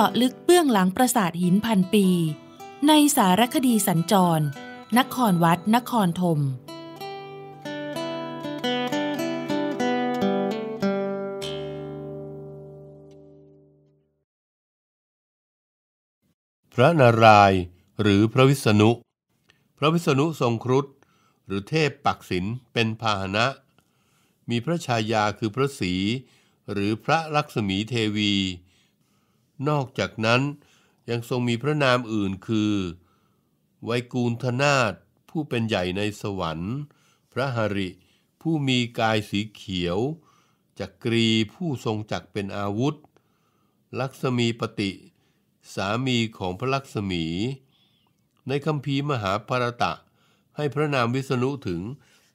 จาะลึกเบื้องหลังปราสาทหินพันปี ในสารคดีสัญจร นครวัด นครธมพระนารายณ์หรือพระวิษณุ พระวิษณุทรงครุฑหรือเทพปักศิน เป็นพาหนะ มีพระชายาคือพระศรีหรือพระลักษมีเทวีนอกจากนั้นยังทรงมีพระนามอื่นคือ ไวกูลธนาตผู้เป็นใหญ่ในสวรรค์ พระหริ ผู้มีกายสีเขียวจักรีผู้ทรงจักเป็นอาวุธ ลักษมีปฏิสามีของพระลักษมี ในคำพีมหาภารตะ ให้พระนามวิษณุถึง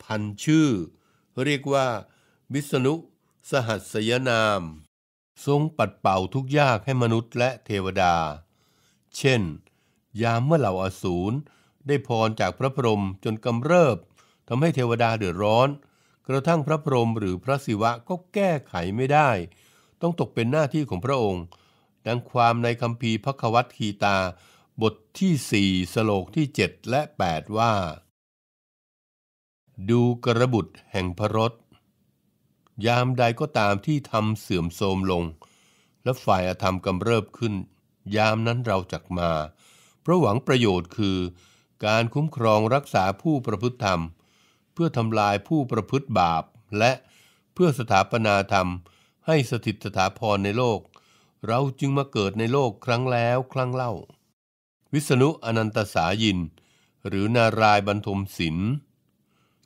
พันชื่อ เรียกว่า วิษณุสหัสยนามทรงปัดเป่าทุกยากให้มนุษย์และเทวดา เช่น ยามเมื่อเหล่าอสูรได้พรจากพระพรหมจนกำเริบทำให้เทวดาเดือดร้อน กระทั่งพระพรหมหรือพระศิวะก็แก้ไขไม่ได้ ต้องตกเป็นหน้าที่ของพระองค์ ดังความในคำพีพระควัตคีตา บทที่สี่สโลกที่เจ็ดและแปดว่า ดูกระบุตรแห่งพระรถยามใดก็ตามที่ธรรมเสื่อมโทรมลง และฝ่ายอธรรมกำเริบขึ้น ยามนั้นเราจักมาเพราะหวังประโยชน์คือ การคุ้มครองรักษาผู้ประพฤติธรรม เพื่อทำลายผู้ประพฤติบาป และเพื่อสถาปนาธรรมให้สถิตสถาพรในโลก เราจึงมาเกิดในโลกครั้งแล้วครั้งเล่า วิษณุอนันตสายิน หรือนารายบรรทมศิลป์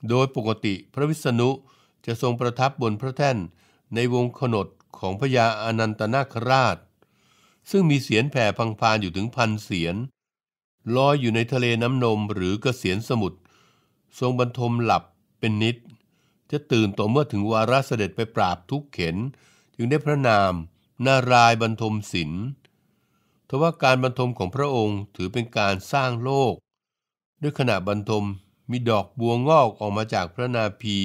โดยปกติพระวิษณุจะทรงประทับบนพระแท่น ในวงขนดของพญาอนันตนาคราช ซึ่งมีเสียนแผ่พังพานอยู่ถึงพันเสียนลอยอยู่ในทะเลน้ำนมหรือกระเสียนสมุทรทรงบรรทมหลับเป็นนิด จะตื่นต่อเมื่อถึงวาระเสด็จไปปราบทุกเข็นจึงได้พระนามนารายบรรทมศิลป์ทว่าการบรรทมของพระองค์ถือเป็นการสร้างโลกด้วยขณะบรรทมมีดอกบัวงอกออกมาจากพระนาภี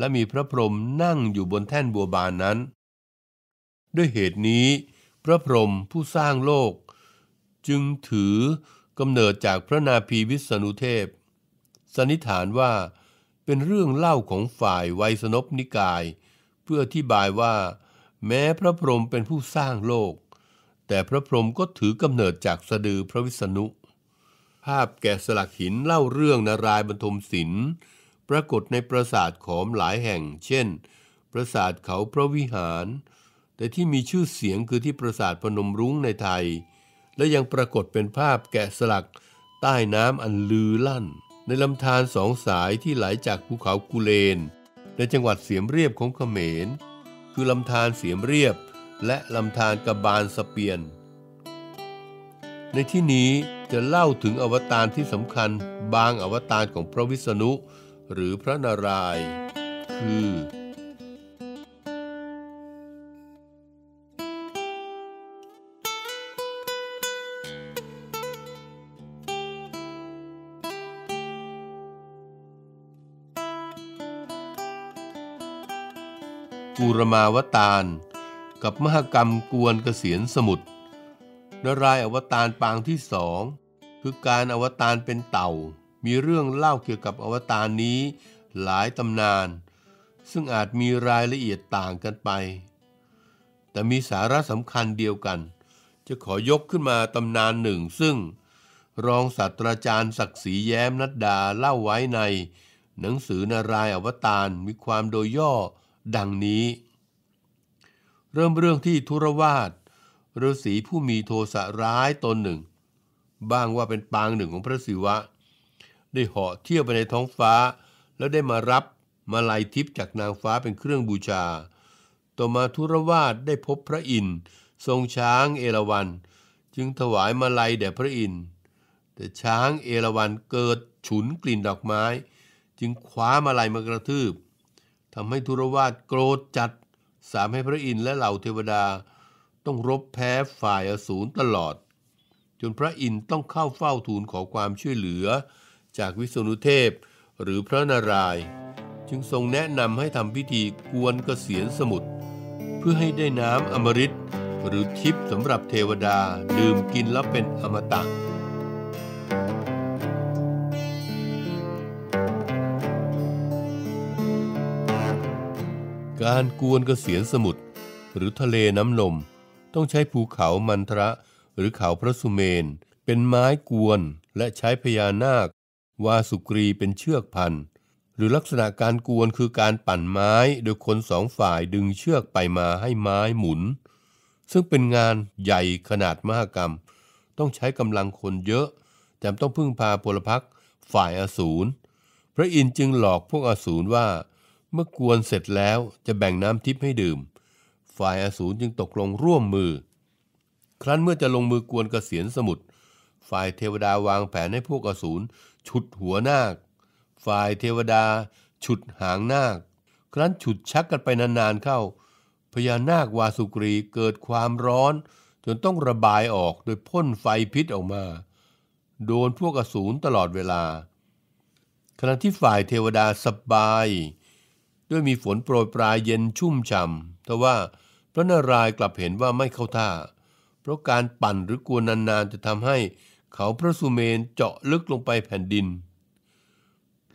และมีพระพรหมนั่งอยู่บนแท่นบัวบานนั้น ด้วยเหตุนี้พระพรหมผู้สร้างโลก จึงถือกำเนิดจากพระนาภีวิษณุเทพ สนิฐานว่าเป็นเรื่องเล่าของฝ่ายไวยสนบนิกาย เพื่ออธิบายว่าแม้พระพรหมเป็นผู้สร้างโลก แต่พระพรหมก็ถือกำเนิดจากสะดือพระวิษณุ ภาพแกะสลักหินเล่าเรื่องนารายบรรทมศิลปปรากฏในปราสาทขอมหลายแห่ง เช่น ปราสาทเขาพระวิหาร แต่ที่มีชื่อเสียงคือที่ปราสาทพนมรุ้งในไทย และยังปรากฏเป็นภาพแกะสลักใต้น้ำอันลือ ลั่น ในลำธารสองสายที่ไหลาจากภูเขากุเลน ในจังหวัดเสียมเรียบของเขมร คือลำธารเสียมเรียบและลำธารกระบาลสเปียน ในที่นี้จะเล่าถึงอวตารที่สำคัญบางอวตารของพระวิษณุหรือพระนาราย คือกูรมาวตารกับมหกรรมกวนเกษียนสมุทรนารายอวตารปางที่สอง คือการอวตารเป็นเต่ามีเรื่องเล่าเกี่ยวกับอวตารนี้หลายตำนานซึ่งอาจมีรายละเอียดต่างกันไป แต่มีสาระสำคัญเดียวกัน จะขอยกขึ้นมาตำนานหนึ่ง ซึ่งรองศาสตราจารย์ศักดิ์ศรีแย้มนัดดาเล่าไว้ในหนังสือนารายอวตารมีความโดยย่อดังนี้ เริ่มเรื่องที่ทุรวาดฤาษีผู้มีโทสะร้ายตนหนึ่ง บ้างว่าเป็นปางหนึ่งของพระศิวะได้เหาะเที่ยวไปในท้องฟ้า แล้วได้มารับมาลายทิพย์จากนางฟ้าเป็นเครื่องบูชาต่อมาธุรวาสได้พบพระอินทร์ทรงช้างเอราวัณจึงถวายมาลัยแด่พระอินทร์แต่ช้างเอราวัณเกิดฉุนกลิ่นดอกไม้ จึงคว้ามาลัยมากระทืบทำให้ธุรวาสโกรธจัดสามให้พระอินทร์และเหล่าเทวดาต้องรบแพ้ฝ่ายอสูรตลอด จนพระอินทร์ต้องเข้าเฝ้าทูลขอความช่วยเหลือจากวิษณุเทพหรือพระนารายณ์จึงทรงแนะนำให้ทำพิธีกวนกเกษียณสมุทรเพื่อให้ได้น้ำอมฤตหรือทิพย์สำหรับเทวดาดื่มกินแล้วเป็นอมตะการกวนกเกษียณสมุทรหรือทะเลน้ำนม ต้องใช้ภูเขามันทระหรือเขาพระสุเมน เป็นไม้กวนและใช้พญานาควาสุกรีเป็นเชือกพันหรือลักษณะการกวนคือการปั่นไม้โดยคนสองฝ่ายดึงเชือกไปมาให้ไม้หมุน ซึ่งเป็นงานใหญ่ขนาดมหกรรม ต้องใช้กำลังคนเยอะจำต้องพึ่งพาพลพักฝ่ายอสูรพระอินทร์จึงหลอกพวกอสูรว่าเมื่อกวนเสร็จแล้วจะแบ่งน้ำทิพย์ให้ดื่ม ฝ่ายอสูรจึงตกลงร่วมมือ ครั้นเมื่อจะลงมือกวนกเกษียณสมุทรฝ่ายเทวดาวางแผนให้พวกอสูรฉุดหัวนาค ฝ่ายเทวดาฉุดหางนาค ครั้นฉุดชักกันไปนานๆเข้า พญานาควาสุกรีเกิดความร้อนจนต้องระบายออกโดยพ่นไฟพิษออกมา โดนพวกอสูรตลอดเวลา ขณะที่ฝ่ายเทวดาสบาย ด้วยมีฝนโปรยปลายเย็นชุ่มฉ่ำแต่ว่าพระนารายณ์กลับเห็นว่าไม่เข้าท่า เพราะการปั่นหรือกวนนานๆจะทำให้เขาพระสุเมนเจาะลึกลงไปแผ่นดิน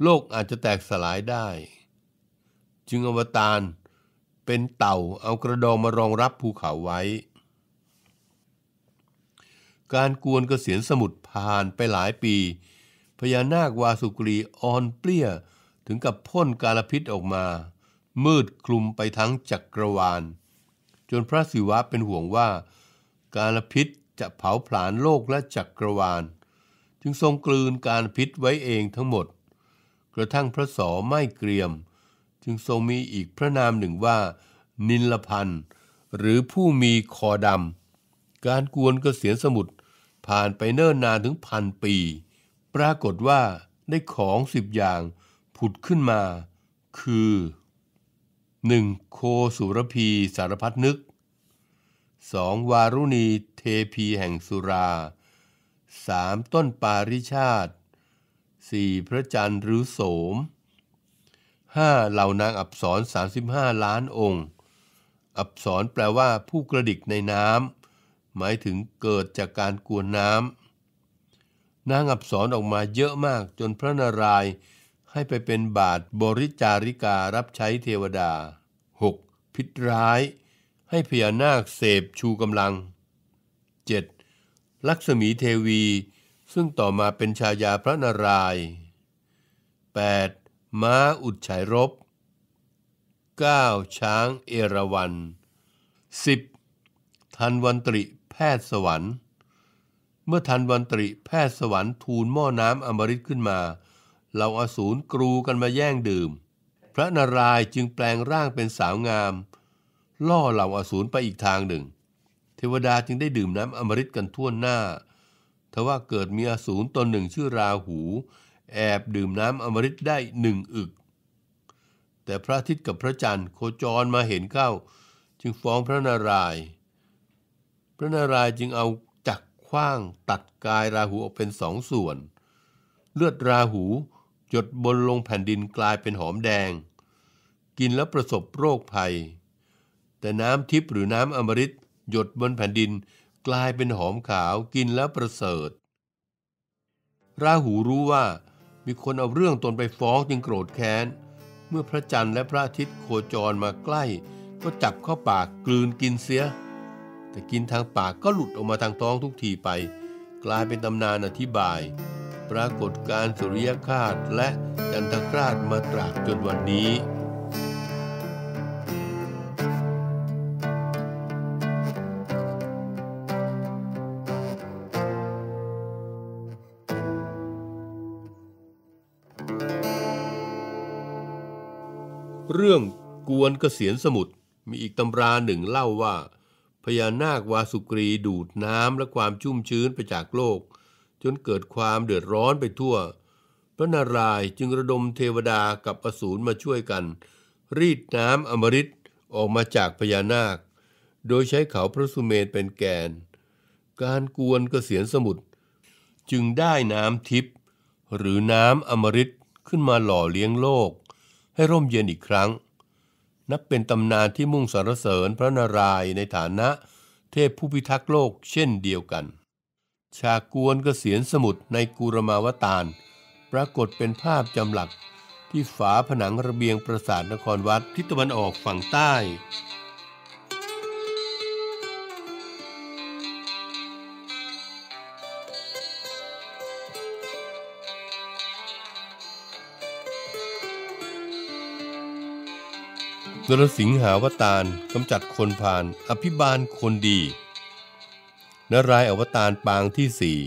โลกอาจจะแตกสลายได้ จึงอวตารเป็นเต่าเอากระดองมารองรับภูเขาไว้ การกวนกระเสียนสมุทรผ่านไปหลายปี พญานาควาสุกรีอ่อนเปลี้ยถึงกับพ่นกาลพิษออกมา มืดคลุมไปทั้งจักรวาล จนพระศิวะเป็นห่วงว่ากาลพิษจะเผาผลาญโลกและจักรวาล จึงทรงกลืนการพิษไว้เองทั้งหมด กระทั่งพระสอไม่เกรียม จึงทรงมีอีกพระนามหนึ่งว่านิลพันธ์หรือผู้มีคอดำ การกวนกระเสียนสมุทรผ่านไปเนิ่นนานถึงพันปี ปรากฏว่าได้ของสิบอย่างผุดขึ้นมา คือ 1. โคสุรพีสารพัดนึกสองวารุณีเทพีแห่งสุราสามต้นปาริชาติสี่พระจันทร์หรือโสมห้าเหล่านางอับสรห้าล้านองค์ อับสรแปลว่าผู้กระดิกในน้ำหมายถึงเกิดจากการกวนน้ำนางอับสรออกมาเยอะมากจนพระนารายณ์ให้ไปเป็นบาทบริจาริการับใช้เทวดา 6. พิษร้ายให้พญานาคเสพชูกำลัง 7. ลักษมีเทวี ซึ่งต่อมาเป็นชายาพระนาราย 8. ม้าอุดฉายรบ 9. ช้างเอราวัน 10. ทันวันตริแพทย์สวรรค์ เมื่อทันวันตริแพทย์สวรรค์ทูลหม้อน้ำอมฤตขึ้นมา เราอสูรกรูกันมาแย่งดื่ม พระนารายจึงแปลงร่างเป็นสาวงามล่อเหล่าอสูรไปอีกทางหนึ่ง เทวดาจึงได้ดื่มน้ำอมฤตกันทั่วหน้า ทว่าเกิดมีอสูรตนหนึ่งชื่อราหู แอบดื่มน้ำอมฤตได้หนึ่งอึก แต่พระอาทิตย์กับพระจันทร์โคจรมาเห็นเข้า จึงฟ้องพระนารายณ์ พระนารายณ์จึงเอาจักขว้างตัดกายราหู ออกเป็นสองส่วน เลือดราหูจดบนลงแผ่นดินกลายเป็นหอมแดง กินแล้วประสบโรคภัยแต่น้ำทิพย์หรือน้ำอมฤตหยดบนแผ่นดินกลายเป็นหอมขาวกินแล้วประเสริฐราหูรู้ว่ามีคนเอาเรื่องตนไปฟ้องจึงโกรธแค้น เมื่อพระจันทร์และพระอาทิตย์โคจรมาใกล้ ก็จับเข้าปากกลืนกินเสีย แต่กินทางปากก็หลุดออกมาทางท้องทุกทีไป กลายเป็นตำนานอธิบาย ปรากฏการสุริยคาตและจันทคราตมาตราจนวันนี้เรื่องกวนเกษียนสมุทรมีอีกตำราหนึ่งเล่าว่า พญานาควาสุกรีดูดน้ำและความชุ่มชื้นไปจากโลก จนเกิดความเดือดร้อนไปทั่ว พระนารายจึงระดมเทวดากับอสูรมาช่วยกัน รีดน้ำอมฤตออกมาจากพญานาค โดยใช้เขาพระสุเมนเป็นแกน การกวนเกษียนสมุทรจึงได้น้ำทิพย์หรือน้ำอมฤตขึ้นมาหล่อเลี้ยงโลกให้ร่มเย็นอีกครั้ง นับเป็นตำนานที่มุ่งสรรเสริญพระนารายณ์ในฐานะเทพผู้พิทักษ์โลกเช่นเดียวกันฉากกวนกเกษียณสมุทรในกุรมาวตารปรากฏเป็นภาพจำหลักที่ฝาผนังระเบียงปราสาทนครวัดทิศตะวันออกฝั่งใต้นรสิงหาวตารกำจัดคนผ่าน อภิบาลคนดี นรายอวตารปางที่สี่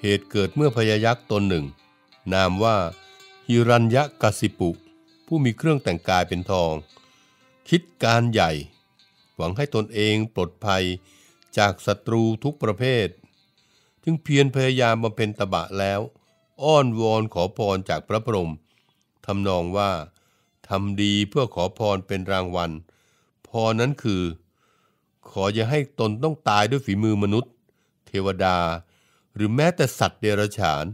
เหตุเกิดเมื่อพญายักษ์ตนหนึ่ง นามว่าฮิรัญยกสิปุผู้มีเครื่องแต่งกายเป็นทอง คิดการใหญ่ หวังให้ตนเองปลดภัยจากศัตรูทุกประเภท จึงเพียรพยายามบำเพ็ญตบะแล้ว อ้อนวอนขอพรจากพระพรหมทำนองว่าทำดีเพื่อขอพรเป็นรางวัล พรนั้นคือ ขออย่าให้ตนต้องตายด้วยฝีมือมนุษย์ เทวดา หรือแม้แต่สัตว์เดรัจฉาน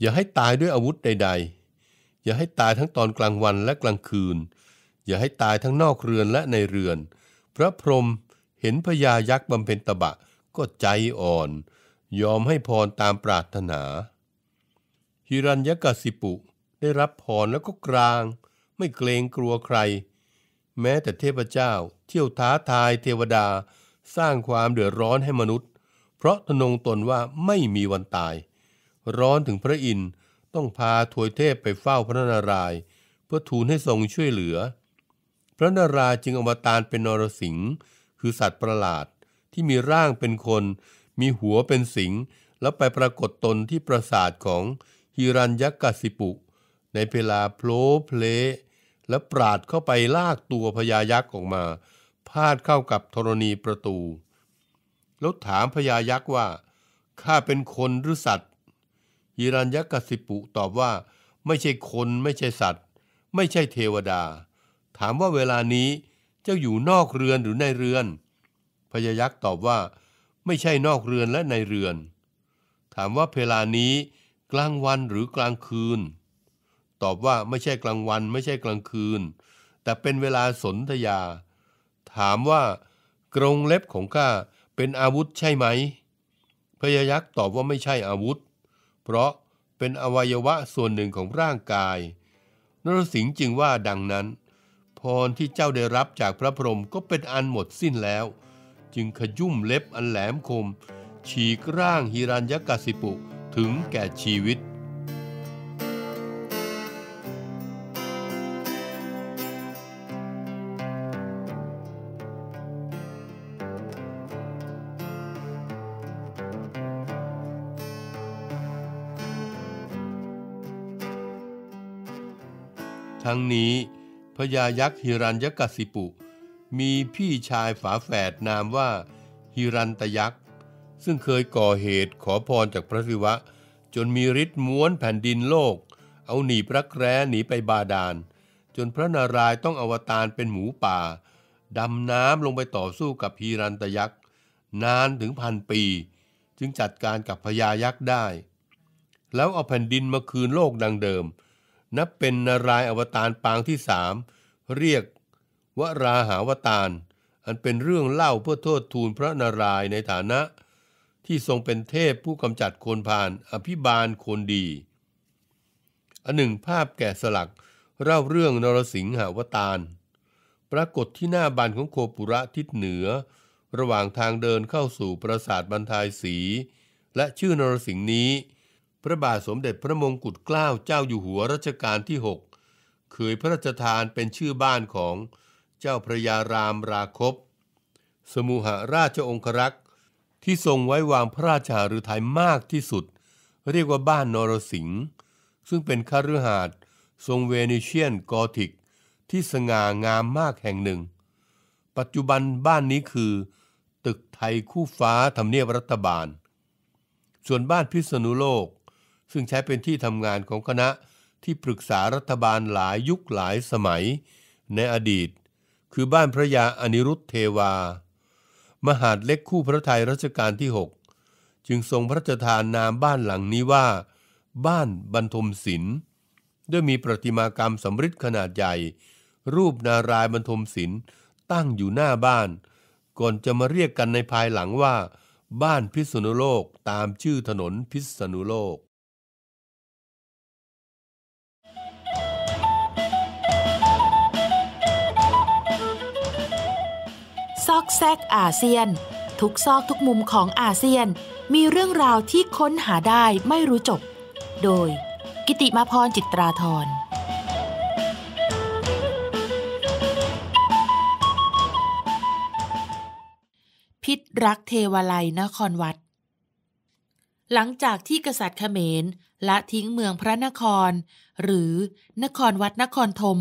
อย่าให้ตายด้วยอาวุธใด ๆ อย่าให้ตายทั้งตอนกลางวันและกลางคืน อย่าให้ตายทั้งนอกเรือนและในเรือน พระพรหมเห็นพญายักษ์บำเพ็ญตบะก็ใจอ่อน ยอมให้พรตามปรารถนาฮิรัญยกสิปุได้รับพรแล้วก็กลางไม่เกรงกลัวใคร แม้แต่เทพเจ้า เที่ยวท้าทายเทวดาสร้างความเดือดร้อนให้มนุษย์ เพราะทนงตนว่าไม่มีวันตาย ร้อนถึงพระอินทร์ต้องพาทวยเทพไปเฝ้าพระนาราย เพื่อทูลให้ทรงช่วยเหลือ พระนารายจึงอวตารเป็นนรสิงห์คือสัตว์ประหลาดที่มีร่างเป็นคน มีหัวเป็นสิงห์แล้วไปปรากฏตนที่ปราสาทของฮิรัญยักษ์กสิปุ ในเวลาโผล่เพลและปราดเข้าไปลากตัวพญายักษ์ออกมา พาดเข้ากับธรณีประตู แล้วถามพญายักษ์ว่าข้าเป็นคนหรือสัตว์ยิรัญยักษ์สิปุตอบว่า ไม่ใช่คนไม่ใช่สัตว์ ไม่ใช่เทวดา ถามว่าเวลานี้เจ้าอยู่นอกเรือนหรือในเรือนพญายักษ์ตอบว่า ไม่ใช่นอกเรือนและในเรือน ถามว่าเวลานี้กลางวันหรือกลางคืนตอบว่าไม่ใช่กลางวันไม่ใช่กลางคืน แต่เป็นเวลาสนธยา ถามว่ากรงเล็บของข้าเป็นอาวุธใช่ไหมพยายักษ์ตอบว่าไม่ใช่อาวุธ เพราะเป็นอวัยวะส่วนหนึ่งของร่างกาย นรสิงห์จึงว่าดังนั้น พรที่เจ้าได้รับจากพระพรหมก็เป็นอันหมดสิ้นแล้ว จึงขยุ่มเล็บอันแหลมคม ฉีกร่างฮิรัญยกสิปุถึงแก่ชีวิตรั้งนี้พญายักษ์ฮิรัญยกสิปุ มีพี่ชายฝาแฝดนามว่าฮิรันตยักษ์ ซึ่งเคยก่อเหตุขอพรจากพระศิวะ จนมีฤทธิ์ม้วนแผ่นดินโลก เอาหนีพระแร้หนีไปบาดาลจนพระนารายต้องอวตารเป็นหมูป่า ดำน้ำลงไปต่อสู้กับฮิรันตยักษ์ นานถึงพันปี จึงจัดการกับพญายักษ์ได้ แล้วเอาแผ่นดินมาคืนโลกดังเดิมนับเป็นนารายอวตารปางที่สามเรียกวราหาวตาร อันเป็นเรื่องเล่าเพื่อโทษทูลพระนารายในฐานะ ที่ทรงเป็นเทพผู้กำจัดคนพานอภิบาลคนดี อันหนึ่งภาพแกะสลักเล่าเรื่องนรสิงหาวตาร ปรากฏที่หน้าบานของโคปุระทิศเหนือ ระหว่างทางเดินเข้าสู่ปราสาทบรรทายสี และชื่อนรสิงห์นี้พระบาทสมเด็จพระมงกุฎเกล้าเจ้าอยู่หัว รัชกาลที่ 6 เคยพระราชทานเป็นชื่อบ้านของเจ้าพระยารามราคบ สมุหราชองครักษ์ที่ทรงไว้วางพระราชาหฤทัยมากที่สุด เรียกว่าบ้านนรสิงห์ซึ่งเป็นคฤหาสน์ทรงเวนิเชียนกอติก ที่สง่างามมากแห่งหนึ่ง ปัจจุบันบ้านนี้คือ ตึกไทยคู่ฟ้าทำเนียบรัฐบาล ส่วนบ้านพิษณุโลกซึ่งใช้เป็นที่ทำงานของคณะที่ปรึกษารัฐบาลหลายยุคหลายสมัยในอดีต คือบ้านพระยาอนิรุธเทวา มหาดเล็กคู่พระไทยรัชกาลที่ 6 จึงทรงพระราชทานนามบ้านหลังนี้ว่าบ้านบรรทมศิลป์ ด้วยมีประติมากรรมสำริดขนาดใหญ่ รูปนารายบรรทมศิลป์ตั้งอยู่หน้าบ้าน ก่อนจะมาเรียกกันในภายหลังว่า บ้านพิษณุโลกตามชื่อถนนพิษณุโลกอกแซกอาเซียนทุกซอกทุกมุมของอาเซียนมีเรื่องราวที่ค้นหาได้ไม่รู้จบ โดยกิติมาพรจิตราธรพิษรักเทวาลัยนครวัด หลังจากที่กษัตริย์เขมรละทิ้งเมืองพระนคร หรือนครวัดนครธม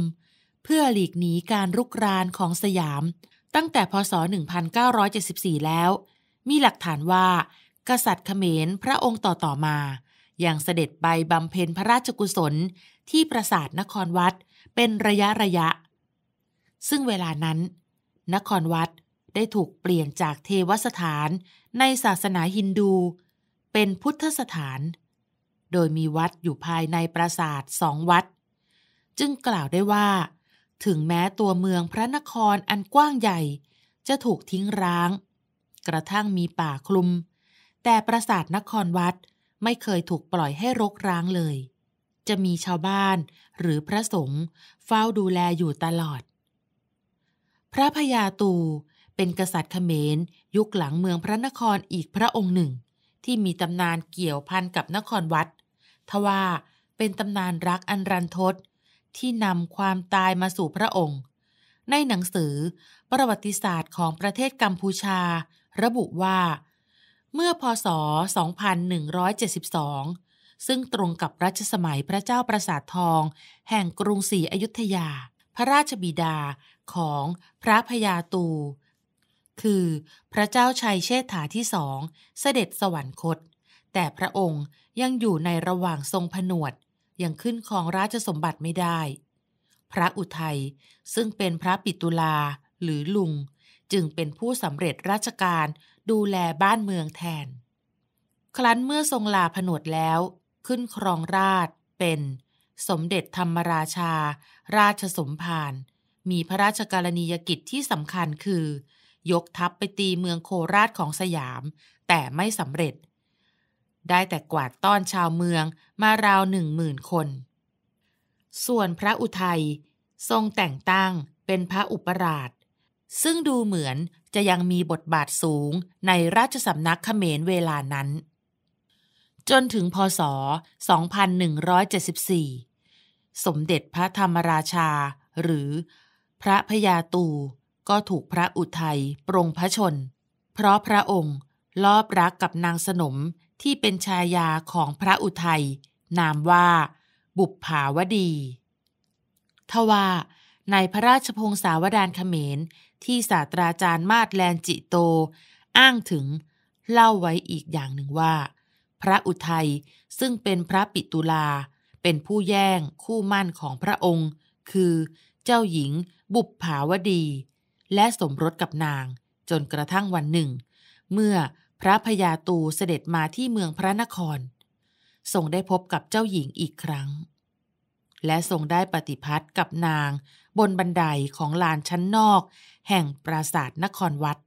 เพื่อหลีกหนีการรุกรานของสยามตั้งแต่พศ 1974 แล้ว มีหลักฐานว่า กษัตริย์เขมรพระองค์ต่อ ๆ มา อย่างเสด็จไปบำเพ็ญพระราชกุศลที่ปราสาทนครวัดเป็นระยะระยะ ซึ่งเวลานั้น นครวัดได้ถูกเปลี่ยนจากเทวสถานในศาสนาฮินดู เป็นพุทธสถาน โดยมีวัดอยู่ภายในปราสาทสองวัด จึงกล่าวได้ว่าถึงแม้ตัวเมืองพระนครอันกว้างใหญ่ จะถูกทิ้งร้าง กระทั่งมีป่าคลุม แต่ปราสาทนครวัดไม่เคยถูกปล่อยให้รกร้างเลย จะมีชาวบ้านหรือพระสงฆ์เฝ้าดูแลอยู่ตลอด พระพญาตูเป็นกษัตริย์เขมรยุคหลังเมืองพระนครอีกพระองค์หนึ่ง ที่มีตำนานเกี่ยวพันกับนครวัด ทว่าเป็นตำนานรักอันรันทดที่นำความตายมาสู่พระองค์ ในหนังสือประวัติศาสตร์ของประเทศกัมพูชาระบุว่า เมื่อพศ 2172 ซึ่งตรงกับรัชสมัยพระเจ้าประสาททองแห่งกรุงศรีอยุธยา พระราชบิดาของพระพยาตู คือพระเจ้าชัยเชษฐาที่สอง เสด็จสวรรคต แต่พระองค์ยังอยู่ในระหว่างทรงผนวดยังขึ้นครองราชสมบัติไม่ได้ พระอุทัยซึ่งเป็นพระปิตุลาหรือลุง จึงเป็นผู้สำเร็จราชการดูแลบ้านเมืองแทน ครั้นเมื่อทรงลาผนวดแล้วขึ้นครองราชเป็นสมเด็จธรรมราชา ราชสมภารมีพระราชการณียกิจที่สำคัญคือ ยกทัพไปตีเมืองโคราชของสยามแต่ไม่สำเร็จได้แต่กวาดต้อนชาวเมืองมาราวหนึ่งหมื่นคน ส่วนพระอุทัยทรงแต่งตั้งเป็นพระอุปราช ซึ่งดูเหมือนจะยังมีบทบาทสูงในราชสำนักขเขมรเวลานั้น จนถึงพศ2174 สมเด็จพระธรรมราชาหรือพระพยาตูก็ถูกพระอุทัยปรงพระชน เพราะพระองค์ลอบรักกับนางสนมที่เป็นชายาของพระอุทัย นามว่า บุบผาวดี ทว่าในพระราชพงศาวดารเขมรที่ศาสตราจารย์มาดแลนจิโต อ้างถึงเล่าไว้อีกอย่างหนึ่งว่า พระอุทัย ซึ่งเป็นพระปิตุลาเป็นผู้แย่งคู่มั่นของพระองค์ คือเจ้าหญิงบุบผาวดี และสมรสกับนางจนกระทั่งวันหนึ่ง เมื่อพระพญาตูเสด็จมาที่เมืองพระนครทรงได้พบกับเจ้าหญิงอีกครั้ง และทรงได้ปฏิพัติกับนางบนบันไดของลานชั้นนอกแห่งปราสาทนครวัด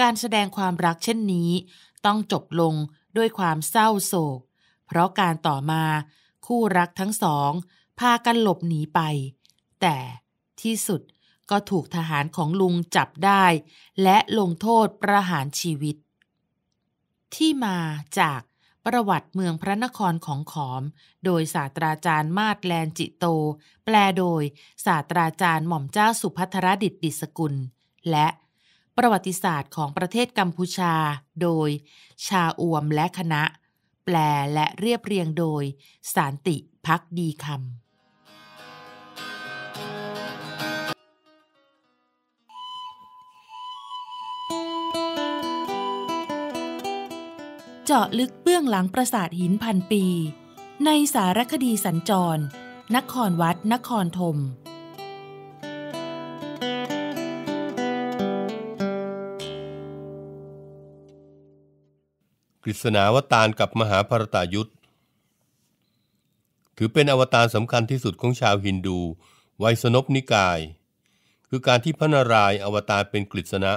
การแสดงความรักเช่นนี้ต้องจบลงด้วยความเศร้าโศก เพราะการต่อมาคู่รักทั้งสองพากันหลบหนีไป แต่ที่สุดก็ถูกทหารของลุงจับได้และลงโทษประหารชีวิตที่มาจากประวัติเมืองพระนครของขอม โดยศาสตราจารย์มาดแลนจิโต แปลโดยศาสตราจารย์หม่อมเจ้าสุพัทรดิตดิสกุล และ ประวัติศาสตร์ของประเทศกัมพูชา โดย ชาอวมและคณะ แปลและเรียบเรียงโดยสานติพักดีคำเจาะลึกเบื้องหลังปราสาทหินพันปี ในสารคดีสัญจร นครวัดนครธมกฤษณาวตารกับมหาภารตายุทธถือเป็นอวตารสำคัญที่สุดของชาวฮินดู ไวยสนพนิกาย คือการที่พระนารายณ์อวตารเป็นกฤษณะ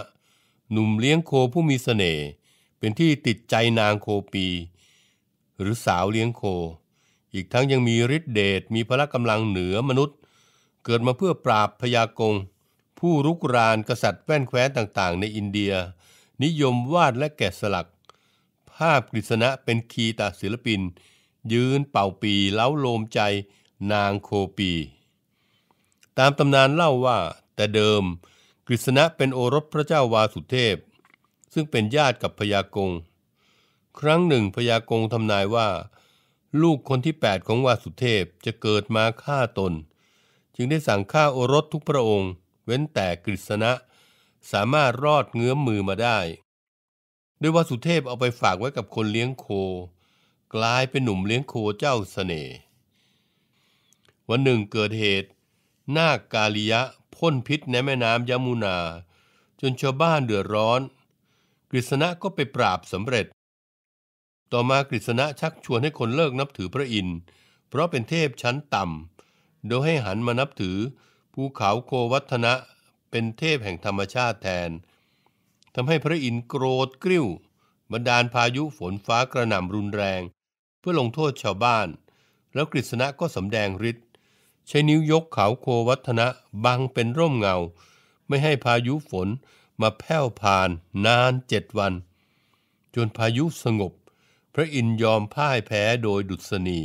หนุ่มเลี้ยงโคผู้มีสเสน่ห์เป็นที่ติดใจนางโคปี หรือสาวเลี้ยงโค อีกทั้งยังมีฤทธิเดช มีพละกำลังเหนือมนุษย์ เกิดมาเพื่อปราบพยากง ผู้รุกรานกษัตริย์แว่นแคว้นต่างๆในอินเดีย นิยมวาดและแกะสลักภาพกฤษณะเป็นคีตาศิลปิน ยืนเป่าปีเล้าโลมใจนางโคปี ตามตำนานเล่าว่าแต่เดิมกฤษณะเป็นโอรสพระเจ้าวาสุเทพซึ่งเป็นญาติกับพญากง ครั้งหนึ่งพญากงทำนายว่าลูกคนที่แปดของวาสุเทพจะเกิดมาฆ่าตน จึงได้สั่งฆ่าโอรสทุกพระองค์ เว้นแต่กฤษณะ สามารถรอดเงื้อมมือมาได้ ด้วยวาสุเทพเอาไปฝากไว้กับคนเลี้ยงโค กลายเป็นหนุ่มเลี้ยงโคเจ้าสเสน่ห์วันหนึ่งเกิดเหตุ นาคกาลิยะพ่นพิษในแม่น้ำยมุนาจนชาวบ้านเดือดร้อนกฤษณะก็ไปปราบสำเร็จ ต่อมากฤษณะชักชวนให้คนเลิกนับถือพระอินทร์เพราะเป็นเทพชั้นต่ำโดยให้หันมานับถือภูเขาโควัฒนะเป็นเทพแห่งธรรมชาติแทนทำให้พระอินทร์โกรธกริ้วบันดาลพายุฝนฟ้ากระหน่ำรุนแรง เพื่อลงโทษชาวบ้าน แล้วกฤษณะก็สำแดงฤทธิ์ใช้นิ้วยกเขาโควัฒนะบังเป็นร่มเงา ไม่ให้พายุฝนมาแผ่วผ่านนานเจ็ดวัน จนพายุสงบ พระอินยอมพ่ายแพ้โดยดุษณี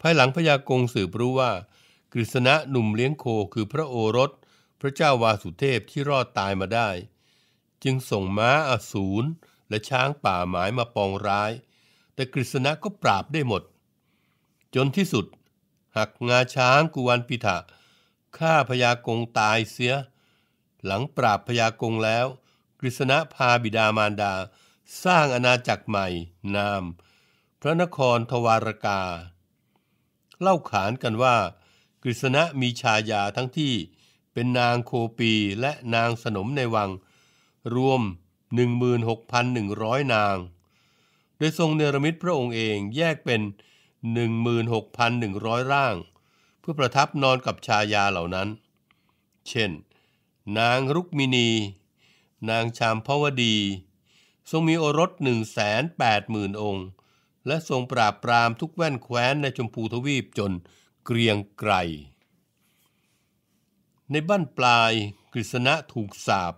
ภายหลังพญากงสืบรู้ว่ากฤษณะหนุ่มเลี้ยงโคคือพระโอรส พระเจ้าวาสุเทพที่รอดตายมาได้ จึงส่งม้าอสูรและช้างป่าหมายมาปองร้าย แต่กฤษณะก็ปราบได้หมด จนที่สุด หักงาช้างกุวันปิถะฆ่าพญากงตายเสียหลังปราบพญากงแล้ว กฤษณะพาบิดามารดาสร้างอาณาจักรใหม่ นาม พระนครทวารกา เล่าขานกันว่า กฤษณะมีชายาทั้งที่เป็นนางโคปีและนางสนมในวัง รวม 16,100 นางโดยทรงเนรมิตพระองค์เองแยกเป็น 16,100 ร่าง เพื่อประทับนอนกับชายาเหล่านั้น เช่นนางรุกมินีนางชามพวดี ทรงมีโอรสหนึ่งแสนแปดหมื่นองค์ และทรงปราบปรามทุกแว่นแคว้นในชมพูทวีปจนเกรียงไกรในบ้านปลายกฤษณะถูกสาบ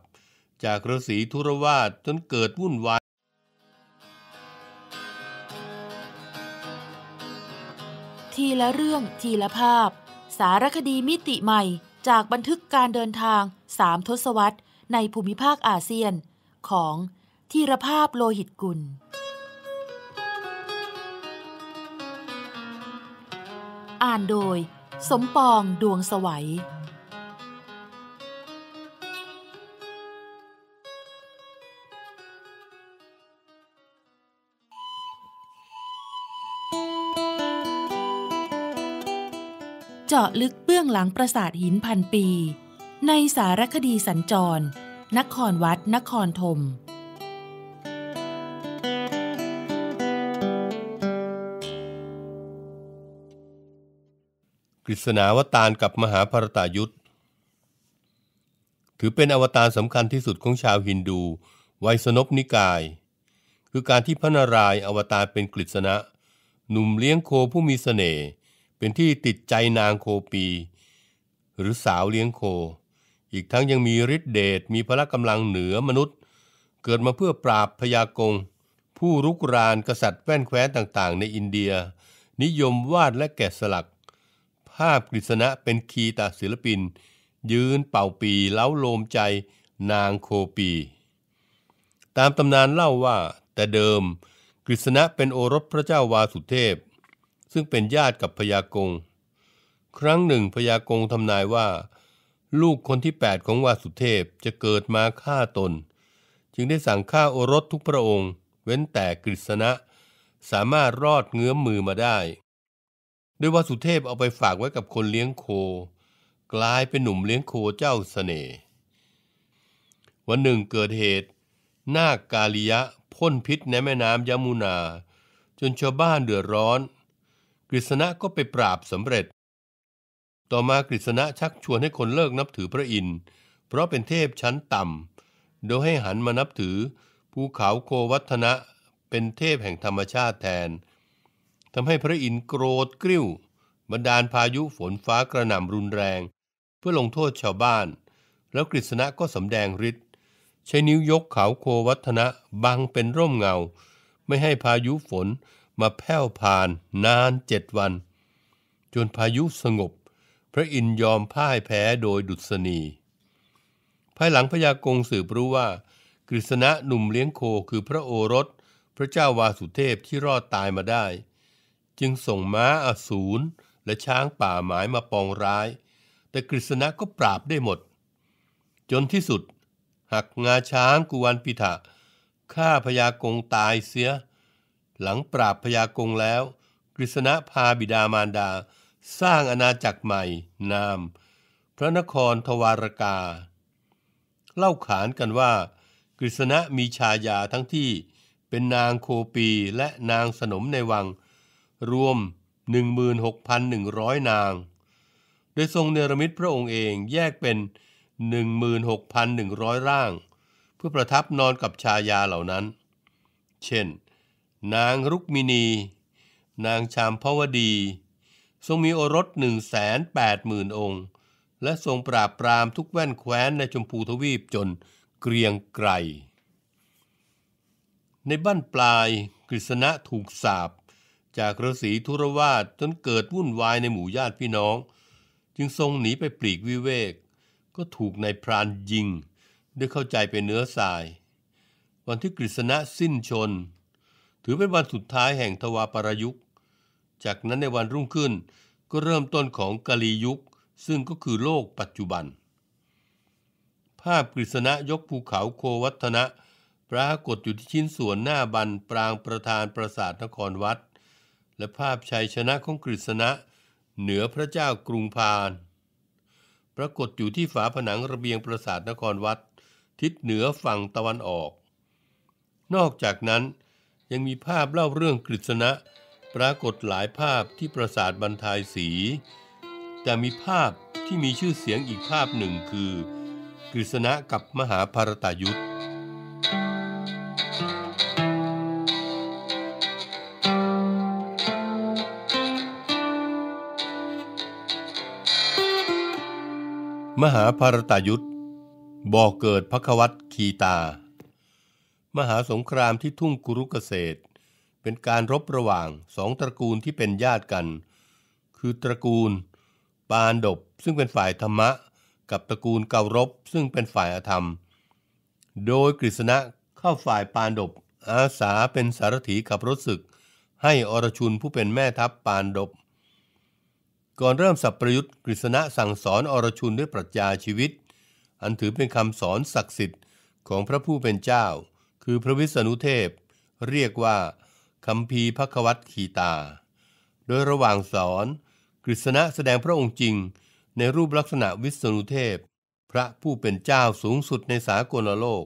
จากฤาษีธุรวาทจนเกิดวุ่นวายทีละเรื่องทีละภาพ สารคดีมิติใหม่จากบันทึกการเดินทางสามทศวรรษในภูมิภาคอาเซียน ของทีรภาพโลหิตกุล อ่านโดยสมปองดวงสวัยเจาะลึกเบื้องหลังปราสาทหินพันปี ในสารคดีสัญจร นครวัดนครธมกฤษณาวตารกับมหาภรตายุทธถือเป็นอวตารสำคัญที่สุดของชาวฮินดู ไวยสนบนิกาย คือการที่พระนารายณ์อวตารเป็นกฤษณะ หนุ่มเลี้ยงโคผู้มีสเสน่ห์เป็นที่ติดใจนางโคปี หรือสาวเลี้ยงโค อีกทั้งยังมีฤทธิเดช มีพละกำลังเหนือมนุษย์ เกิดมาเพื่อปราบพยากง ผู้รุกรานกษัตริย์แว่นแคว้นต่างๆในอินเดีย นิยมวาดและแกะสลัก ภาพกฤษณะเป็นคีตาศิลปิน ยืนเป่าปีเล้าโลมใจนางโคปี ตามตำนานเล่าว่าแต่เดิมกฤษณะเป็นโอรสพระเจ้าวาสุเทพซึ่งเป็นญาติกับพญากง ครั้งหนึ่งพญากงทำนายว่าลูกคนที่ 8 ของวาสุเทพจะเกิดมาฆ่าตน จึงได้สั่งฆ่าโอรสทุกพระองค์ เว้นแต่กฤษณะสามารถรอดเงื้อมมือมาได้ ด้วยวาสุเทพเอาไปฝากไว้กับคนเลี้ยงโค กลายเป็นหนุ่มเลี้ยงโคเจ้าสเสน่ห์วันหนึ่งเกิดเหตุ นาคกาลิยะพ่นพิษในแม่น้ำยมุนาจนชาวบ้านเดือดร้อนกฤษณะก็ไปปราบสำเร็จ ต่อมากฤษณะชักชวนให้คนเลิกนับถือพระอินทร์เพราะเป็นเทพชั้นต่ำโดยให้หันมานับถือภูเขาโควัฒนะเป็นเทพแห่งธรรมชาติแทนทำให้พระอินทร์โกรธกริ้ว บันดาลพายุฝนฟ้ากระหน่ำรุนแรง เพื่อลงโทษชาวบ้าน แล้วกฤษณะก็สำแดงฤทธิ์ใช้นิ้วยกเขาโควัฒนะบังเป็นร่มเงา ไม่ให้พายุฝนมาแผ่วผ่านนานเจ็ดวัน จนพายุสงบ พระอินยอมพ่ายแพ้โดยดุษณี ภายหลังพญากงสืบรู้ว่ากฤษณะหนุ่มเลี้ยงโคคือพระโอรส พระเจ้าวาสุเทพที่รอดตายมาได้ จึงส่งม้าอสูรและช้างป่าหมายมาปองร้าย แต่กฤษณะก็ปราบได้หมด จนที่สุดหักงาช้างกุวันปิถะฆ่าพญากงตายเสียหลังปราบพญากงแล้ว กฤษณะพาบิดามารดาสร้างอาณาจักรใหม่ นาม พระนครทวารกา เล่าขานกันว่า กฤษณะมีชายาทั้งที่เป็นนางโคปีและนางสนมในวัง รวม 16,100 นางโดยทรงเนรมิตพระองค์เองแยกเป็น 16,100 ร่าง เพื่อประทับนอนกับชายาเหล่านั้น เช่นนางรุกมินีนางชามพวดี ทรงมีโอรสหนึ่งแสนแปดหมื่นองค์ และทรงปราบปรามทุกแว่นแคว้น ในชมพูทวีปจนเกรียงไกรในบ้านปลายกฤษณะถูกสาบ จากฤาษีธุรวาทจนเกิดวุ่นวายในหมู่ญาติพี่น้อง จึงทรงหนีไปปลีกวิเวก ก็ถูกนายพรานยิง ด้วยเข้าใจเป็นเนื้อสาย วันที่กฤษณะสิ้นชนถือเป็นวันสุดท้ายแห่งทวารปรยุกจากนั้นในวันรุ่งขึ้นก็เริ่มต้นของกาลียุค ซึ่งก็คือโลกปัจจุบัน ภาพกฤษณะยกภูเขาโควัฒนะ ปรากฏอยู่ที่ชิ้นส่วนหน้าบัน ปรางประธานปราสาทนครวัด และภาพชัยชนะของกฤษณะ เหนือพระเจ้ากรุงพานปรากฏอยู่ที่ฝาผนังระเบียงปราสาทนครวัดทิศเหนือฝั่งตะวันออก นอกจากนั้นยังมีภาพเล่าเรื่องกฤษณะปรากฏหลายภาพที่ปราสาทบรรทายสีแต่มีภาพที่มีชื่อเสียงอีกภาพหนึ่งคือ กฤษณะกับมหาภารตายุทธมหาภารตายุทธบ่อเกิดพระควัตคีตามหาสงครามที่ทุ่งกุรุกเกษตร เป็นการรบระหว่างสองตระกูลที่เป็นญาติกัน คือตระกูล ปานดบซึ่งเป็นฝ่ายธรรมะกับตระกูลเการบซึ่งเป็นฝ่ายอธรรม โดยกฤษณะเข้าฝ่ายปานดบอาสาเป็นสารถีขับรถศึก ให้อรชุนผู้เป็นแม่ทัพปานดบก่อนเริ่มสับประยุทธ์กฤษณะสั่งสอนอรชุนด้วยปรัชญาชีวิต อันถือเป็นคำสอนศักดิ์สิทธิ์ของพระผู้เป็นเจ้าคือพระวิษณุเทพเรียกว่าคำพีพักวัตขีตา โดยระหว่างสอน กฤษณะแสดงพระองค์จริงในรูปลักษณะวิษณุเทพพระผู้เป็นเจ้าสูงสุดในสากลโลก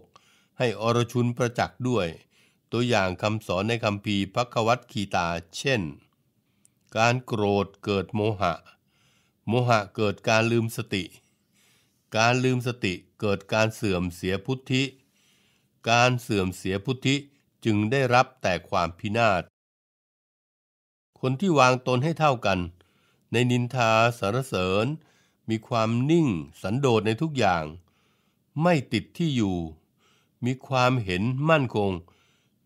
ให้อรชุนประจักษ์ด้วย ตัวอย่างคำสอนในคำพีพักวัตขีตา เช่น การโกรธเกิดโมหะ โมหะเกิดการลืมสติ การลืมสติเกิดการเสื่อมเสียพุทธิการเสื่อมเสียพุทธิจึงได้รับแต่ความพินาศ คนที่วางตนให้เท่ากันในนินทาสารเสริญมีความนิ่งสันโดษในทุกอย่าง ไม่ติดที่อยู่ มีความเห็นมั่นคง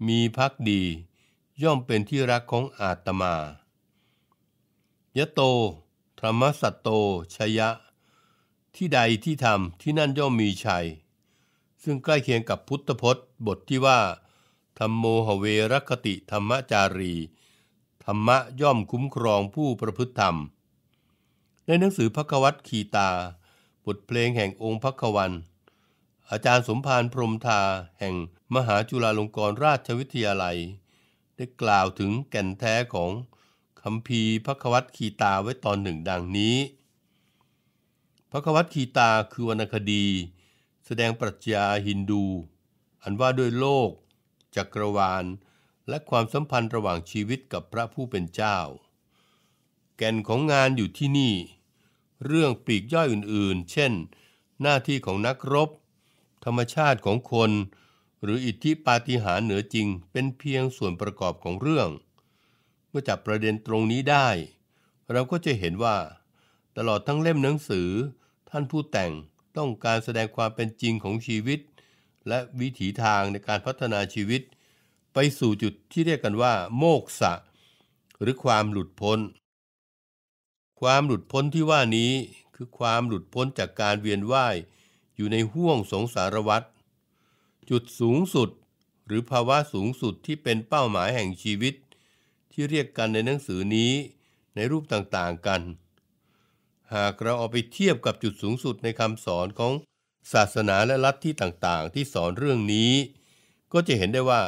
มีพักดีย่อมเป็นที่รักของอาตมายะโตธรรมสัตโตชยะ ที่ใดที่ทำที่นั่นย่อมมีชัยซึ่งใกล้เคียงกับพุทธพจน์ บทที่ว่า ธรรมโมหเวรคติธรรมจารี ธรรมะย่อมคุ้มครองผู้ประพฤติธรรม ในหนังสือพระกวัตคีตา บทเพลงแห่งองค์พระกวันอาจารย์สมภารพรมทาแห่งมหาจุฬาลงกรณราชวิทยาลัย ได้กล่าวถึงแก่นแท้ของคำพีพระกวัตคีตาไว้ตอนหนึ่งดังนี้พระกวัตคีตาคือวรรณคดีแสดงปรัชญาฮินดู อันว่าด้วยโลก จักรวาล และความสัมพันธ์ระหว่างชีวิตกับพระผู้เป็นเจ้า แก่นของงานอยู่ที่นี่ เรื่องปีกย่อยอื่นๆ เช่น หน้าที่ของนักรบ ธรรมชาติของคน หรืออิทธิปาฏิหาริย์เหนือจริงเป็นเพียงส่วนประกอบของเรื่อง เมื่อจับประเด็นตรงนี้ได้ เราก็จะเห็นว่า ตลอดทั้งเล่มหนังสือท่านผู้แต่งต้องการแสดงความเป็นจริงของชีวิต และวิถีทางในการพัฒนาชีวิต ไปสู่จุดที่เรียกกันว่า โมกษะ หรือความหลุดพ้น ความหลุดพ้นที่ว่านี้คือความหลุดพ้นจากการเวียนว่าย อยู่ในห่วงสงสารวัฏจุดสูงสุดหรือภาวะสูงสุดที่เป็นเป้าหมายแห่งชีวิต ที่เรียกกันในหนังสือนี้ในรูปต่างๆกันหากเราเอาไปเทียบกับจุดสูงสุดในคำสอนของศาสนาและลัทธิต่าง ๆ ที่สอนเรื่องนี้ ก็จะเห็นได้ว่า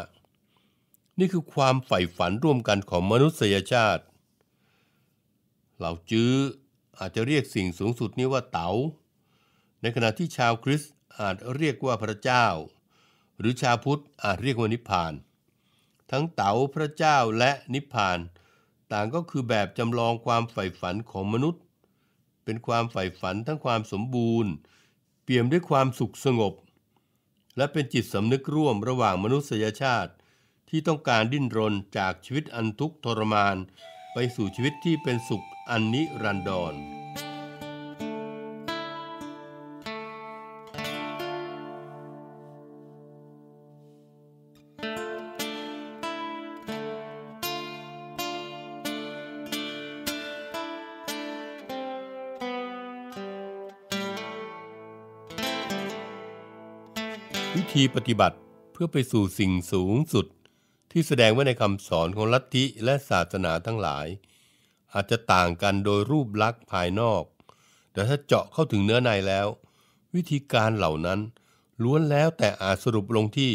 นี่คือความใฝ่ฝันร่วมกันของมนุษยชาติ เหล่าจื้ออาจจะเรียกสิ่งสูงสุดนี้ว่าเตา๋า ในขณะที่ชาวคริสต์อาจเรียกว่าพระเจ้า หรือชาวพุทธอาจเรียกว่านิพพาน ทั้งเต๋าพระเจ้าและนิพพาน ต่างก็คือแบบจำลองความใฝ่ฝันของมนุษย์เป็นความใฝ่ฝันทั้งความสมบูรณ์ เปี่ยมด้วยความสุขสงบ และเป็นจิตสำนึกร่วมระหว่างมนุษยชาติ ที่ต้องการดิ้นรนจากชีวิตอันทุกข์ทรมาน ไปสู่ชีวิตที่เป็นสุขอันนิรันดรธีปฏิบัติเพื่อไปสู่สิ่งสูงสุด ที่แสดงไว้ในคำสอนของลัทธิและศาสนาทั้งหลาย อาจจะต่างกันโดยรูปลักษณ์ภายนอก แต่ถ้าเจาะเข้าถึงเนื้อในแล้ว วิธีการเหล่านั้นล้วนแล้วแต่อาจสรุปลงที่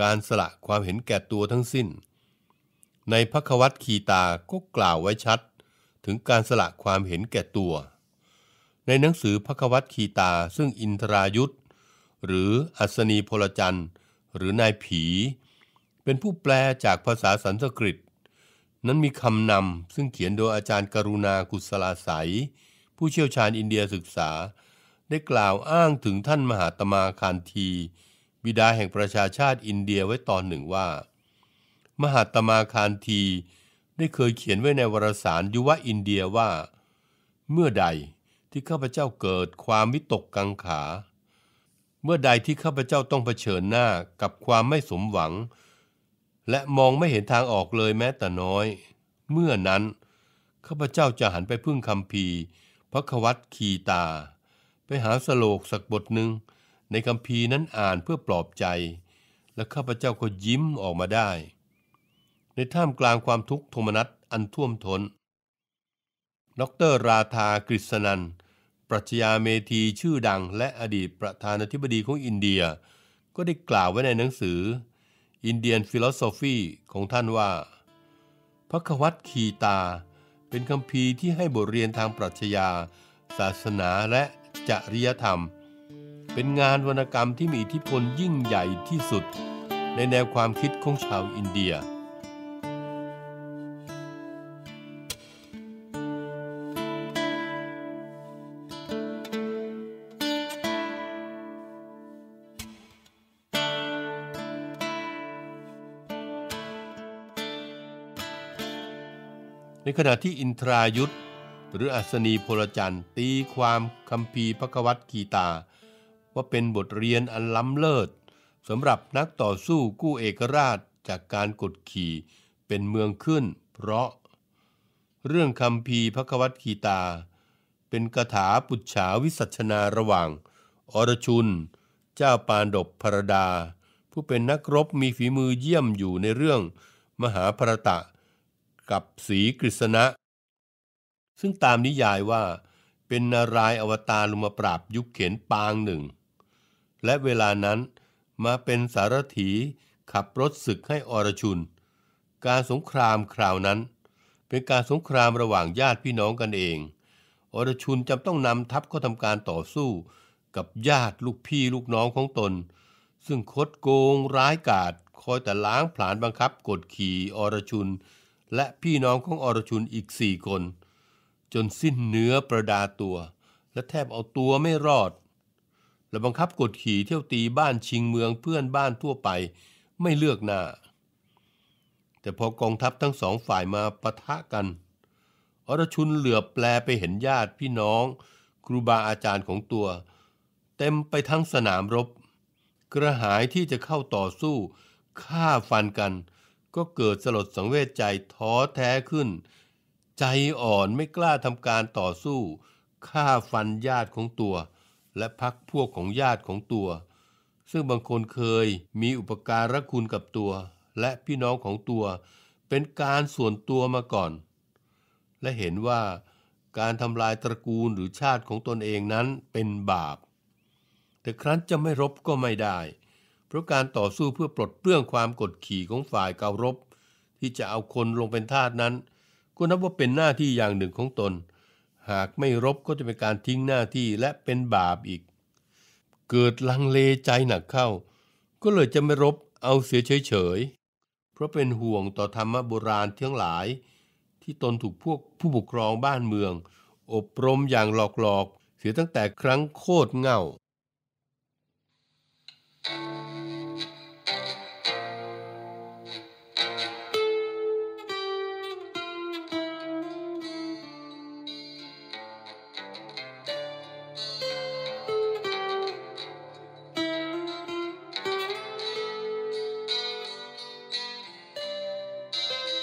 การสละความเห็นแก่ตัวทั้งสิ้น ในพระควัตคีตาก็กล่าวไว้ชัด ถึงการสละความเห็นแก่ตัว ในหนังสือพระควัตคีตาซึ่งอินทรายุทธหรืออัศนีพลจันทร์ หรือนายผี เป็นผู้แปลจากภาษาสันสกฤต นั้นมีคำนำซึ่งเขียนโดยอาจารย์กรุณากุศลาสายผู้เชี่ยวชาญอินเดียศึกษาได้กล่าวอ้างถึงท่านมหาตมาคานทีบิดาแห่งประชาชาติอินเดียไว้ตอนหนึ่งว่า มหาตมาคานทีได้เคยเขียนไว้ในวรารสารยุวะอินเดียว่า เมื่อใดที่ข้าพเจ้าเกิดความวิตกกังขาเมื่อใดที่ข้าพเจ้าต้องเผชิญหน้ากับความไม่สมหวัง และมองไม่เห็นทางออกเลยแม้แต่น้อย เมื่อนั้น ข้าพเจ้าจะหันไปพึ่งคำพีพระควัตคีตา ไปหาสโลกสักบทหนึ่งในคำพีนั้นอ่านเพื่อปลอบใจ และข้าพเจ้าก็ยิ้มออกมาได้ ในท่ามกลางความทุกข์โทมนัสอันท่วมทน้นดรราธากฤษนันท์ปรัชญาเมธีชื่อดังและอดีตประธานาธิบดีของอินเดีย ก็ได้กล่าวไว้ในหนังสือ Indian Philosophy ของท่านว่าพระควัตคีตา เป็นคำพีที่ให้บทเรียนทางปรัชญาศาสนาและจริยธรรม เป็นงานวรรณกรรมที่มีอิทธิพลยิ่งใหญ่ที่สุดในแนวความคิดของชาวอินเดียขณะที่อินทรายุทธหรืออัศนีพลจันทร์ตีความคำพีพระกวัตกีตา ว่าเป็นบทเรียนอันล้ำเลิศสำหรับนักต่อสู้กู้เอกราชจากการกดขี่เป็นเมืองขึ้น เพราะ เรื่องคำพีพระกวัตกีตา เป็นคาถาปุจฉาวิสัชนาระหว่างอรชุน เจ้าปานดบพรดา ผู้เป็นนักรบมีฝีมือเยี่ยมอยู่ในเรื่องมหาพรตะกับสีกฤษณะ ซึ่งตามนิยายว่าเป็น นารายอวตารลง มา ปราบ ยุคเข็นปางหนึ่ง และเวลานั้นมาเป็นสารถีขับรถศึกให้ อรชุน การสงครามคราวนั้น เป็นการสงครามระหว่างญาติพี่น้องกันเอง อรชุนจำต้องนำทัพเข้าทำการต่อสู้กับญาติลูกพี่ลูกน้องของตน ซึ่งคดโกงร้ายกาจคอยแต่ล้างผลาญบังคับกดขี่อรชุนและพี่น้องของอรชุนอีกสี่คน จนสิ้นเนื้อประดาตัว และแทบเอาตัวไม่รอด และบังคับกดขี่เที่ยวตีบ้านชิงเมืองเพื่อนบ้านทั่วไปไม่เลือกหน้า แต่พอ กองทัพทั้งสองฝ่ายมาปะทะกัน อรชุนเหลือบแปลไปเห็นญาติพี่น้องครูบาอาจารย์ของตัว เต็มไปทั้งสนามรบ กระหายที่จะเข้าต่อสู้ฆ่าฟันกันก็เกิดสลดสังเวชใจท้อแท้ขึ้น ใจอ่อนไม่กล้าทำการต่อสู้ฆ่าฟันญาติของตัว และพักพวกของญาติของตัว ซึ่งบางคนเคยมีอุปการะคุณกับตัว และพี่น้องของตัว เป็นการส่วนตัวมาก่อน และเห็นว่าการทำลายตระกูลหรือชาติของตนเองนั้นเป็นบาป แต่ครั้นจะไม่รบก็ไม่ได้เพราะการต่อสู้เพื่อปลดเปลื้องความกดขี่ของฝ่ายเการบ ที่จะเอาคนลงเป็นทาสนั้นก็นับว่าเป็นหน้าที่อย่างหนึ่งของตน หากไม่รบก็จะเป็นการทิ้งหน้าที่และเป็นบาปอีก เกิดลังเลใจหนักเข้า ก็เลยจะไม่รบเอาเสียเฉยๆเพราะเป็นห่วงต่อธรรมโบราณทั้งหลาย ที่ตนถูกพวกผู้ปกครองบ้านเมือง อบรมอย่างหลอกๆเสียตั้งแต่ครั้งโคตรเง่า thank you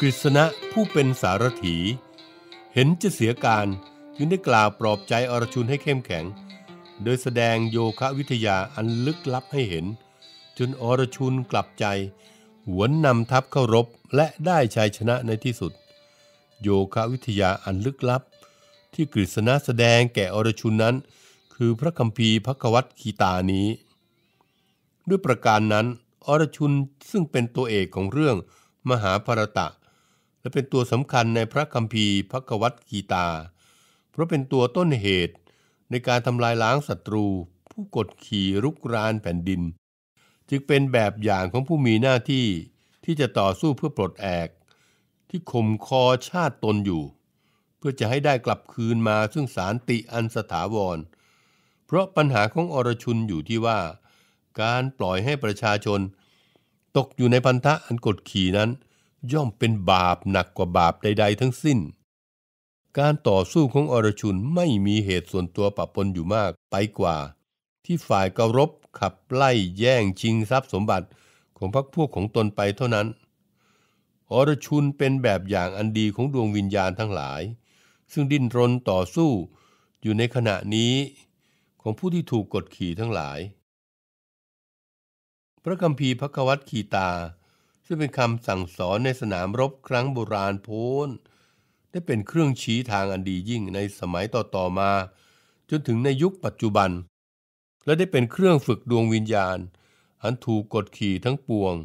กฤษณะผู้เป็นสารถีเห็นจะเสียการจึงได้กล่าวปลอบใจอรชุนให้เข้มแข็ง โดยแสดงโยคะวิทยาอันลึกลับให้เห็นจนอรชุนกลับใจ หวนนำทัพเข้ารบ และได้ชัยชนะในที่สุด โยคะวิทยาอันลึกลับ ที่กฤษณะแสดงแก่อรชุนนั้น คือพระคำพีพระกวัตคีตานี้ ด้วยประการนั้น อรชุนซึ่งเป็นตัวเอกของเรื่องมหาภารตะและเป็นตัวสำคัญในพระคัมภีร์พระกวัตกีตา เพราะเป็นตัวต้นเหตุในการทำลายล้างศัตรู ผู้กดขี่รุกรานแผ่นดิน จึงเป็นแบบอย่างของผู้มีหน้าที่ที่จะต่อสู้เพื่อปลดแอก ที่ข่มคอชาติตนอยู่ เพื่อจะให้ได้กลับคืนมาซึ่งสารติอันสถาวร เพราะปัญหาของอรชุนอยู่ที่ว่า การปล่อยให้ประชาชน ตกอยู่ในพันธะอันกดขี่นั้นย่อมเป็นบาปหนักกว่าบาปใด ๆ ทั้งสิ้น การต่อสู้ของอรชุนไม่มีเหตุส่วนตัวปะปนอยู่มากไปกว่าที่ฝ่ายกรบ ขับไล่ แย่ง ชิงทรัพย์สมบัติของพรรคพวกของตนไปเท่านั้น อรชุนเป็นแบบอย่างอันดีของดวงวิญญาณทั้งหลาย ซึ่งดิ้นรนต่อสู้อยู่ในขณะนี้ของผู้ที่ถูกกดขี่ทั้งหลาย พระกัมพีพระกวัตขีตาซึ่งเป็นคำสั่งสอนในสนามรบครั้งโบราณโพ้นได้เป็นเครื่องชี้ทางอันดียิ่งในสมัยต่อๆมาจนถึงในยุคปัจจุบัน และได้เป็นเครื่องฝึกดวงวิญญาณ อันถูกกดขี่ทั้งปวง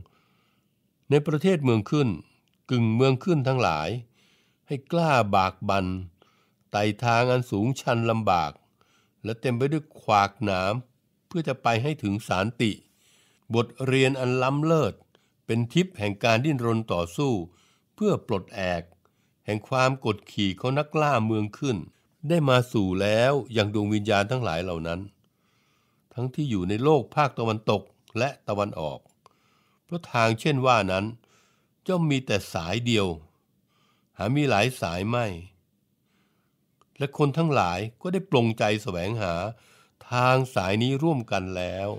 ในประเทศเมืองขึ้นกึ่งเมืองขึ้นทั้งหลาย ให้กล้าบากบัน ไต่ทางอันสูงชันลำบาก และเต็มไปด้วยขวากหนามเพื่อจะไปให้ถึงสารติบทเรียนอันล้ำเลิศเป็นทิพย์แห่งการดิ้นรนต่อสู้เพื่อปลดแอก แห่งความกดขี่ของนักล่าเมืองขึ้น ได้มาสู่แล้วอย่างดวงวิญญาณทั้งหลายเหล่านั้น ทั้งที่อยู่ในโลกภาคตะวันตกและตะวันออกเพราะทางเช่นว่านั้นย่อมมีแต่สายเดียว หามีหลายสายไม่ และคนทั้งหลายก็ได้ปลงใจแสวงหาทางสายนี้ร่วมกันแล้ว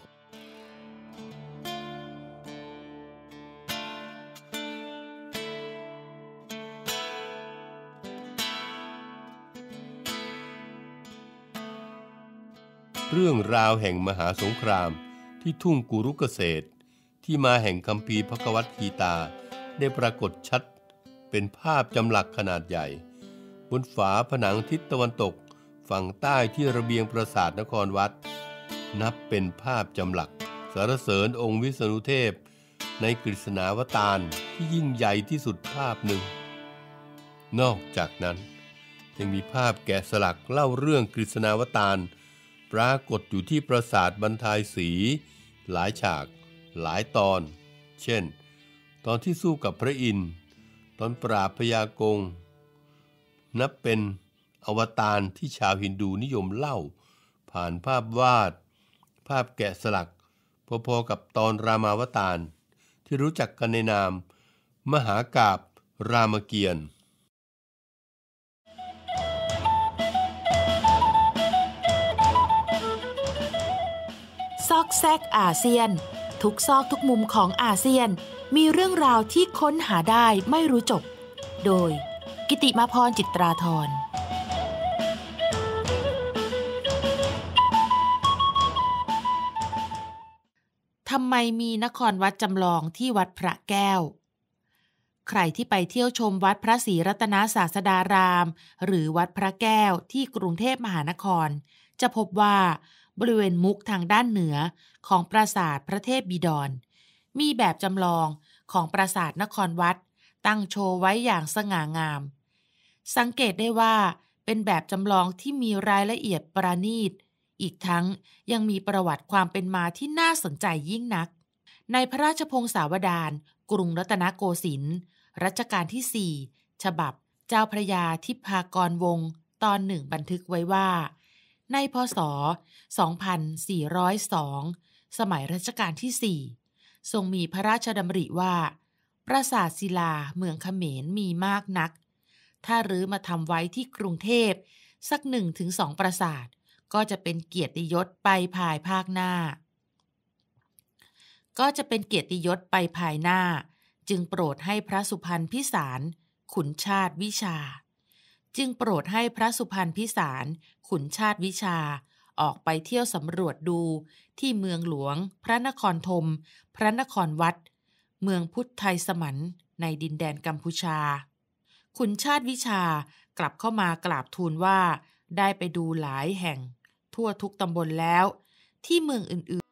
เรื่องราวแห่งมหาสงครามที่ทุ่งกุรุกเกษตรที่มาแห่งคำพีพระกวัตกีตาได้ปรากฏชัดเป็นภาพจำหลักขนาดใหญ่บนฝาผนังทิศตะวันตกฝั่งใต้ที่ระเบียงปราสาทนครวัด นับเป็นภาพจำหลัก สารเสริญองค์วิษณุเทพในกฤษณาวตารที่ยิ่งใหญ่ที่สุดภาพหนึ่งนอกจากนั้นยังมีภาพแกะสลักเล่าเรื่องกฤษณาวตารปรากฏอยู่ที่ปราสาทบรรทายสี หลายฉากหลายตอน เช่น ตอนที่สู้กับพระอินทร์ตอนปราบพยากงนับเป็นอวตารที่ชาวฮินดูนิยมเล่า ผ่านภาพวาด ภาพแกะสลักพอๆกับตอนรามาวตารที่รู้จักกันในนาม มหากาบรามเกียรติ์แซกอาเซียนทุกซอกทุกมุมของอาเซียนมีเรื่องราวที่ค้นหาได้ไม่รู้จบโดย กิติมาพรจิตราธรทำไมมีนครวัดจำลองที่วัดพระแก้ว ใครที่ไปเที่ยวชมวัดพระศรีรัตนาศาสดาราม หรือวัดพระแก้วที่กรุงเทพมหานคร จะพบว่าบริเวณมุกทางด้านเหนือของปราสาทพระเทพบิดร มีแบบจำลองของปราสาทนครวัด ตั้งโชว์ไว้อย่างสง่างาม สังเกตได้ว่าเป็นแบบจำลองที่มีรายละเอียดประณีต อีกทั้งยังมีประวัติความเป็นมาที่น่าสนใจยิ่งนัก ในพระราชพงศาวดารกรุงรัตนโกสินทร์รัชกาลที่สี่ฉบับเจ้าพระยาทิพากรวงตอนหนึ่งบันทึกไว้ว่าในพศ 2402สมัยรัชกาลที่4ทรงมีพระราชดำริว่า ปราสาทศิลาเมืองขเขมรมีมากนัก ถ้ารื้อมาทำไว้ที่กรุงเทพสักหนึ่งถึงสองปราสาท ก็จะเป็นเกียรติยศไปภายภาคหน้า ก็จะเป็นเกียรติยศไปภายหน้า จึงโปรดให้พระสุพรรณพิสารขุนชาติวิชา จึงโปรดให้พระสุพรรณพิสารขุนชาติวิชาออกไปเที่ยวสำรวจดูที่เมืองหลวงพระนครธมพระนครวัด เมืองพุทธไทยสมัน ในดินแดนกัมพูชา ขุนชาติวิชากลับเข้ามากราบทูลว่าได้ไปดูหลายแห่ง ทั่วทุกตำบลแล้วที่เมืองอื่น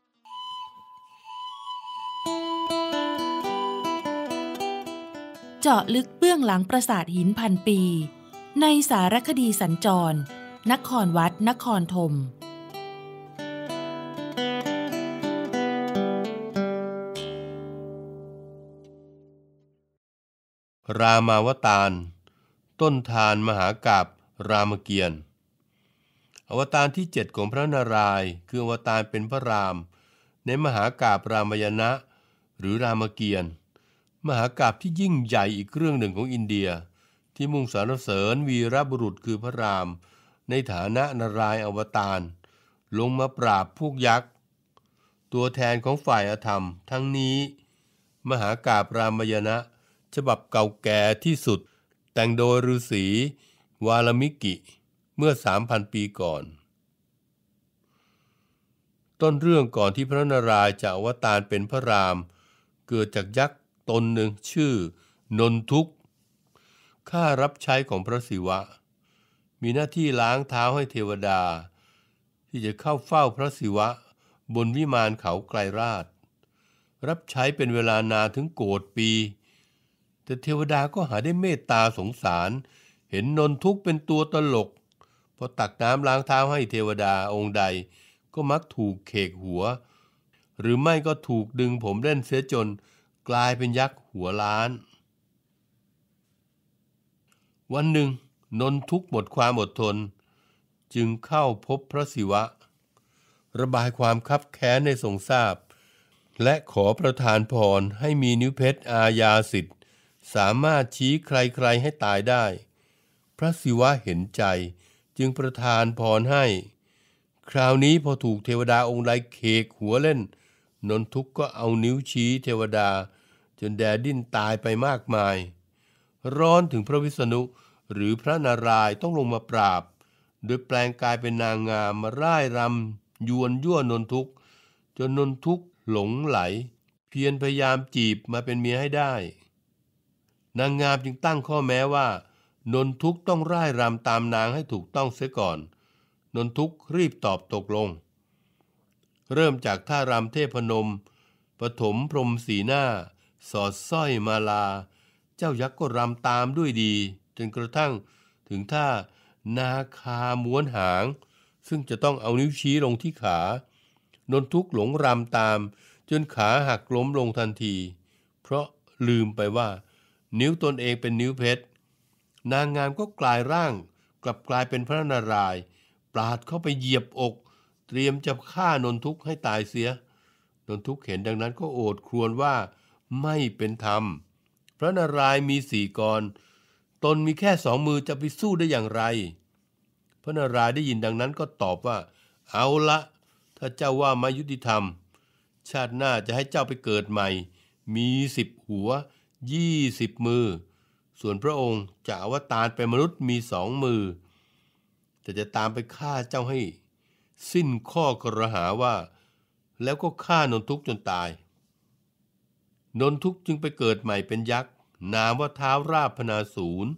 เจาะลึกเบื้องหลังปราสาทหินพันปี ในสารคดีสัญจรนครวัดนครธมรามาวตารต้นทานมหากาบรามเกียรติอวตารที่7ของพระนารายณ์คืออวตารเป็นพระรามในมหากาบรามยณะหรือรามเกียรติมหากาบที่ยิ่งใหญ่อีกเรื่องหนึ่งของอินเดียที่มุ่งสรรเสริญวีรบุรุษคือพระรามในฐานะนารายอวตารลงมาปราบพวกยักษ์ ตัวแทนของฝ่ายอธรรมทั้งนี้ มหากาบรามยนะฉบับเก่าแก่ที่สุดแต่งโดยฤาษี วาลมิกิเมื่อ 3,000 ปีก่อน ต้นเรื่องก่อนที่พระนารายจะอวตารเป็นพระราม เกิดจากยักษ์ตนหนึ่งชื่อ นนทุกข้ารับใช้ของพระศิวะมีหน้าที่ล้างเท้าให้เทวดา ที่จะเข้าเฝ้าพระศิวะบนวิมานเขาไกลราชรับใช้เป็นเวลานานถึงโกดปี แต่เทวดาก็หาได้เมตตาสงสาร เห็นนนทุกเป็นตัวตลก พอตักน้ำล้างเท้าให้เทวดาองค์ใดก็มักถูกเขกหัว หรือไม่ก็ถูกดึงผมเล่นเสียจนกลายเป็นยักษ์หัวล้าน วันหนึ่งนนทุกหมดความอดทน จึงเข้าพบพระศิวะ ระบายความคับแค้นในทรงทราบและขอประทานพรให้มีนิ้วเพชรอาญาสิทธิ์สามารถชี้ใครๆให้ตายได้ พระศิวะเห็นใจจึงประทานพรให้ คราวนี้พอถูกเทวดาองค์ใดเคกหัวเล่น นนทุกก็เอานิ้วชี้เทวดา จนแดดิ้นตายไปมากมาย ร้อนถึงพระวิษณุหรือพระนารายต้องลงมาปราบ โดยแปลงกายเป็นนางงามมาร่ายรำยวนยั่วนนทุกจนนนทุกหลงไหล เพียรพยายามจีบมาเป็นเมียให้ได้ นางงามจึงตั้งข้อแม้ว่า นนทุกต้องร่ายรำตามนางให้ถูกต้องเสียก่อน นนทุกรีบตอบตกลง เริ่มจากท่ารำเทพนมปฐมพรมสีหน้า สอดสร้อยมาลา เจ้ายักษ์ก็รำตามด้วยดีจนกระทั่งถึงท่านาคาม้วนหาง ซึ่งจะต้องเอานิ้วชี้ลงที่ขานนทุกหลงรำตาม จนขาหักล้มลงทันที เพราะลืมไปว่า นิ้วตนเองเป็นนิ้วเพชร นางงามก็กลายร่าง กลับกลายเป็นพระนารายณ์ปราดเข้าไปเหยียบอกเตรียมจะฆ่านนทุกให้ตายเสีย นนทุกเห็นดังนั้นก็โอดครวญว่าไม่เป็นธรรม พระนารายณ์มีสี่กรตนมีแค่สองมือจะไปสู้ได้อย่างไร พระนารายได้ยินดังนั้นก็ตอบว่าเอาละถ้าเจ้าว่ามายุติธรรม ชาติหน้าจะให้เจ้าไปเกิดใหม่ มีสิบหัวยี่สิบมือ ส่วนพระองค์จะอวตารเป็นมนุษย์มีสองมือแต่จะตามไปฆ่าเจ้าให้ สิ้นข้อกระหาว่าแล้วก็ฆ่านนทุกจนตายนนทุกจึงไปเกิดใหม่เป็นยักษ์นามว่าเท้าราบพนาศูนย์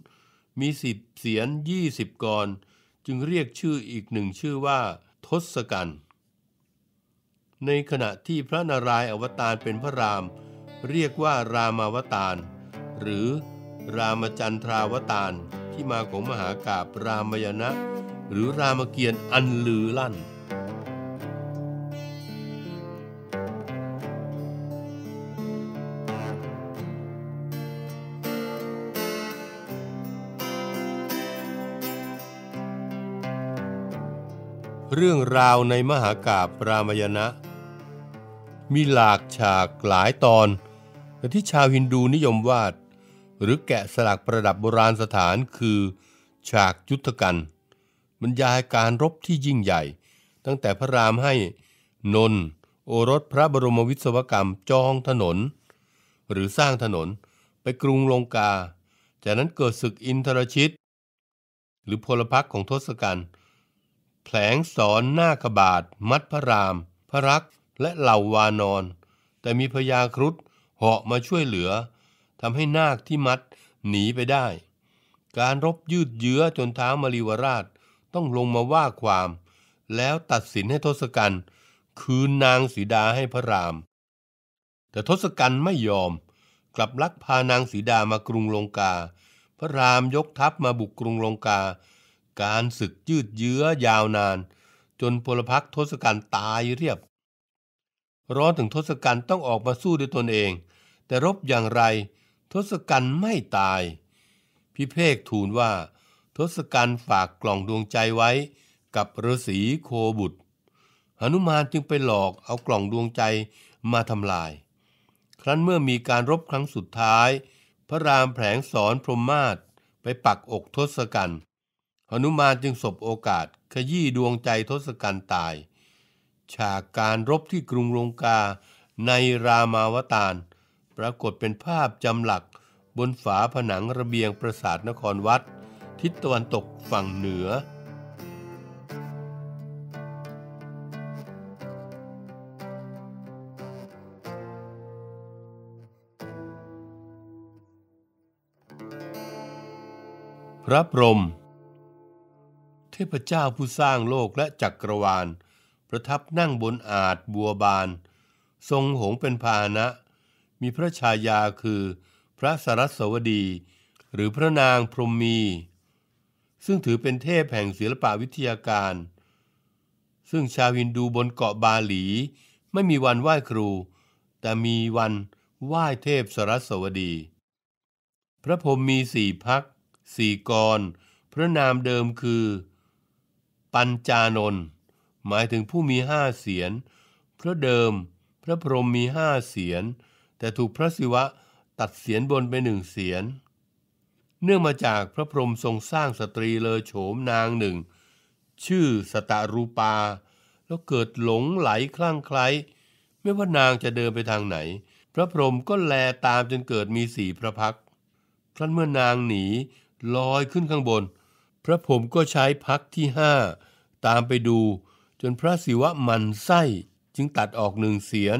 มีสิบเสียนยี่สิบกร จึงเรียกชื่ออีกหนึ่งชื่อว่าทศกัณฐ์ในขณะที่พระนารายณ์อวตารเป็นพระราม เรียกว่ารามาวตาร หรือรามจันทราวตารที่มาของมหากาบรามยนะหรือรามเกียรติอันลือลั่นเรื่องราวในมหากาบรามยณนะมีหลากฉากหลายตอนแต่ที่ชาวฮินดูนิยมวาด หรือแกะสลักประดับโบราณสถานคือฉากยุทธกันบรรยายการรบที่ยิ่งใหญ่ ตั้งแต่พระรามให้นน โอรสพระบรมวิศวกรรมจองถนน หรือสร้างถนนไปกรุงลงกา จากนั้นเกิดศึกอินทรชิต หรือพลพรรคของทศกัณฐ์แผลงสอนหน้ากบาดมัดพระรามพระรักและเหล่าวานอน แต่มีพญาครุฑเหาะมาช่วยเหลือทำให้นาคที่มัดหนีไปได้ การรบยืดเยื้อจนท้าวมรีวราชต้องลงมาว่าความ แล้วตัดสินให้ทศกัณฐ์คืนนางสีดาให้พระราม แต่ทศกัณฐ์ไม่ยอม กลับลักพานางสีดามากรุงลงกา พระรามยกทัพมาบุกกรุงลงกาการศึกยืดเยื้อยาวนาน จนพลพรรคทศกัณฐ์ตายเรียบร้อนถึงทศกัณฐ์ต้องออกมาสู้ด้วยตนเอง แต่รบอย่างไรทศกัณฐ์ไม่ตาย พิเภกทูลว่า ทศกัณฐ์ฝากกล่องดวงใจไว้กับฤาษีโคบุตรหนุมานจึงไปหลอกเอากล่องดวงใจมาทำลาย ครั้นเมื่อมีการรบครั้งสุดท้าย พระรามแผลงสอนพรหมาศไปปักอกทศกัณฐ์นุมานจึงสบโอกาสขยี้ดวงใจทศกัณฐ์ตาย ฉากการรบที่กรุงลงกาในรามาวตารปรากฏเป็นภาพจำหลักบนฝาผนังระเบียงปราสาทนครวัด ทิศตะวันตกฝั่งเหนือ พระพรหมทพเจ้าผู้สร้างโลกและจักรวาล ประทับนั่งบนอาจบัวบาน ทรงหงเป็นพาหนะ มีพระชายาคือ พระสรัสวดี หรือพระนางพรหมี ซึ่งถือเป็นเทพแห่งศิลปวิทยาการ ซึ่งชาวฮินดูบนเกาะบาหลี ไม่มีวันไหว้ครู แต่มีวันไหว้เทพสรัสวดี พระพรหมมีสี่พักสี่กร พระนามเดิมคือปัญจานน หมายถึงผู้มีห้าเสียนเพราะเดิมพระพรหมมีห้าเสียน แต่ถูกพระศิวะตัดเสียนบนไปหนึ่งเสียน เนื่องมาจากพระพรหมทรงสร้างสตรีเลอโฉมนางหนึ่ง ชื่อสตารูปา แล้วเกิดหลงไหลคลั่งไคล้ไม่ว่านางจะเดินไปทางไหน พระพรหมก็แลตามจนเกิดมีสีพระพักครั้นเมื่อนางหนี ลอยขึ้นข้างบนพระผมก็ใช้พักที่ห้าตามไปดูจนพระศิวะมันไส้ จึงตัดออกหนึ่งเสียน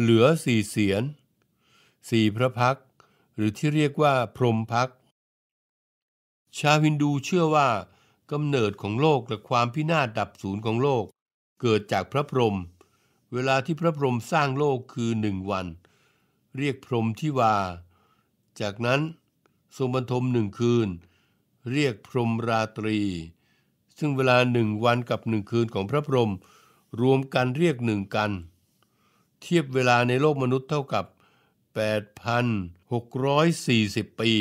เหลือสี่เสียนสี่พระพัก หรือที่เรียกว่าพรมพัก ชาวฮินดูเชื่อว่ากำเนิดของโลกและความพินาศดับศูนย์ของโลก เกิดจากพระพรหมเวลาที่พระพรหมสร้างโลกคือหนึ่งวัน เรียกพรหมที่วาจากนั้นทรงบรรทมหนึ่งคืนเรียกพรมราตรี ซึ่งเวลาหนึ่งวันกับหนึ่งคืนของพระพรหมรวมกันเรียกหนึ่งกัน เทียบเวลาในโลกมนุษย์เท่ากับ 8,640 ปี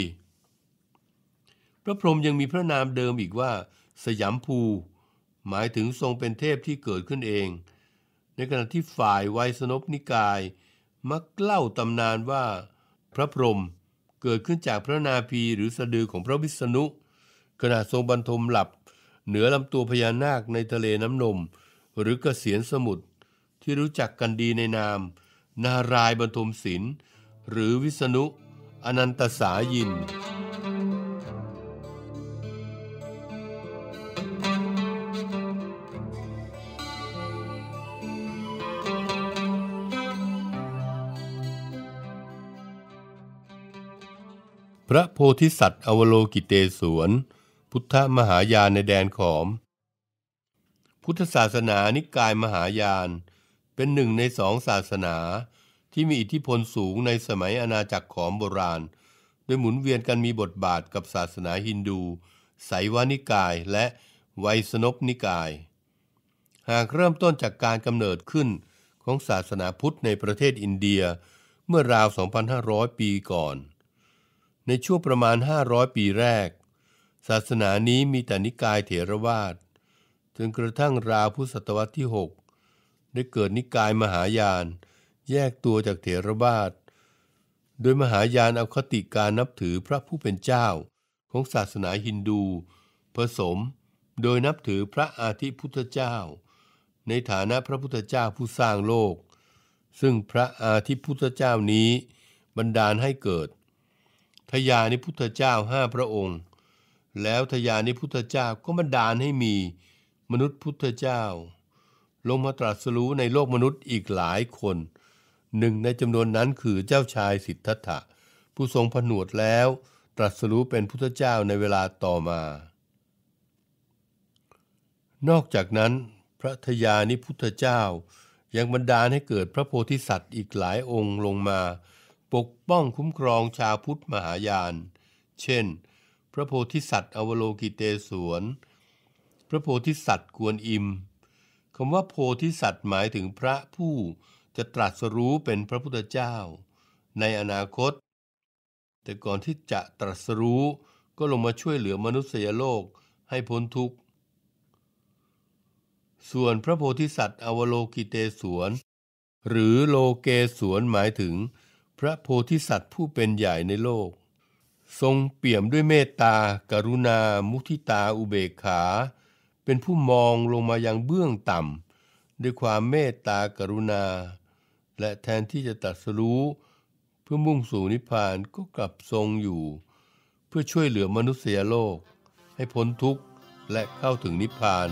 พระพรหมยังมีพระนามเดิมอีกว่า สยามภู หมายถึงทรงเป็นเทพที่เกิดขึ้นเอง ในขณะที่ฝ่ายไวยสนบนิกาย มักเล่าตำนานว่าพระพรหมเกิดขึ้นจากพระนาภีหรือสะดือของพระวิษณุขณะทรงบรรทมหลับเหนือลำตัวพญานาคในทะเลน้ำนม หรือเกษียณสมุทรที่รู้จักกันดีในนามนารายบรรทมศิลป์หรือวิษณุอนันตสายิน พระโพธิสัตว์ อวโลกิเตศวนพุทธมหายานในแดนขอม พุทธศาสนานิกายมหายาน เป็นหนึ่งในสองศาสนาที่มีอิทธิพลสูงในสมัยอาณาจักรขอมโบราณ โดยหมุนเวียนกันมีบทบาทกับศาสนาฮินดูไสวานิกายและไวยสนพนิกาย หากเริ่มต้นจากการกำเนิดขึ้นของศาสนาพุทธในประเทศอินเดียเมื่อราว 2,500 ปีก่อน ในช่วงประมาณ 500 ปีแรกศาสนานี้มีแต่นิกายเถรวาทจนกระทั่งราวพุทธศตวรรษที่ 6 ได้เกิดนิกายมหายานแยกตัวจากเถรวาท โดยมหายานเอาคติการนับถือพระผู้เป็นเจ้าของศาสนาฮินดู ผสมโดยนับถือพระอาทิพุทธเจ้า ในฐานะพระพุทธเจ้าผู้สร้างโลก ซึ่งพระอาทิพุทธเจ้านี้บันดาลให้เกิด ทยานิพุทธเจ้าห้าพระองค์แล้วทยานิพุทธเจ้าก็บันดาลให้มีมนุษย์พุทธเจ้าลงมาตรัสรู้ในโลกมนุษย์อีกหลายคน หนึ่งในจำนวนนั้นคือเจ้าชายสิทธัตถะผู้ทรงผนวดแล้วตรัสรู้เป็นพุทธเจ้าในเวลาต่อมา นอกจากนั้น พระทยานิพุทธเจ้า ยังบันดาลให้เกิดพระโพธิสัตว์อีกหลายองค์ลงมา ปกป้องคุ้มครองชาวพุทธมหายาน เช่นพระโพธิสัตว์อวโลกิเตสวน พระโพธิสัตว์กวนอิม คำว่าโพธิสัตว์หมายถึงพระผู้จะตรัสรู้เป็นพระพุทธเจ้า ในอนาคต แต่ก่อนที่จะตรัสรู้ก็ลงมาช่วยเหลือมนุษยโลกให้พ้นทุกข์ ส่วนพระโพธิสัตว์อวโลกิเตสวน หรือโลเกสวนหมายถึง พระโพธิสัตว์ผู้เป็นใหญ่ในโลกทรงเปี่ยมด้วยเมตตากรุณา มุทิตา อุเบกขา เป็นผู้มองลงมายังเบื้องต่ำด้วยความเมตตากรุณา และแทนที่จะตัดสู้ เพื่อมุ่งสู่นิพพานก็กลับทรงอยู่ เพื่อช่วยเหลือมนุษยโลก ให้พ้นทุกข์และเข้าถึงนิพพาน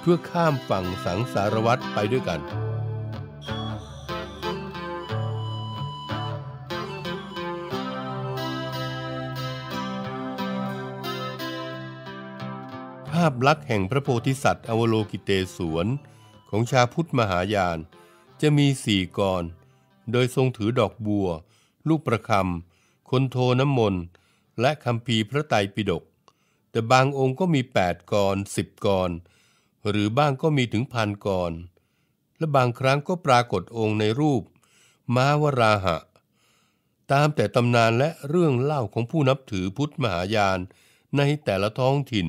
เพื่อข้ามฝั่งสังสารวัฏไปด้วยกันภาพลักษณ์แห่งพระโพธิสัตว์อวโลกิเตศวนของชาพุทธมหายาน จะมีสี่กร โดยทรงถือดอกบัว ลูกประคำ คนโทน้ำมนต์ และคำพีพระไตรปิฎก แต่บางองค์ก็มี8กรสิบกร หรือบ้างก็มีถึงพันกร และบางครั้งก็ปรากฏองค์ในรูป ม้าวราหะ ตามแต่ตำนานและเรื่องเล่าของผู้นับถือพุทธมหายานในแต่ละท้องถิ่น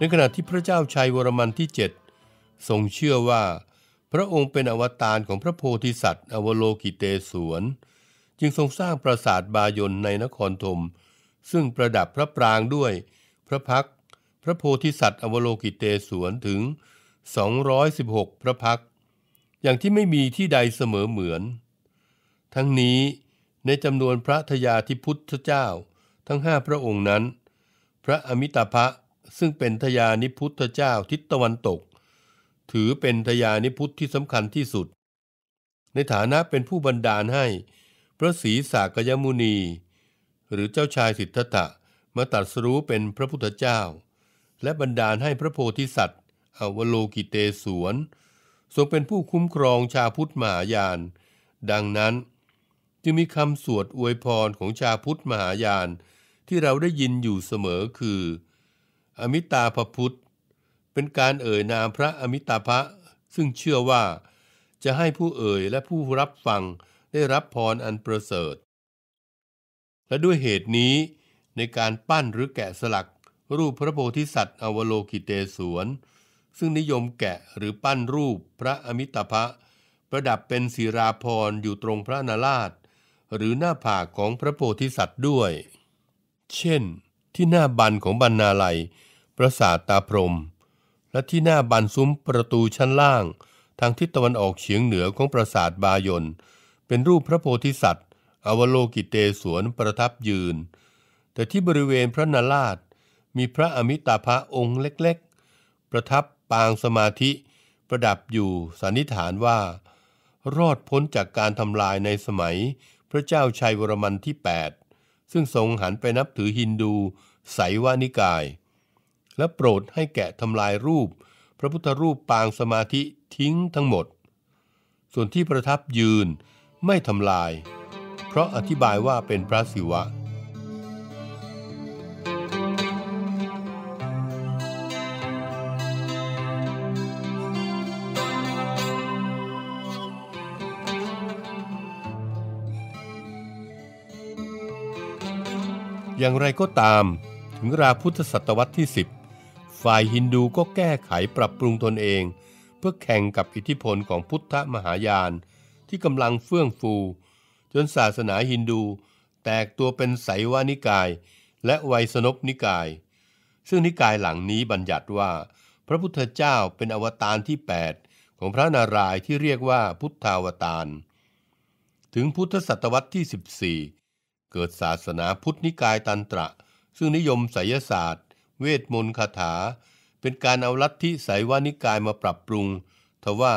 ในขณะที่พระเจ้าชัยวรมันที่7ทรงเชื่อว่า พระองค์เป็นอวตารของพระโพธิสัตว์อวโลกิเตศวนจึงทรงสร้างปราสาทบายนในนครธมซึ่งประดับพระปรางด้วยพระพักพระโพธิสัตว์อวโลกิเตศวนถึง 216 พระพัก อย่างที่ไม่มีที่ใดเสมอเหมือนทั้งนี้ในจำนวนพระทยาธิพุทธเจ้า ทั้งห้าพระองค์นั้น พระอมิตาภะซึ่งเป็นทยานิพุทธเจ้าทิศตะวันตก ถือเป็นทยานิพุทธที่สำคัญที่สุด ในฐานะเป็นผู้บันดาลให้พระศรีสากยมุนี หรือเจ้าชายสิทธัตถะมาตัดสรู้เป็นพระพุทธเจ้า และบันดาลให้พระโพธิสัตว์อวโลกิเตสวนทรงเป็นผู้คุ้มครองชาพุทธมหายาน ดังนั้นจึงมีคำสวดอวยพรของชาพุทธมหายาน ที่เราได้ยินอยู่เสมอคือ อมิตาภพุทธ เป็นการเอ่ยนามพระอมิตาภะซึ่งเชื่อว่าจะให้ผู้เอ่ยและผู้รับฟังได้รับพรอันประเสริฐ และด้วยเหตุนี้ในการปั้นหรือแกะสลักรูปพระโพธิสัตว์อวโลกิเตศวนซึ่งนิยมแกะหรือปั้นรูปพระอมิตาภะประดับเป็นศีราพรอยู่ตรงพระนาราชหรือหน้าผากของพระโพธิสัตว์ด้วย เช่นที่หน้าบันของบรรณาลัย ปราสาทตาพรม และที่หน้าบันซุ้มประตูชั้นล่างทางทิศตะวันออกเฉียงเหนือของปราสาทบายนเป็นรูปพระโพธิสัตว์ อวโลกิเตสวนประทับยืน แต่ที่บริเวณพระนาราชมีพระอมิตาภะองค์เล็ก ๆ ประทับปางสมาธิ ประดับอยู่สันนิษฐานว่า รอดพ้นจากการทำลายในสมัยพระเจ้าชัยวรมันที่ 8 ซึ่งทรงหันไปนับถือฮินดูไสวานิกาย และโปรดให้แกะทำลายรูป พระพุทธรูปปางสมาธิทิ้งทั้งหมด ส่วนที่ประทับยืนไม่ทำลาย เพราะอธิบายว่าเป็นพระศิวะอย่างไรก็ตามถึงราพุทธศตวรรษที่ 10 ฝ่ายฮินดูก็แก้ไขปรับปรุงตนเอง เพื่อแข่งกับอิทธิพลของพุทธมหายานที่กำลังเฟื่องฟู จนศาสนาฮินดูแตกตัวเป็นไสวานิกาย และไวยสนพนิกาย ซึ่งนิกายหลังนี้บัญญัติว่า พระพุทธเจ้าเป็นอวตารที่ 8 ของพระนารายณ์ที่เรียกว่าพุทธาวตารถึงพุทธศตวรรษที่เกิดศาสนาพุทธนิกายตันตระ ซึ่งนิยมไสยศาสตร์ เวทมนต์คาถา เป็นการเอาลัทธิไสยวานิกายมาปรับปรุงทว่า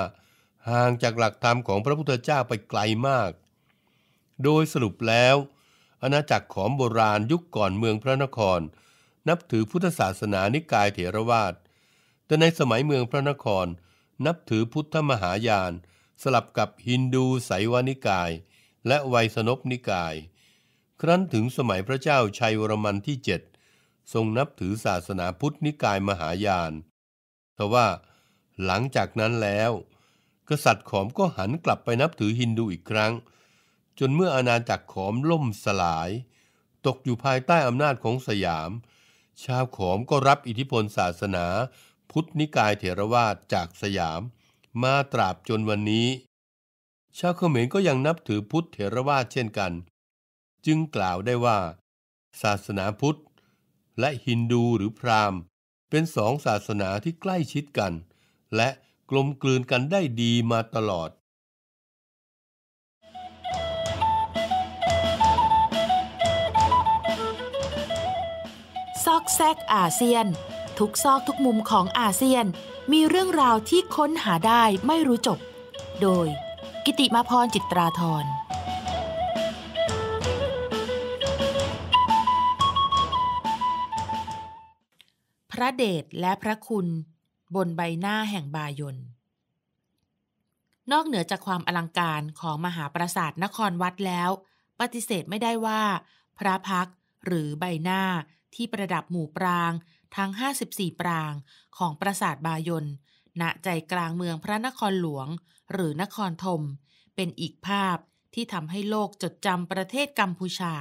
ห่างจากหลักธรรมของพระพุทธเจ้าไปไกลมาก โดยสรุปแล้ว อาณาจักรของโบราณยุคก่อนเมืองพระนคร นับถือพุทธศาสนานิกายเถรวาดแต่ในสมัยเมืองพระนคร นับถือพุทธมหายาน สลับกับฮินดูไสยวานิกาย และไวยสนบนิกายครั้นถึงสมัยพระเจ้าชัยวรมันที่เจ็ดทรงนับถือศาสนาพุทธนิกายมหายานทว่าหลังจากนั้นแล้ว กษัตริย์ขอมก็หันกลับไปนับถือฮินดูอีกครั้ง จนเมื่ออาณาจักรขอมล่มสลาย ตกอยู่ภายใต้อำนาจของสยาม ชาวขอมก็รับอิทธิพลศาสนาพุทธนิกายเถรวาทจากสยามมาตราบจนวันนี้ ชาวเขมรก็ยังนับถือพุทธเถรวาทเช่นกันจึงกล่าวได้ว่า ศาสนาพุทธ และฮินดูหรือพราหมณ์ เป็นสองศาสนาที่ใกล้ชิดกัน และกลมกลืนกันได้ดีมาตลอด ซอกแซกอาเซียนทุกซอกทุกมุมของอาเซียนมีเรื่องราวที่ค้นหาได้ไม่รู้จบ โดยกิติมาพรจิตราธรระเดชและพระคุณบนใบหน้าแห่งบายนนอกเหนือจากความอลังการของมหาปราสาทนครวัดแล้ว ปฏิเสธไม่ได้ว่า พระพักหรือใบหน้าที่ประดับหมู่ปรางทั้ง 54 ปรางของปราสาทบายนณใจกลางเมืองพระนครหลวงหรือนครธมเป็นอีกภาพที่ทำให้โลกจดจำประเทศกัมพูชา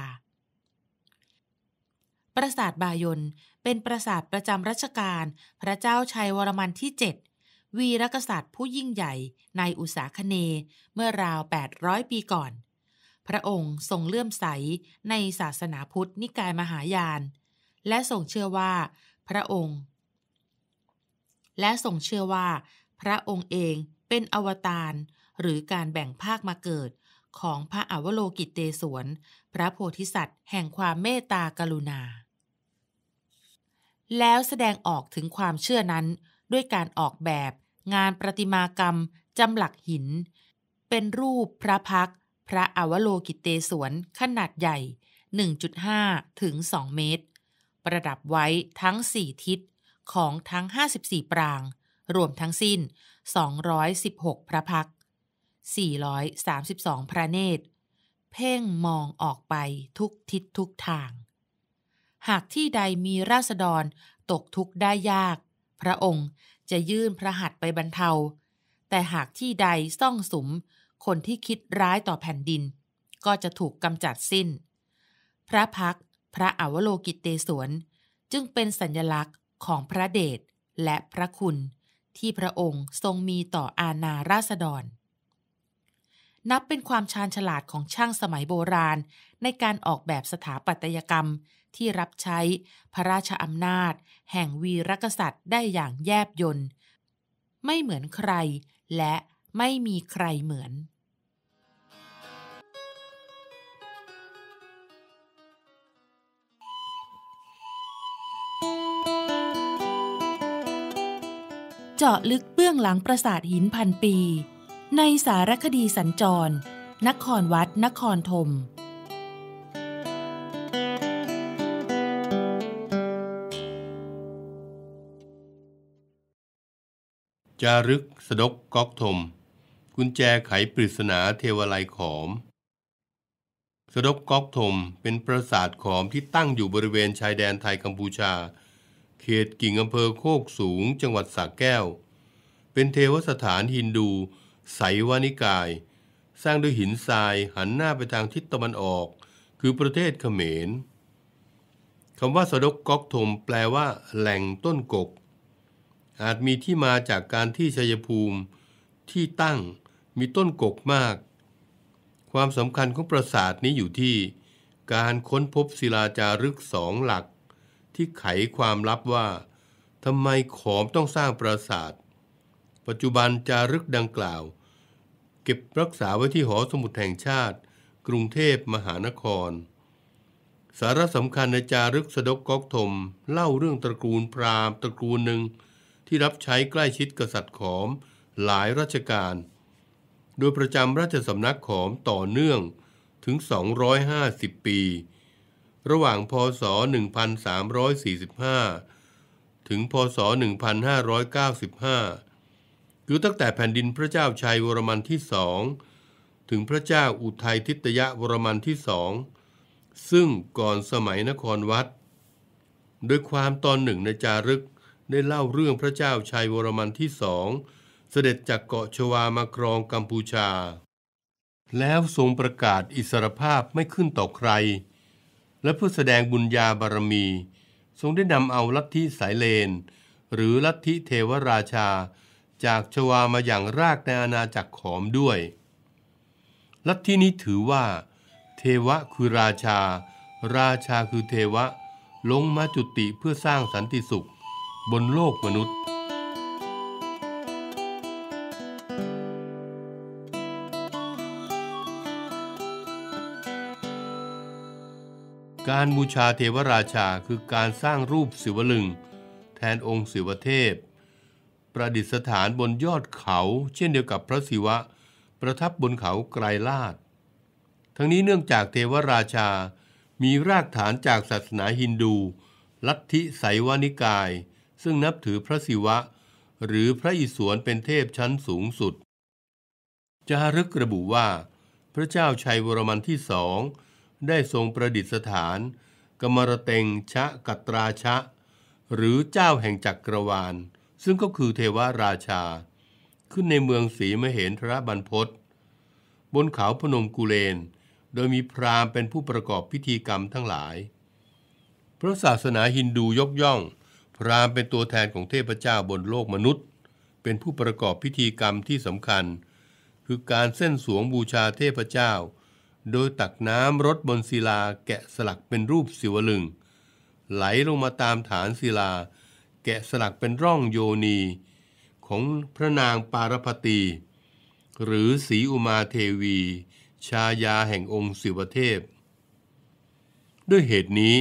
ปราสาทบายนเป็นปราสาทประจำรัชกาลพระเจ้าชัยวรมันที่ 7 วีรกษัตริย์ผู้ยิ่งใหญ่ในอุษาคเนเมื่อราว800 ปีก่อน พระองค์ทรงเลื่อมใสในศาสนาพุทธนิกายมหายาน และทรงเชื่อว่าพระองค์ และทรงเชื่อว่าพระองค์เองเป็นอวตารหรือการแบ่งภาคมาเกิด ของพระอวโลกิตเตศวนพระโพธิสัตว์ แห่งความเมตตากรุณาแล้วแสดงออกถึงความเชื่อนั้นด้วยการออกแบบงานประติมากรรมจำหลักหิน เป็นรูปพระพักพระอวโลกิเตสวนขนาดใหญ่ 1.5 ถึง 2 เมตร ประดับไว้ทั้ง 4 ทิศของทั้ง 54 ปราง รวมทั้งสิ้น 216 พระพัก432 พระเนตร เพ่งมองออกไปทุกทิศทุกทางหากที่ใดมีราษฎรตกทุกข์ได้ยาก พระองค์จะยื่นพระหัตถ์ไปบรรเทา แต่หากที่ใดซ่องสมคนที่คิดร้ายต่อแผ่นดิน ก็จะถูกกำจัดสิ้น พระพักพระอวโลกิตเตสวนจึงเป็นสัญญลักษณ์ของพระเดช และพระคุณ ที่พระองค์ทรงมีต่ออาณาราษฎร นับเป็นความชาญฉลาดของช่างสมัยโบราณในการออกแบบสถาปัตยกรรมที่รับใช้พระราชอำนาจ แห่งวีรกษัตริย์ได้อย่างแยบยนต์ไม่เหมือนใครและไม่มีใครเหมือน เจาะลึกเบื้องหลังปราสาทหินพันปี ในสารคดีสัญจร นครวัดนครธมจารึกสดกก๊อกธมกุญแจไขปริศนาเทวไลขอมสดกก๊อกธมเป็นปราสาทขอมที่ตั้งอยู่บริเวณชายแดนไทยกัมพูชา เขตกิ่งอำเภอโคกสูงจังหวัดสระแก้ว เป็นเทวสถานฮินดูไสวานิกาย สร้างด้วยหินทรายหันหน้าไปทางทิศตะวันออก คือประเทศเขมรคำว่าสดกก๊อกธมแปลว่าแหล่งต้นกกอาจมีที่มาจากการที่ชัยภูมิที่ตั้งมีต้นกกมาก ความสำคัญของปราสาทนี้อยู่ที่ การค้นพบศิลาจารึกสองหลัก ที่ไขความลับว่าทำไมขอมต้องสร้างปราสาท ปัจจุบันจารึกดังกล่าว เก็บรักษาไว้ที่หอสมุดแห่งชาติ กรุงเทพมหานคร สาระสำคัญในจารึกสดกกอกถมเล่าเรื่องตระกูลพราหมณ์ตระกูลหนึ่งที่รับใช้ใกล้ชิดกษัตริย์ขอมหลายราชการ โดยประจำราชสำนักขอมต่อเนื่องถึง 250 ปี ระหว่าง พศ 1345 ถึง พศ 1595 คือตั้งแต่แผ่นดินพระเจ้าชัยวรมันที่สองถึงพระเจ้าอุทัยทิตยะวรมันที่สองซึ่งก่อนสมัยนครวัดโดยความตอนหนึ่งในจารึกได้เล่าเรื่องพระเจ้าชัยวรมันที่สองเสด็จจากเกาะชวามาครองกัมพูชา แล้วทรงประกาศอิสรภาพไม่ขึ้นต่อใคร และเพื่อแสดงบุญญาบารมี ทรงได้นำเอาลัทธิสายเลน หรือลัทธิเทวราชา จากชวามาอย่างรากในอาณาจักรขอมด้วย ลัทธินี้ถือว่า เทวะคือราชา ราชาคือเทวะ ลงมาจุติเพื่อสร้างสันติสุขบนโลกมนุษย์ การบูชาเทวราชาคือการสร้างรูปศิวลึง แทนองค์ศิวเทพ ประดิษฐานบนยอดเขาเช่นเดียวกับพระศิวะประทับบนเขาไกรลาดทั้งนี้เนื่องจากเทวราชามีรากฐานจากศาสนาฮินดู ลัทธิไสวานิกายซึ่งนับถือพระศิวะหรือพระอิศวรเป็นเทพชั้นสูงสุดจารึกระบุว่าพระเจ้าชัยวรมันที่สอง ได้ทรงประดิษฐาน กมรเตงชะกัตราชะ หรือเจ้าแห่งจักรวาล ซึ่งก็คือเทวราชา ขึ้นในเมืองศรีมเหนทรบรรพศบนเขาพนมกุเลน โดยมีพราหมณ์เป็นผู้ประกอบพิธีกรรมทั้งหลายพระศาสนาฮินดูยกย่องรามเป็นตัวแทนของเทพเจ้าบนโลกมนุษย์ เป็นผู้ประกอบพิธีกรรมที่สำคัญ คือการเส้นสวงบูชาเทพเจ้า โดยตักน้ำรดบนศิลาแกะสลักเป็นรูปสิวลึงไหลลงมาตามฐานศิลาแกะสลักเป็นร่องโยนี ของพระนางปารพตีหรือสีอุมาเทวี ชายาแห่งองค์สิวเทพ ด้วยเหตุนี้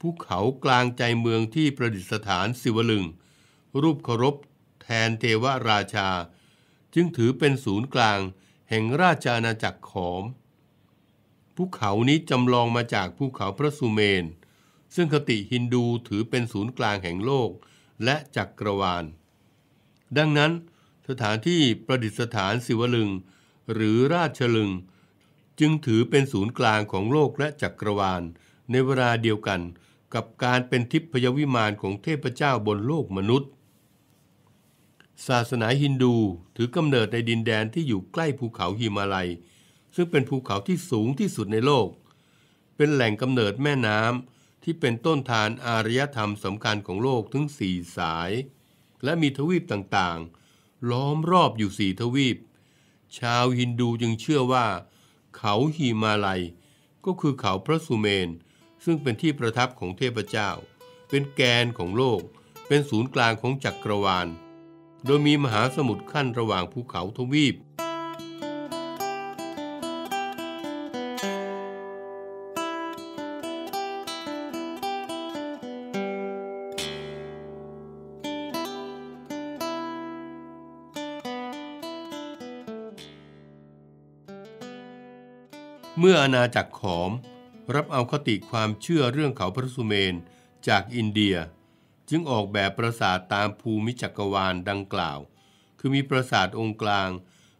ภูเขากลางใจเมืองที่ประดิษฐานศิวลึง รูปเคารพ แทนเทวราชา จึงถือเป็นศูนย์กลางแห่งราชอาณาจักรขอมภูเขานี้จำลองมาจากภูเขาพระสุเมนซึ่งคติฮินดูถือเป็นศูนย์กลางแห่งโลกและจักรวาล ดังนั้น สถานที่ประดิษฐานศิวลึง หรือราชลึง จึงถือเป็นศูนย์กลางของโลกและจักรวาล ในเวลาเดียวกันกับการเป็นทิพยวิมานของเทพเจ้าบนโลกมนุษย์ ศาสนาฮินดูถือกำเนิดในดินแดนที่อยู่ใกล้ภูเขาฮิมาลัย ซึ่งเป็นภูเขาที่สูงที่สุดในโลก เป็นแหล่งกำเนิดแม่น้ำที่เป็นต้นทานอารยธรรมสำคัญของโลกถึงสี่สาย และมีทวีปต่างๆ ล้อมรอบอยู่สี่ทวีป ชาวฮินดูจึงเชื่อว่า เขาฮิมาลัย ก็คือเขาพระสุเมนซึ่งเป็นที่ประทับของเทพเจ้า เป็นแกนของโลก เป็นศูนย์กลางของจักรวาล โดยมีมหาสมุทรขั้นระหว่างภูเขาทวีป เมื่ออาณาจักรขอมรับเอาคติความเชื่อเรื่องเขาพระสุเมนจากอินเดีย จึงออกแบบปราสาทตามภูมิจักรวาลดังกล่าว คือมีปราสาทองค์กลาง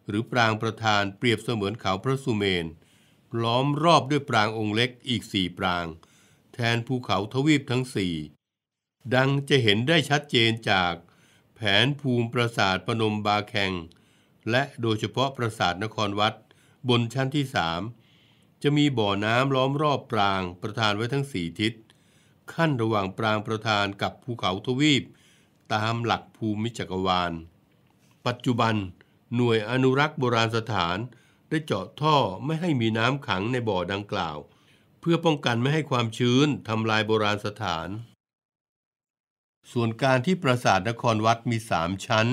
หรือปรางประธานเปรียบเสมือนเขาพระสุเมนล้อมรอบด้วยปรางองค์เล็กอีกสี่ปราง แทนภูเขาทวีปทั้งสี่ดังจะเห็นได้ชัดเจนจาก แผนภูมิปราสาทปนมบาแขงและโดยเฉพาะปราสาทนครวัดบนชั้นที่สามจะมีบ่อน้ำล้อมรอบปรางประทานไว้ทั้งสี่ทิศ ขั้นระหว่างปรางประทานกับภูเขาทวีปตามหลักภูมิจักรวาล ปัจจุบันหน่วยอนุรักษ์โบราณสถาน ได้เจาะท่อไม่ให้มีน้ำขังในบ่อดังกล่าว เพื่อป้องกันไม่ให้ความชื้นทำลายโบราณสถาน ส่วนการที่ปราสาทนครวัดมีสามชั้น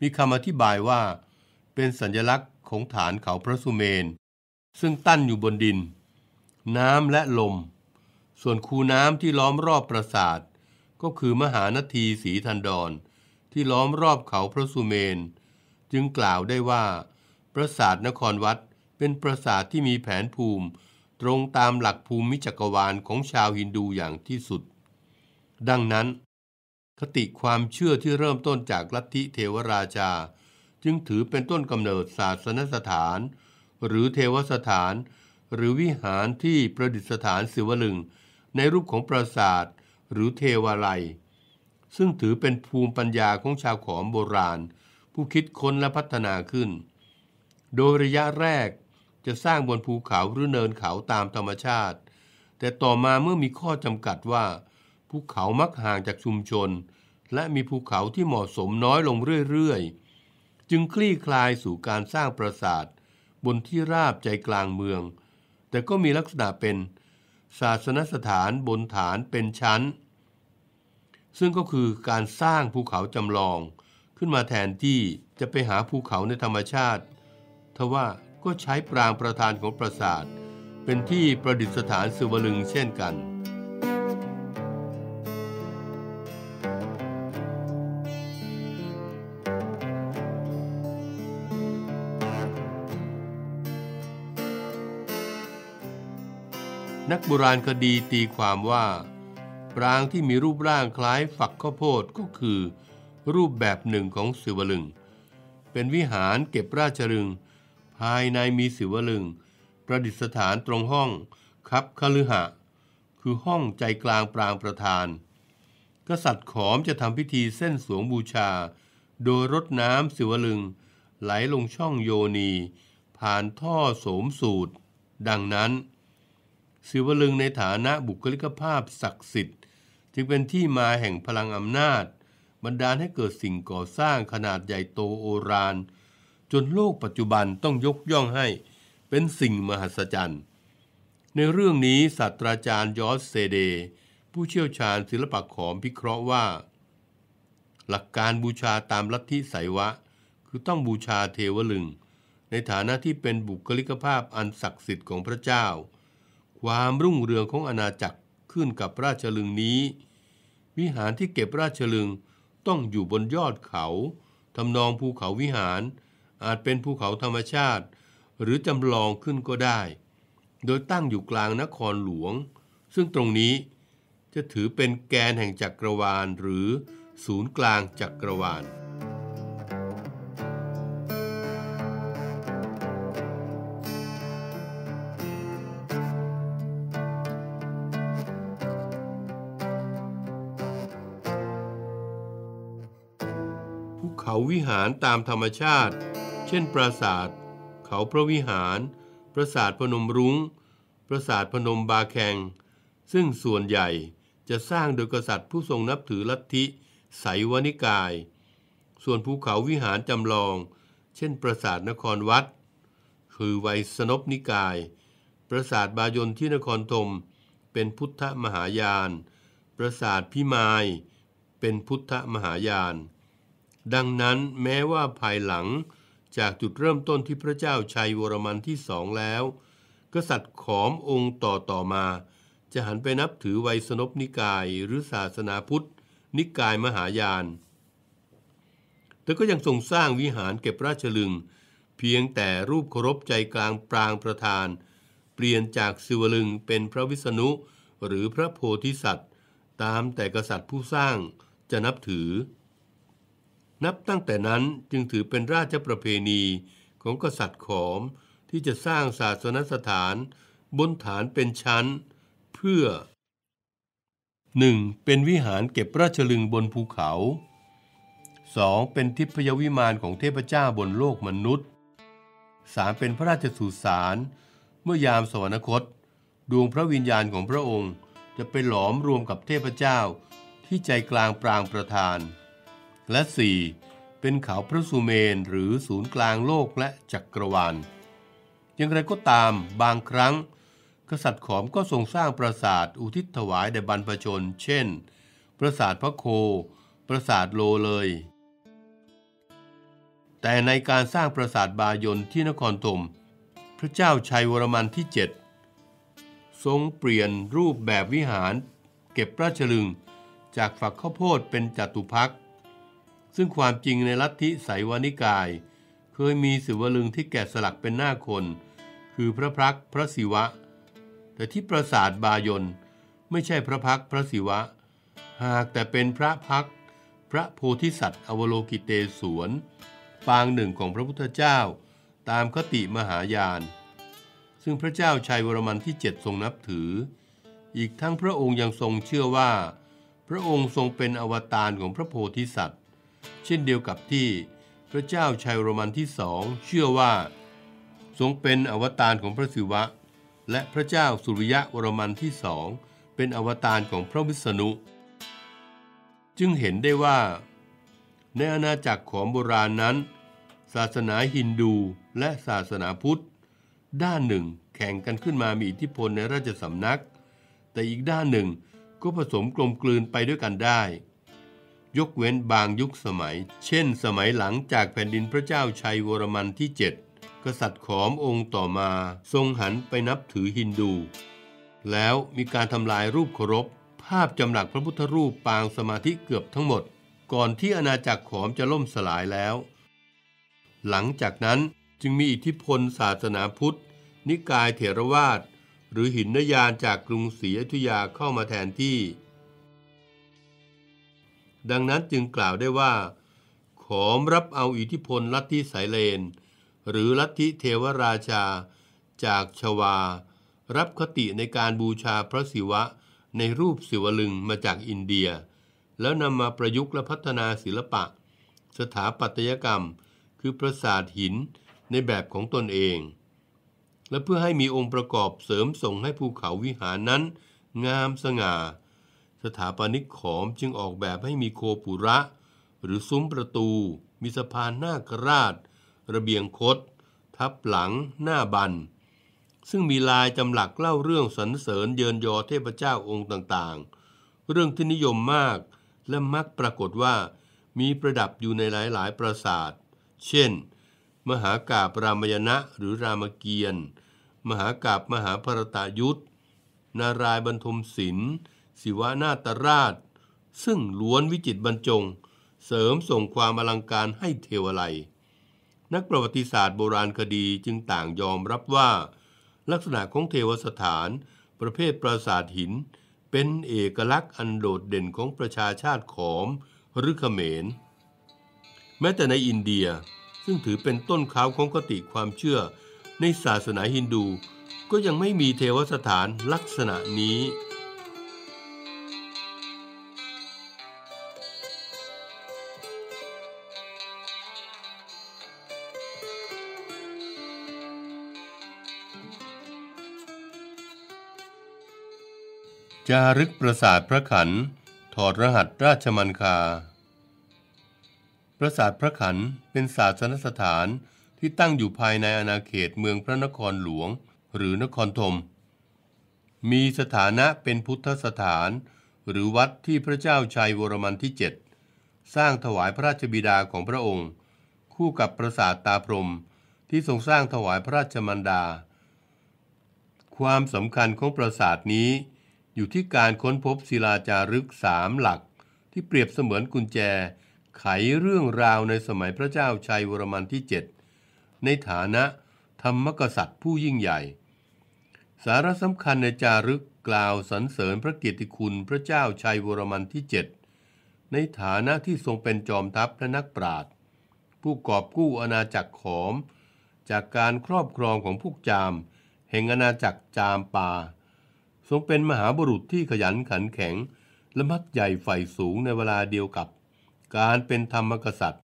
มีคำอธิบายว่าเป็นสัญลักษณ์ของฐานเขาพระสุเมนซึ่งตั้นอยู่บนดิน น้ำและลม ส่วนคูน้ำที่ล้อมรอบปราสาทก็คือมหานทีสีทันดรที่ล้อมรอบเขาพระสุเมน จึงกล่าวได้ว่า ปราสาทนครวัดเป็นปราสาทที่มีแผนภูมิ ตรงตามหลักภูมิจักรวาลของชาวฮินดูอย่างที่สุด ดังนั้น คติความเชื่อที่เริ่มต้นจากลัทธิเทวราชา จึงถือเป็นต้นกำเนิดศาสนสถานหรือเทวสถาน หรือวิหารที่ประดิษฐานศิวลึงในรูปของปราสาทหรือเทวาลัย ซึ่งถือเป็นภูมิปัญญาของชาวขอมโบราณ ผู้คิดค้นและพัฒนาขึ้น โดยระยะแรกจะสร้างบนภูเขาหรือเนินเขาตามธรรมชาติ แต่ต่อมาเมื่อมีข้อจำกัดว่า ภูเขามักห่างจากชุมชน และมีภูเขาที่เหมาะสมน้อยลงเรื่อยๆจึงคลี่คลายสู่การสร้างปราสาทบนที่ราบใจกลางเมือง แต่ก็มีลักษณะเป็นศาสนสถานบนฐานเป็นชั้น ซึ่งก็คือการสร้างภูเขาจำลอง ขึ้นมาแทนที่จะไปหาภูเขาในธรรมชาติ ทว่าก็ใช้ปรางประธานของปราสาท เป็นที่ประดิษฐานสุวลึงเช่นกันนักโบราณคดีตีความว่า ปรางที่มีรูปร่างคล้ายฝักข้าวโพดก็คือรูปแบบหนึ่งของสิวลึง เป็นวิหารเก็บราชรึง ภายในมีสิวลึง ประดิษฐานตรงห้อง คับคลือหะ คือห้องใจกลางปรางประธาน กษัตริย์ขอมจะทำพิธีเส้นสวงบูชา โดยรดน้ำสิวลึง ไหลลงช่องโยนี ผ่านท่อโสมสูตรดังนั้นสิวลึงในฐานะบุคลิกภาพศักดิ์สิทธิ์จึงเป็นที่มาแห่งพลังอำนาจ บันดาลให้เกิดสิ่งก่อสร้างขนาดใหญ่โตโอรานจนโลกปัจจุบันต้องยกย่องให้เป็นสิ่งมหัศจรรย์ ในเรื่องนี้ศาสตราจารย์ยอสเซเด ผู้เชี่ยวชาญศิลปะขอมพิเคราะห์ว่า หลักการบูชาตามลัทธิไสยวะ คือต้องบูชาเทวลึง ในฐานะที่เป็นบุคลิกภาพอันศักดิ์สิทธิ์ของพระเจ้าความรุ่งเรืองของอาณาจักรขึ้นกับราชลึงนี้ วิหารที่เก็บราชลึง ต้องอยู่บนยอดเขาทำนองภูเขาวิหาร อาจเป็นภูเขาธรรมชาติ หรือจำลองขึ้นก็ได้ โดยตั้งอยู่กลางนครหลวง ซึ่งตรงนี้จะถือเป็นแกนแห่งจักรวาลหรือศูนย์กลางจักรวาลเขาวิหารตามธรรมชาติ เช่นปราสาทเขาพระวิหาร ปราสาทพนมรุง้งปราสาทพนมบาแคงซึ่งส่วนใหญ่จะสร้างโดยกษัตริย์ผู้ทรงนับถือลัทธิไสวนิกาย ส่วนภูเขาวิหารจำลอง เช่น ปราสาทนครวัด คือไวยสนบนิกาย ปราสาทบายนที่นครธมเป็นพุทธมหายาน ปราสาทพิมาย เป็นพุทธมหายานดังนั้นแม้ว่าภายหลังจากจุดเริ่มต้นที่พระเจ้าชัย วรมันที่สองแล้ว กษัตริย์ขอมองค์ต่อต่อมา จะหันไปนับถือไวยสนบนิกายหรือศาสนาพุทธ นิกายมหายานแต่ก็ยังทรงสร้างวิหารเก็บราชลึงเพียงแต่รูปเคารพใจกลางปรางประธาน เปลี่ยนจากสิวลึงเป็นพระวิษณุหรือพระโพธิสัตว์ ตามแต่กษัตริย์ผู้สร้างจะนับถือนับตั้งแต่นั้นจึงถือเป็นราชประเพณีของกษัตริย์ขอมที่จะสร้างศาสนสถานบนฐานเป็นชั้น เพื่อ 1. เป็นวิหารเก็บราชลึงบนภูเขา 2. เป็นทิพยวิมานของเทพเจ้าบนโลกมนุษย์ 3. เป็นพระราชสุสานเมื่อยามสวรรคต ดวงพระวิญญาณของพระองค์ จะไปหลอมรวมกับเทพเจ้าที่ใจกลางปรางประธานและ 4. เป็นเขาพระสุเมนหรือศูนย์กลางโลกและจักรวาล อย่างไรก็ตามบางครั้ง กษัตริย์ขอมก็ทรงสร้างปราสาทอุทิศถวายแด่บรรพชน เช่น ปราสาทพระโค ปราสาทโลเลย แต่ในการสร้างปราสาทบายนที่นครธมพระเจ้าชัยวรมันที่ 7 ทรงเปลี่ยนรูปแบบวิหาร เก็บราชลึงจากฝักข้าวโพดเป็นจัตุพักษซึ่งความจริงในลัทธิไสวานิกาย เคยมีสิวลึงที่แกะสลักเป็นหน้าคน คือพระพักพระศิวะ แต่ที่ปราสาทบายนไม่ใช่พระพักพระศิวะ หากแต่เป็นพระพักพระโพธิสัตว์ อวโลกิเตสวนปางหนึ่งของพระพุทธเจ้าตามคติมหายาน ซึ่งพระเจ้าชัยวรมันที่เจ็ดทรงนับถือ อีกทั้งพระองค์ยังทรงเชื่อว่า พระองค์ทรงเป็นอวตารของพระโพธิสัตว์เช่นเดียวกับที่พระเจ้าชัยโรมันที่สองเชื่อว่า ทรงเป็นอวตารของพระศิวะ และพระเจ้าสุริยะวรมันที่สองเป็นอวตารของพระวิษณุ จึงเห็นได้ว่า ในอาณาจักรของโบราณนั้น ศาสนาฮินดูและศาสนาพุทธด้านหนึ่งแข่งกันขึ้นมามีอิทธิพลในราชสำนัก แต่อีกด้านหนึ่งก็ผสมกลมกลืนไปด้วยกันได้ยกเว้นบางยุคสมัย เช่น สมัยหลังจากแผ่นดินพระเจ้าชัยวรมันที่ 7 กษัตริย์ขอมองค์ต่อมา ทรงหันไปนับถือฮินดู แล้วมีการทำลายรูปเคารพภาพจำหลักพระพุทธรูปปางสมาธิเกือบทั้งหมด ก่อนที่อาณาจักรขอมจะล่มสลายแล้ว หลังจากนั้นจึงมีอิทธิพลศาสนาพุทธ นิกายเถรวาทหรือหินนยานจากกรุงศรีอยุธยาเข้ามาแทนที่ดังนั้นจึงกล่าวได้ว่า ขอมรับเอาอิทธิพลลัทธิสายเลน หรือลัทธิเทวราชาจากชวา รับคติในการบูชาพระศิวะในรูปศิวลึงมาจากอินเดีย แล้วนำมาประยุกต์และพัฒนาศิลปะ สถาปัตยกรรมคือปราสาทหินในแบบของตนเอง และเพื่อให้มีองค์ประกอบเสริมส่งให้ภูเขาวิหารนั้นงามสง่าสถาปนิกขอมจึงออกแบบให้มีโคปุระ หรือซุ้มประตู มีสะพานหน้ากราช ระเบียงคดทับหลัง หน้าบัน ซึ่งมีลายจำหลักเล่าเรื่องสรรเสริญเยินยอเทพเจ้าองค์ต่าง ๆ เรื่องที่นิยมมาก และมักปรากฏว่ามีประดับอยู่ในหลาย ๆ ปราสาท เช่น มหากาปรามยณะหรือรามเกียรติ์มหากาบมหาภรตายุทธนารายบรรทมศิลป์ิวนาตราช ซึ่งล้วนวิจิตบรรจง เสริมส่งความอลังการให้เทวไลนักประวัติศาสตร์โบราณคดีจึงต่างยอมรับว่า ลักษณะของเทวสถาน ประเภทปราสาทหิน เป็นเอกลักษณ์อันโดดเด่นของประชาชาติขอม หรือเขมร แม้แต่ในอินเดียซึ่งถือเป็นต้นข้าวของกติความเชื่อ ในศาสนาฮินดูก็ยังไม่มีเทวสถานลักษณะนี้จารึกประสาทพระขันถอดรหัสราชมันคา ปราสาทพระขันเป็นศาสนสถานที่ตั้งอยู่ภายในอาณาเขตเมืองพระนครหลวงหรือนครธมมีสถานะเป็นพุทธสถาน หรือวัดที่พระเจ้าชัยวรมันที่ 7 สร้างถวายพระราชบิดาของพระองค์ คู่กับปราสาทตาพรมที่ทรงสร้างถวายพระราชมันดา ความสำคัญของปราสาทนี้อยู่ที่การค้นพบศิลาจารึกสามหลัก ที่เปรียบเสมือนกุญแจไขเรื่องราวในสมัยพระเจ้าชัยวรมันที่ 7 ในฐานะธรรมกษัตริย์ผู้ยิ่งใหญ่ สาระสำคัญในจารึกกล่าวสรรเสริญพระเกียรติคุณพระเจ้าชัยวรมันที่ 7 ในฐานะที่ทรงเป็นจอมทัพและนักปราชญ์ผู้กอบกู้อาณาจักรขอม จากการครอบครองของพวกจามแห่งอาณาจักรจามปาทรงเป็นมหาบุรุษที่ขยันขันแข็ง และมักใหญ่ใฝ่สูงในเวลาเดียวกับการเป็นธรรมกษัตริย์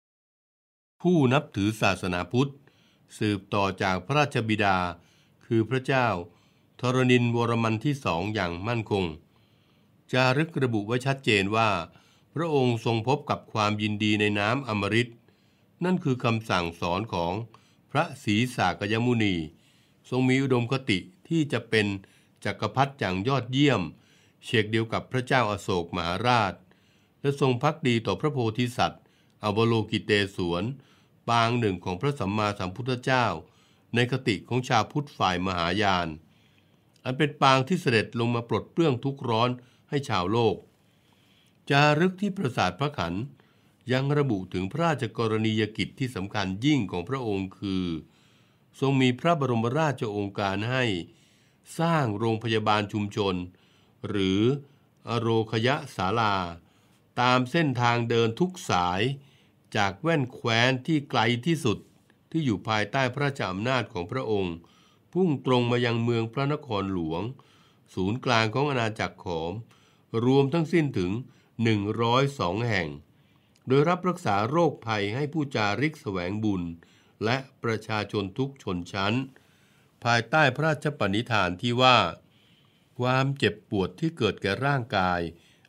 ผู้นับถือศาสนาพุทธ สืบต่อจากพระราชบิดา คือพระเจ้าธรณินวรมันที่สองอย่างมั่นคง จารึกระบุไว้ชัดเจนว่า พระองค์ทรงพบกับความยินดีในน้ำอมฤตนั่นคือคำสั่งสอนของพระศรีสากยมุนี ทรงมีอุดมคติที่จะเป็นจักกรพรรดิอย่างยอดเยี่ยมเชกเดียวกับพระเจ้าอาโศกมหาราช และทรงพักดีต่อพระโพธิสัตว์ อวโลกิเตสวนปางหนึ่งของพระสัมมาสัมพุทธเจ้า ในคติของชาวพุทธฝ่ายมหายาน อันเป็นปางที่เสด็จลงมาปลดเปลื้องทุกร้อนให้ชาวโลกจารึกที่ปราสาทพระขัน ยังระบุถึงพระราชกรณียกิจที่สำคัญยิ่งของพระองค์คือ ทรงมีพระบรมราชโองการให้สร้างโรงพยาบาลชุมชน หรืออโรคยะศาลา ตามเส้นทางเดินทุกสายจากแว่นแคว้นที่ไกลที่สุดที่อยู่ภายใต้พระราชอำนาจของพระองค์ พุ่งตรงมายังเมืองพระนครหลวง ศูนย์กลางของอาณาจักรขอม รวมทั้งสิ้นถึง 102 แห่ง โดยรับรักษาโรคภัยให้ผู้จาริกแสวงบุญ และประชาชนทุกชนชั้นภายใต้พระราชปณิธานที่ว่า ความเจ็บปวดที่เกิดแก่ร่างกาย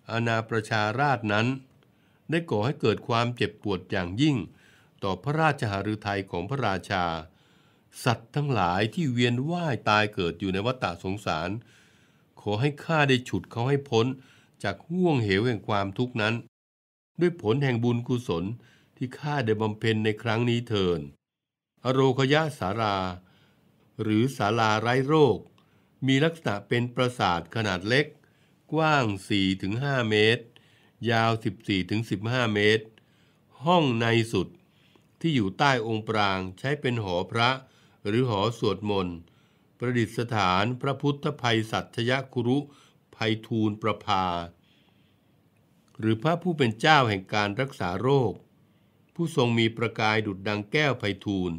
อาณาประชาราชนั้น ได้ก่อให้เกิดความเจ็บปวดอย่างยิ่ง ต่อพระราชหฤทัยของพระราชา สัตว์ทั้งหลายที่เวียนว่ายตายเกิดอยู่ในวัฏสงสาร ขอให้ข้าได้ฉุดเขาให้พ้นจากห่วงเหวแห่งความทุกข์นั้น ด้วยผลแห่งบุญกุศลที่ข้าได้บำเพ็ญในครั้งนี้เทินอโรคยะสาราหรือศาลาไร้โรค มีลักษณะเป็นปราสาทขนาดเล็ก กว้าง 4-5 เมตร ยาว 14-15 เมตร ห้องในสุด ที่อยู่ใต้องค์ปรางใช้เป็นหอพระหรือหอสวดมนต์ประดิษฐานพระพุทธภัยสัจยคุรุภัยทูลประภา หรือพระผู้เป็นเจ้าแห่งการรักษาโรค ผู้ทรงมีประกายดุดดังแก้วไพทูล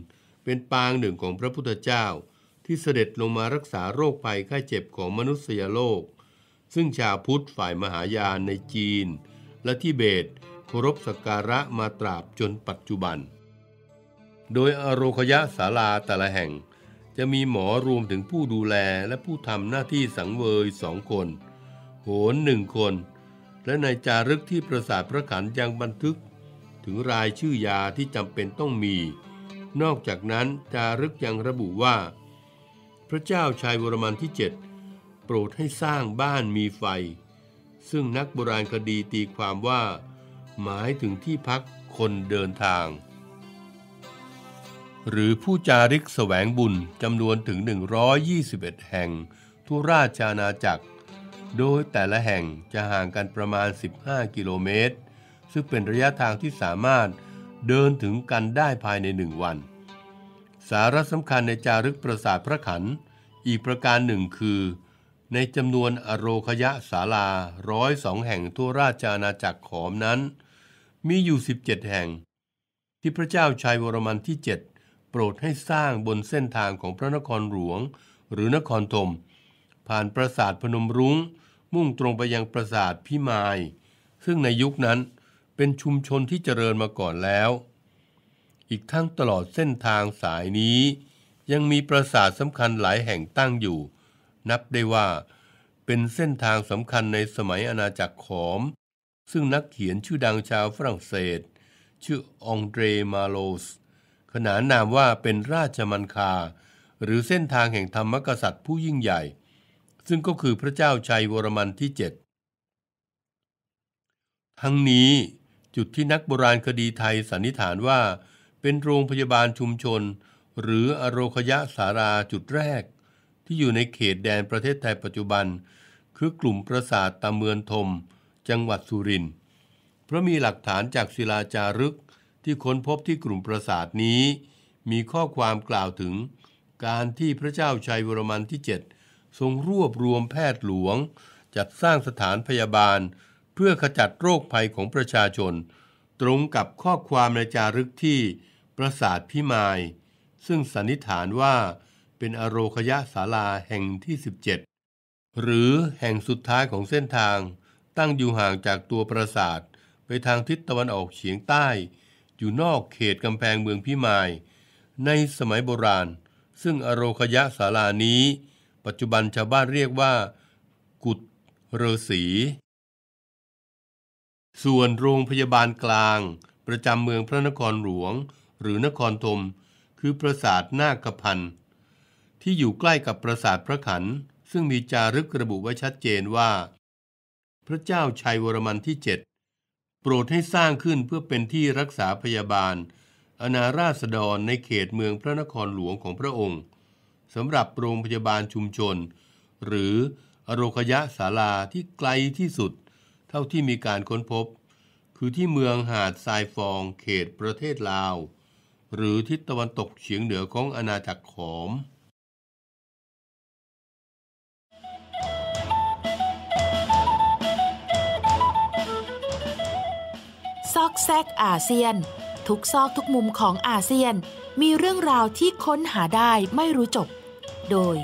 เป็นปางหนึ่งของพระพุทธเจ้าที่เสด็จลงมารักษาโรคภัยไข้เจ็บของมนุษยโลก ซึ่งชาวพุทธฝ่ายมหายานในจีน และทิเบตเคารพสักการะมาตราบจนปัจจุบัน โดยอโรคยะศาลาแต่ละแห่งจะมีหมอรวมถึงผู้ดูแลและผู้ทำหน้าที่สังเวยสองคน โหนหนึ่งคน และในจารึกที่ปราสาทพระขันยังบันทึก ถึงรายชื่อยาที่จำเป็นต้องมี นอกจากนั้นจารึกยังระบุว่าพระเจ้าชายวรมันที่ 7 โปรดให้สร้างบ้านมีไฟ ซึ่งนักโบราณคดีตีความว่า หมายถึงที่พักคนเดินทาง หรือผู้จาริกสแสวงบุญจำนวนถึง 121 แห่งทั่วราชานาจักร โดยแต่ละแห่งจะห่างกันประมาณ 15 กิโลเมตร ซึ่งเป็นระยะทางที่สามารถเดินถึงกันได้ภายในหนึ่งวันสาระสำคัญในจารึกประสาทพระขัน อีกประการหนึ่งคือ ในจำนวนอโรคยะศาลาร้อยสองแห่งทั่วราชอาณาจักรขอมนั้น มีอยู่ 17 แห่ง ที่พระเจ้าชัยวรมันที่ 7 โปรดให้สร้างบนเส้นทางของพระนครหลวง หรือนครธมผ่านปราสาทพนมรุง้งมุ่งตรงไปยังปราสาทพิมาย ซึ่งในยุคนั้นเป็นชุมชนที่เจริญมาก่อนแล้วอีกทั้งตลอดเส้นทางสายนี้ยังมีปราสาทสำคัญหลายแห่งตั้งอยู่ นับได้ว่าเป็นเส้นทางสำคัญในสมัยอาณาจักรขอม ซึ่งนักเขียนชื่อดังชาวฝรั่งเศส ชื่อองเดรมาโลส ขนานนามว่าเป็นราชมันคา หรือเส้นทางแห่งธรรมกษัตริย์ผู้ยิ่งใหญ่ ซึ่งก็คือพระเจ้าชัยวรมันที่7ทั้งนี้จุดที่นักโบราณคดีไทยสันนิษฐานว่าเป็นโรงพยาบาลชุมชน หรืออโรคยะสาราจุดแรก ที่อยู่ในเขตแดนประเทศไทยปัจจุบัน คือกลุ่มปราสาทตะเมือนทม จังหวัดสุรินทร์เพราะมีหลักฐานจากศิลาจารึกที่ค้นพบที่กลุ่มปราสาทนี้ มีข้อความกล่าวถึง การที่พระเจ้าชัยวรมันที่ 7 ทรงรวบรวมแพทย์หลวง จัดสร้างสถานพยาบาล เพื่อขจัดโรคภัยของประชาชน ตรงกับข้อความในจารึกที่ประสาทพิมาย ซึ่งสันนิษฐานว่าเป็นอโรคยะศาลาแห่งที่ 17 หรือแห่งสุดท้ายของเส้นทางตั้งอยู่ห่างจากตัวปราสาท ไปทางทิศตะวันออกเฉียงใต้ อยู่นอกเขตกำแพงเมืองพิมายในสมัยโบราณ ซึ่งอโรคยะศาลานี้ ปัจจุบันชาวบ้านเรียกว่า กุฏเรศีส่วนโรงพยาบาลกลางประจำเมืองพระนครหลวงหรือนครธมคือปราสาทนาคพันที่อยู่ใกล้กับปราสาทพระขันซึ่งมีจารึกระบุไว้ชัดเจนว่า พระเจ้าชัยวรมันที่เจ็ดโปรดให้สร้างขึ้นเพื่อเป็นที่รักษาพยาบาล อนาราษฎรในเขตเมืองพระนครหลวงของพระองค์สำหรับโรงพยาบาลชุมชนหรืออโรคยะศาลาที่ไกลที่สุดเท่าที่มีการค้นพบคือที่เมืองหาดทรายฟองเขตประเทศลาวหรือทิศตะวันตกเฉียงเหนือของอาณาจักรขอม ซอกแซกอาเซียนทุกซอกทุกมุมของอาเซียนมีเรื่องราวที่ค้นหาได้ไม่รู้จบ โดย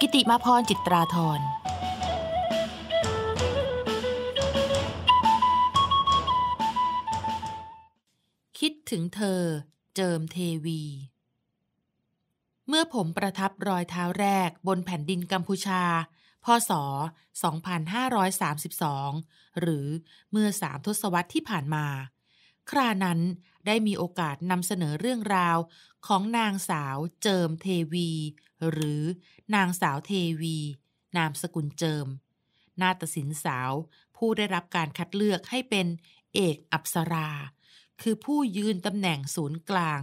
กิติมาพรจิตราธรคิดถึงเธอเจิมเทวี เมื่อผมประทับรอยเท้าแรกบนแผ่นดินกัมพูชา พศ 2532 หรือเมื่อสามทศวรรษที่ผ่านมา ครานั้นได้มีโอกาสนำเสนอเรื่องราวของนางสาวเจิมเทวี หรือนางสาวเทวี นามสกุลเจิม นาตศิลสาวผู้ได้รับการคัดเลือกให้เป็นเอกอัปสราคือผู้ยืนตำแหน่งศูนย์กลาง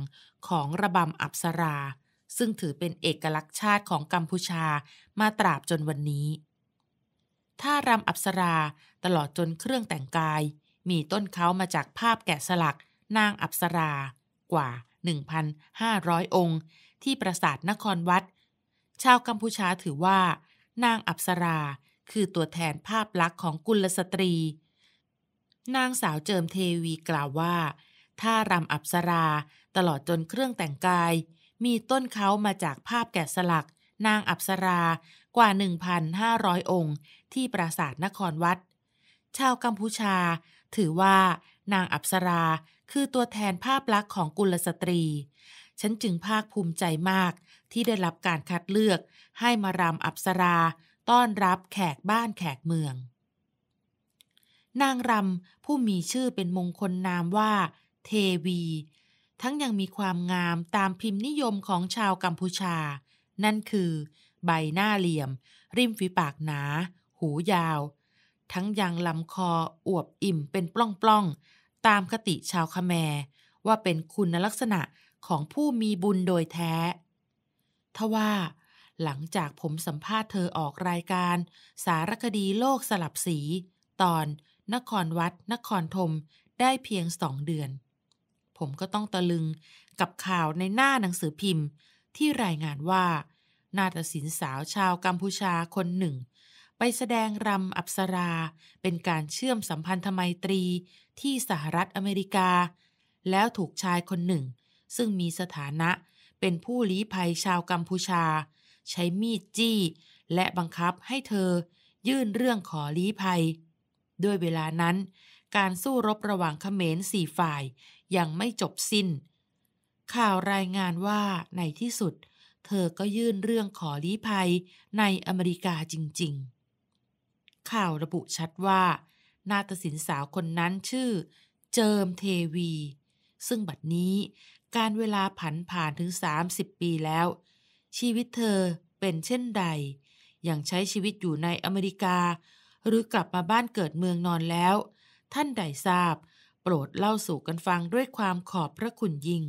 ของระบำอับสรา ซึ่งถือเป็นเอกลักษณ์ชาติของกัมพูชามาตราบจนวันนี้ท่ารำอับสราตลอดจนเครื่องแต่งกาย มีต้นเขามาจากภาพแกะสลักนางอับสรากว่า 1,500 องค์ ที่ปราสาทนครวัด ชาวกัมพูชาถือว่า นางอับสราคือตัวแทนภาพลักษณ์ของกุลสตรีนางสาวเจิมเทวีกล่าวว่าท่ารำอับสราตลอดจนเครื่องแต่งกาย มีต้นเขามาจากภาพแกะสลักนางอับสรากว่า 1,500 องค์ที่ปราสาทนครวัดชาวกัมพูชาถือว่านางอับสราคือตัวแทนภาพลักษณ์ของกุลสตรี ฉันจึงภาคภูมิใจมากที่ได้รับการคัดเลือกให้มารำอับสราต้อนรับแขกบ้านแขกเมืองนางรำผู้มีชื่อเป็นมงคลนามว่าเทวี ทั้งยังมีความงามตามพิมพ์นิยมของชาวกัมพูชา นั่นคือ ใบหน้าเหลี่ยม ริมฝีปากหนา หูยาว ทั้งยังลำคออวบอิ่มเป็นปล้องๆ ตามคติชาวคแมว่าเป็นคุณลักษณะของผู้มีบุญโดยแท้ทว่า หลังจากผมสัมภาษณ์เธอออกรายการ สารคดีโลกสลับสี ตอนนครวัดนครธมได้เพียงสองเดือน ผมก็ต้องตะลึงกับข่าวในหน้าหนังสือพิมพ์ ที่รายงานว่า นาฏศิลป์สาวชาวกัมพูชาคนหนึ่ง ไปแสดงรำอับสราเป็นการเชื่อมสัมพันธไมตรีที่สหรัฐอเมริกา แล้วถูกชายคนหนึ่ง ซึ่งมีสถานะเป็นผู้ลี้ภัยชาวกัมพูชา ใช้มีดจี้ และบังคับให้เธอยื่นเรื่องขอลี้ภัยด้วยเวลานั้นการสู้รบระหว่างเขมรสี่ฝ่ายยังไม่จบสิน้น ข่าวรายงานว่าในที่สุด เธอก็ยื่นเรื่องขอลี้ภัยในอเมริกาจริง ๆ ข่าวระบุชัดว่า นาตศินสาวคนนั้นชื่อเจิมเทวี ซึ่งบัดนี้การเวลาผันผ่านถึง 30 ปีแล้ว ชีวิตเธอเป็นเช่นใดยังใช้ชีวิตอยู่ในอเมริกาหรือกลับมาบ้านเกิดเมืองนอนแล้ว ท่านใดทราบ โปรดเล่าสู่กันฟังด้วยความขอบพระคุณยิ่ง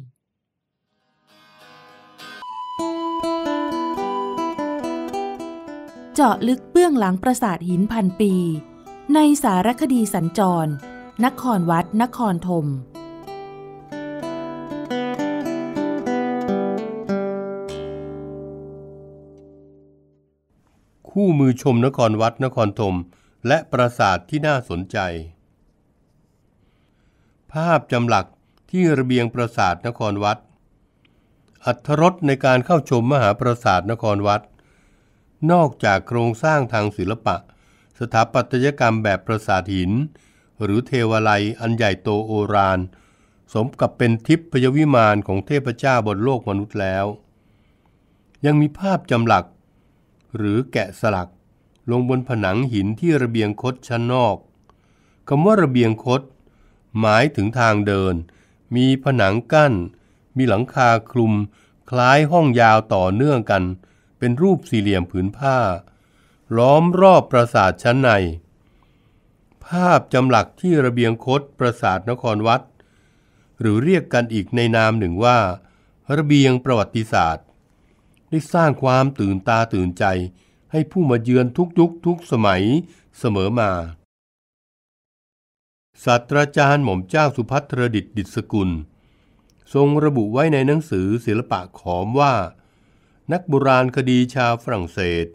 เจาะลึกเบื้องหลังปราสาทหินพันปี ในสารคดีสัญจร นครวัดนครธมคู่มือชมนครวัดนครธมและปราสาทที่น่าสนใจ ภาพจำหลักที่ระเบียงปราสาทนครวัด อัธรศในการเข้าชมมหาปราสาทนครวัด นอกจากโครงสร้างทางศิลปะ สถาปัตยกรรมแบบปราสาทหิน หรือเทวาลัย อันใหญ่โตโอรานสมกับเป็นทิพยวิมานของเทพเจ้าบนโลกมนุษย์แล้ว ยังมีภาพจำหลักหรือแกะสลักลงบนผนังหินที่ระเบียงคดชั้นนอก คำว่าระเบียงคด หมายถึงทางเดิน มีผนังกั้น มีหลังคาคลุมคล้ายห้องยาวต่อเนื่องกัน เป็นรูปสี่เหลี่ยมผืนผ้า ล้อมรอบปราสาทชั้นใน ภาพจำหลักที่ระเบียงคดปราสาทนครวัด หรือเรียกกันอีกในนามหนึ่งว่าระเบียงประวัติศาสตร์ได้สร้างความตื่นตาตื่นใจให้ผู้มาเยือนทุกยุคทุกสมัยเสมอมา ศาสตราจารย์หม่อมเจ้าสุพัทรดิตดิศกุล ทรงระบุไว้ในหนังสือศิลปะขอมว่า นักโบราณคดีชาวฝรั่งเศส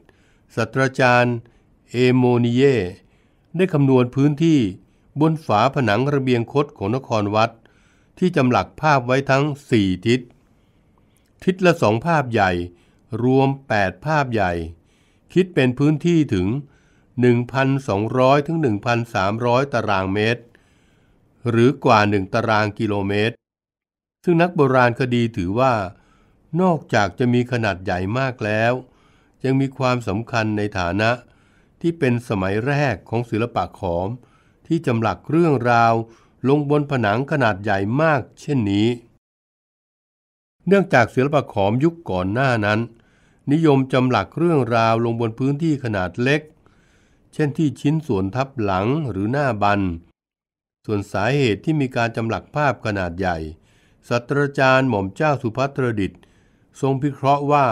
ศาสตราจารย์เอโมนิเย ได้คำนวณพื้นที่บนฝาผนังระเบียงคดของนครวัดที่จำหลักภาพไว้ทั้ง4ทิศ ทิศละสองภาพใหญ่ รวม 8 ภาพใหญ่คิดเป็นพื้นที่ถึง 1,200 ถึง 1,300 ตารางเมตร หรือกว่า 1ตารางกิโลเมตร ซึ่งนักโบราณคดีถือว่านอกจากจะมีขนาดใหญ่มากแล้ว ยังมีความสำคัญในฐานะที่เป็นสมัยแรกของศิลปะขอมที่จำหลักเรื่องราวลงบนผนังขนาดใหญ่มากเช่นนี้ เนื่องจากศิลปะขอมยุคก่อนหน้านั้นนิยมจำหลักเรื่องราวลงบนพื้นที่ขนาดเล็ก เช่นที่ชิ้นส่วนทับหลังหรือหน้าบัน ส่วนสาเหตุที่มีการจำหลักภาพขนาดใหญ่ศาสตราจารย์ หม่อมเจ้าสุภัทรดิตทรงพิเคราะห์ว่า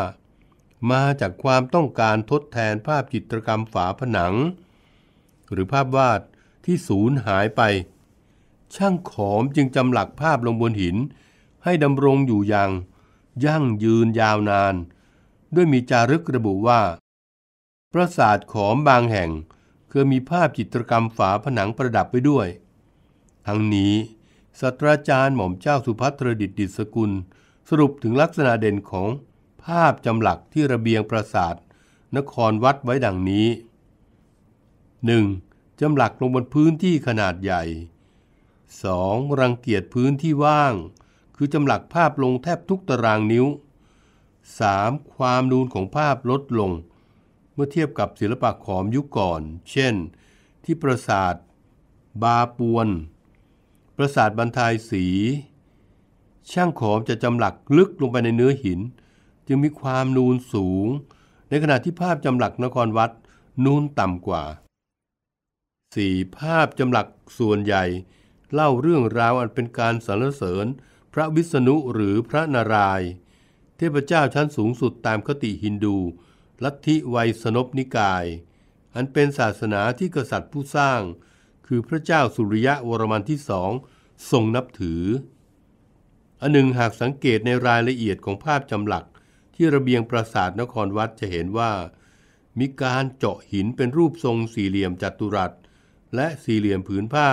มาจากความต้องการทดแทนภาพจิตรกรรมฝาผนัง หรือภาพวาดที่สูญหายไป ช่างขอมจึงจำหลักภาพลงบนหินให้ดำรงอยู่อย่าง ยั่งยืนยาวนานด้วยมีจารึกระบุว่า ปราสาทขอมบางแห่งเคยมีภาพจิตรกรรมฝาผนังประดับไว้ด้วย ทั้งนี้ศาสตราจารย์หม่อมเจ้าสุภัทรดิตดิศกุลสรุปถึงลักษณะเด่นของ ภาพจำหลักที่ระเบียงปราสาท นครวัดไว้ดังนี้ 1. จำหลักลงบนพื้นที่ขนาดใหญ่ 2. รังเกียจพื้นที่ว่าง คือจำหลักภาพลงแทบทุกตารางนิ้ว 3. ความนูนของภาพลดลงเมื่อเทียบกับศิลปะขอมยุคก่อน เช่น ที่ปราสาทบาปวน ปราสาทบรรทายสี ช่างขอมจะจำหลักลึกลงไปในเนื้อหิน จึงมีความนูนสูง ในขณะที่ภาพจำหลักนครวัดนูนต่ำกว่า 4. ภาพจำหลักส่วนใหญ่เล่าเรื่องราวอันเป็นการสรรเสริญพระวิษณุหรือพระนารายณ์เทพเจ้าชั้นสูงสุดตามคติฮินดู ลัทธิไวยสนบนิกาย อันเป็นศาสนาที่กษัตริย์ผู้สร้าง คือพระเจ้าสุริยะวรมันที่สอง ทรงนับถือ อันหนึ่งหากสังเกตในรายละเอียดของภาพจำหลักที่ระเบียงปราสาทนครวัดจะเห็นว่า มีการเจาะหินเป็นรูปทรงสี่เหลี่ยมจัตุรัส และสี่เหลี่ยมผืนผ้า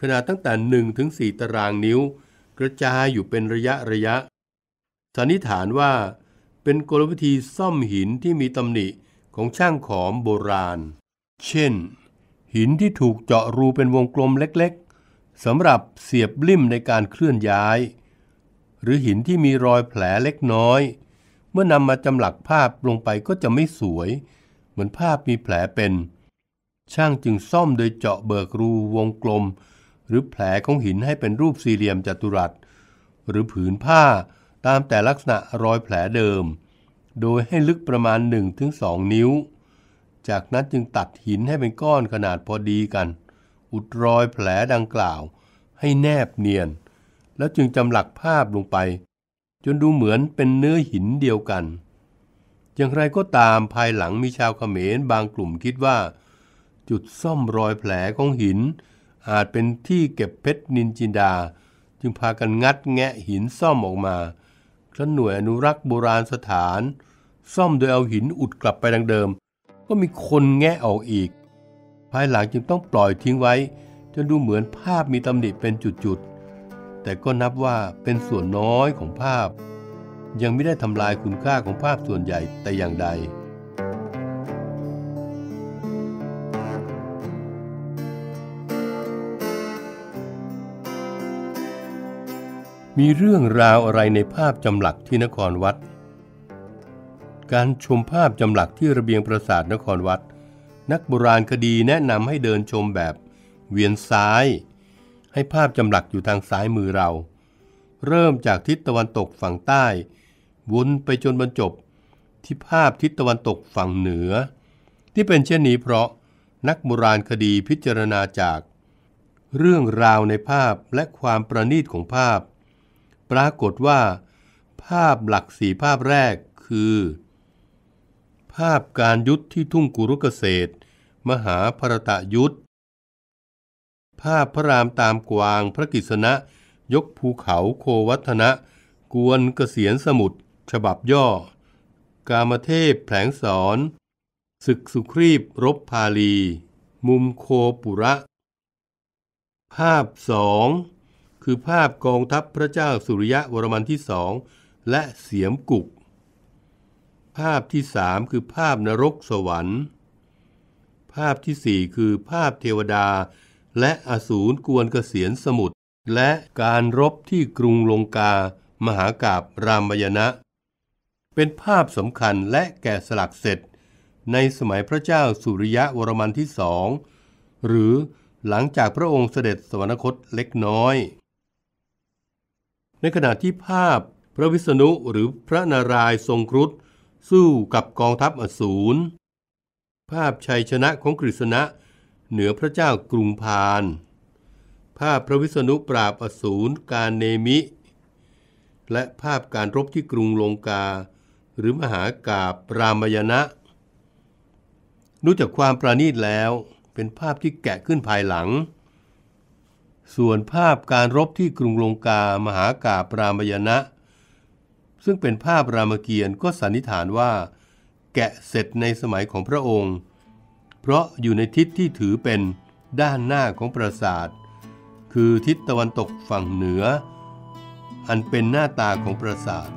ขนาดตั้งแต่1ถึง4ตารางนิ้ว กระจายอยู่เป็นระยะระยะสันนิษฐานว่า เป็นกลวิธีซ่อมหินที่มีตำหนิของช่างขอมโบราณ เช่น หินที่ถูกเจาะรูเป็นวงกลมเล็กๆสำหรับเสียบลิ่มในการเคลื่อนย้าย หรือหินที่มีรอยแผลเล็กน้อย เมื่อนำมาจำหลักภาพลงไปก็จะไม่สวย เหมือนภาพมีแผลเป็น ช่างจึงซ่อมโดยเจาะเบิกรูวงกลม หรือแผลของหินให้เป็นรูปสี่เหลี่ยมจัตุรัส หรือผืนผ้าตามแต่ลักษณะรอยแผลเดิม โดยให้ลึกประมาณ 1-2 นิ้ว จากนั้นจึงตัดหินให้เป็นก้อนขนาดพอดีกัน อุดรอยแผลดังกล่าว ให้แนบเนียน แล้วจึงจำหลักภาพลงไป จนดูเหมือนเป็นเนื้อหินเดียวกัน อย่างไรก็ตามภายหลังมีชาวเขมรบางกลุ่มคิดว่า จุดซ่อมรอยแผลของหินอาจเป็นที่เก็บเพชรนินจินดา จึงพากันงัดแงะหินซ่อมออกมาแลนหน่วยอนุรักษ์โบราณสถาน ซ่อมโดยเอาหินอุดกลับไปดังเดิม ก็มีคนแงะออกอีก ภายหลังจึงต้องปล่อยทิ้งไว้จนดูเหมือนภาพมีตำหนิเป็นจุดๆ แต่ก็นับว่าเป็นส่วนน้อยของภาพ ยังไม่ได้ทำลายคุณค่าของภาพส่วนใหญ่แต่อย่างใดมีเรื่องราวอะไรในภาพจำหลักที่นครวัด การชมภาพจำหลักที่ระเบียงปราสาทนครวัด นักโบราณคดีแนะนำให้เดินชมแบบเวียนซ้าย ให้ภาพจำหลักอยู่ทางซ้ายมือเรา เริ่มจากทิศตะวันตกฝั่งใต้วนไปจนบรรจบที่ภาพทิศตะวันตกฝั่งเหนือ ที่เป็นเช่นนี้เพราะนักโบราณคดีพิจารณาจาก เรื่องราวในภาพและความประณีตของภาพปรากฏว่าภาพหลักสีภาพแรกคือ ภาพการยุทธที่ทุ่งกุรุกเกษตร มหาพรตะยุทธภาพพระรามตามกวางพระกิษณะ ยกภูเขาโควัฒนะ กวนเกษียณสมุทรฉบับย่อ กามเทพแผลงสอนศึกสุครีบรบพาลี มุมโคปุระ ภาพสองคือภาพกองทัพพระเจ้าสุริยะวรมันที่สองและเสียมกุก ภาพที่สามคือภาพนรกสวรรค์ ภาพที่สี่คือภาพเทวดา และอสูรกวนเกษียนสมุทรและการรบที่กรุงลงกา มหากาบรามยณนะเป็นภาพสำคัญและแกะสลักเสร็จ ในสมัยพระเจ้าสุริยะวรมันที่สองหรือหลังจากพระองค์เสด็จสวรรคตเล็กน้อยในขณะที่ภาพพระวิษณุหรือพระนารายณ์ทรงครุฑสู้กับกองทัพอสูรภาพชัยชนะของกฤษณะเหนือพระเจ้ากรุงพานภาพพระวิษณุปราบอสูรการเนมิ และภาพการรบที่กรุงลงกาหรือมหากาบรามยณะ รู้จากความประณีตแล้วเป็นภาพที่แกะขึ้นภายหลังส่วนภาพการรบที่กรุงลงกามหากาปรามยนะซึ่งเป็นภาพรามเกียรติ์ก็สันนิษฐานว่าแกะเสร็จในสมัยของพระองค์ เพราะอยู่ในทิศที่ถือเป็นด้านหน้าของปราสาท คือทิศตะวันตกฝั่งเหนือ อันเป็นหน้าตาของปราสาท